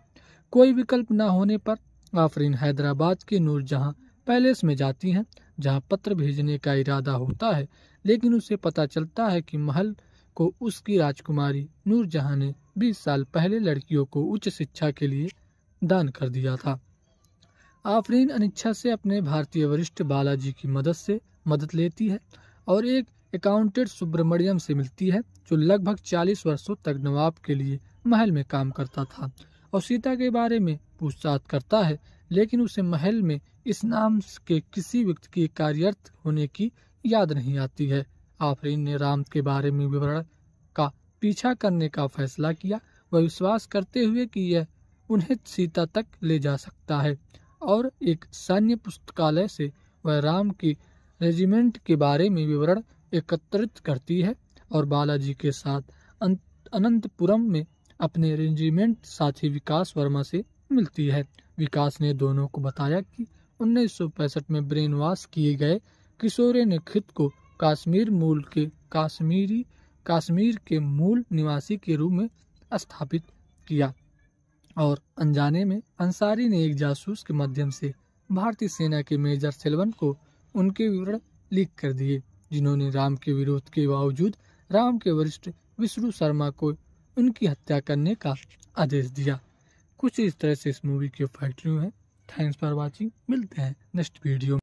कोई विकल्प न होने पर आफरीन हैदराबाद के नूरजहां पैलेस में जाती हैं जहां पत्र भेजने का इरादा होता है लेकिन उसे पता चलता है कि महल को उसकी राजकुमारी नूरजहाँ ने 20 साल पहले लड़कियों को उच्च शिक्षा के लिए दान कर दिया था आफरीन अनिच्छा से अपने भारतीय वरिष्ठ बालाजी की मदद से मदद लेती है और एक अकाउंटेंट सुब्रमण्यम से मिलती है जो लगभग 40 वर्षों तक नवाब के लिए महल में काम करता था और सीता के बारे में पूछताछ करता है लेकिन उसे महल में इस नाम के किसी व्यक्ति के कार्यर्थ होने की याद नहीं आती है आफरीन ने राम के बारे में विवरण का पीछा करने का फैसला किया वह विश्वास करते हुए कि यह उन्हें सीता तक ले जा सकता है और एक सैन्य पुस्तकालय से वह राम की रेजिमेंट के बारे में विवरण एकत्रित करती है और बालाजी के साथ अनंतपुरम में अपने रेजिमेंट साथी विकास वर्मा से मिलती है विकास ने दोनों को बताया कि उन्नीस में ब्रेन वॉश किए गए किशोरे ने खुद को काश्मीर मूल के काश्मीरी काश्मीर के मूल निवासी के रूप में स्थापित किया और अनजाने में अंसारी ने एक जासूस के माध्यम से भारतीय सेना के मेजर सेलवन को उनके विवरण लीक कर दिए जिन्होंने राम के विरोध के बावजूद राम के वरिष्ठ विष्णु शर्मा को उनकी हत्या करने का आदेश दिया कुछ इस तरह से इस मूवी के फैक्ट्री हैं थैंक्स फॉर वॉचिंग मिलते हैं नेक्स्ट वीडियो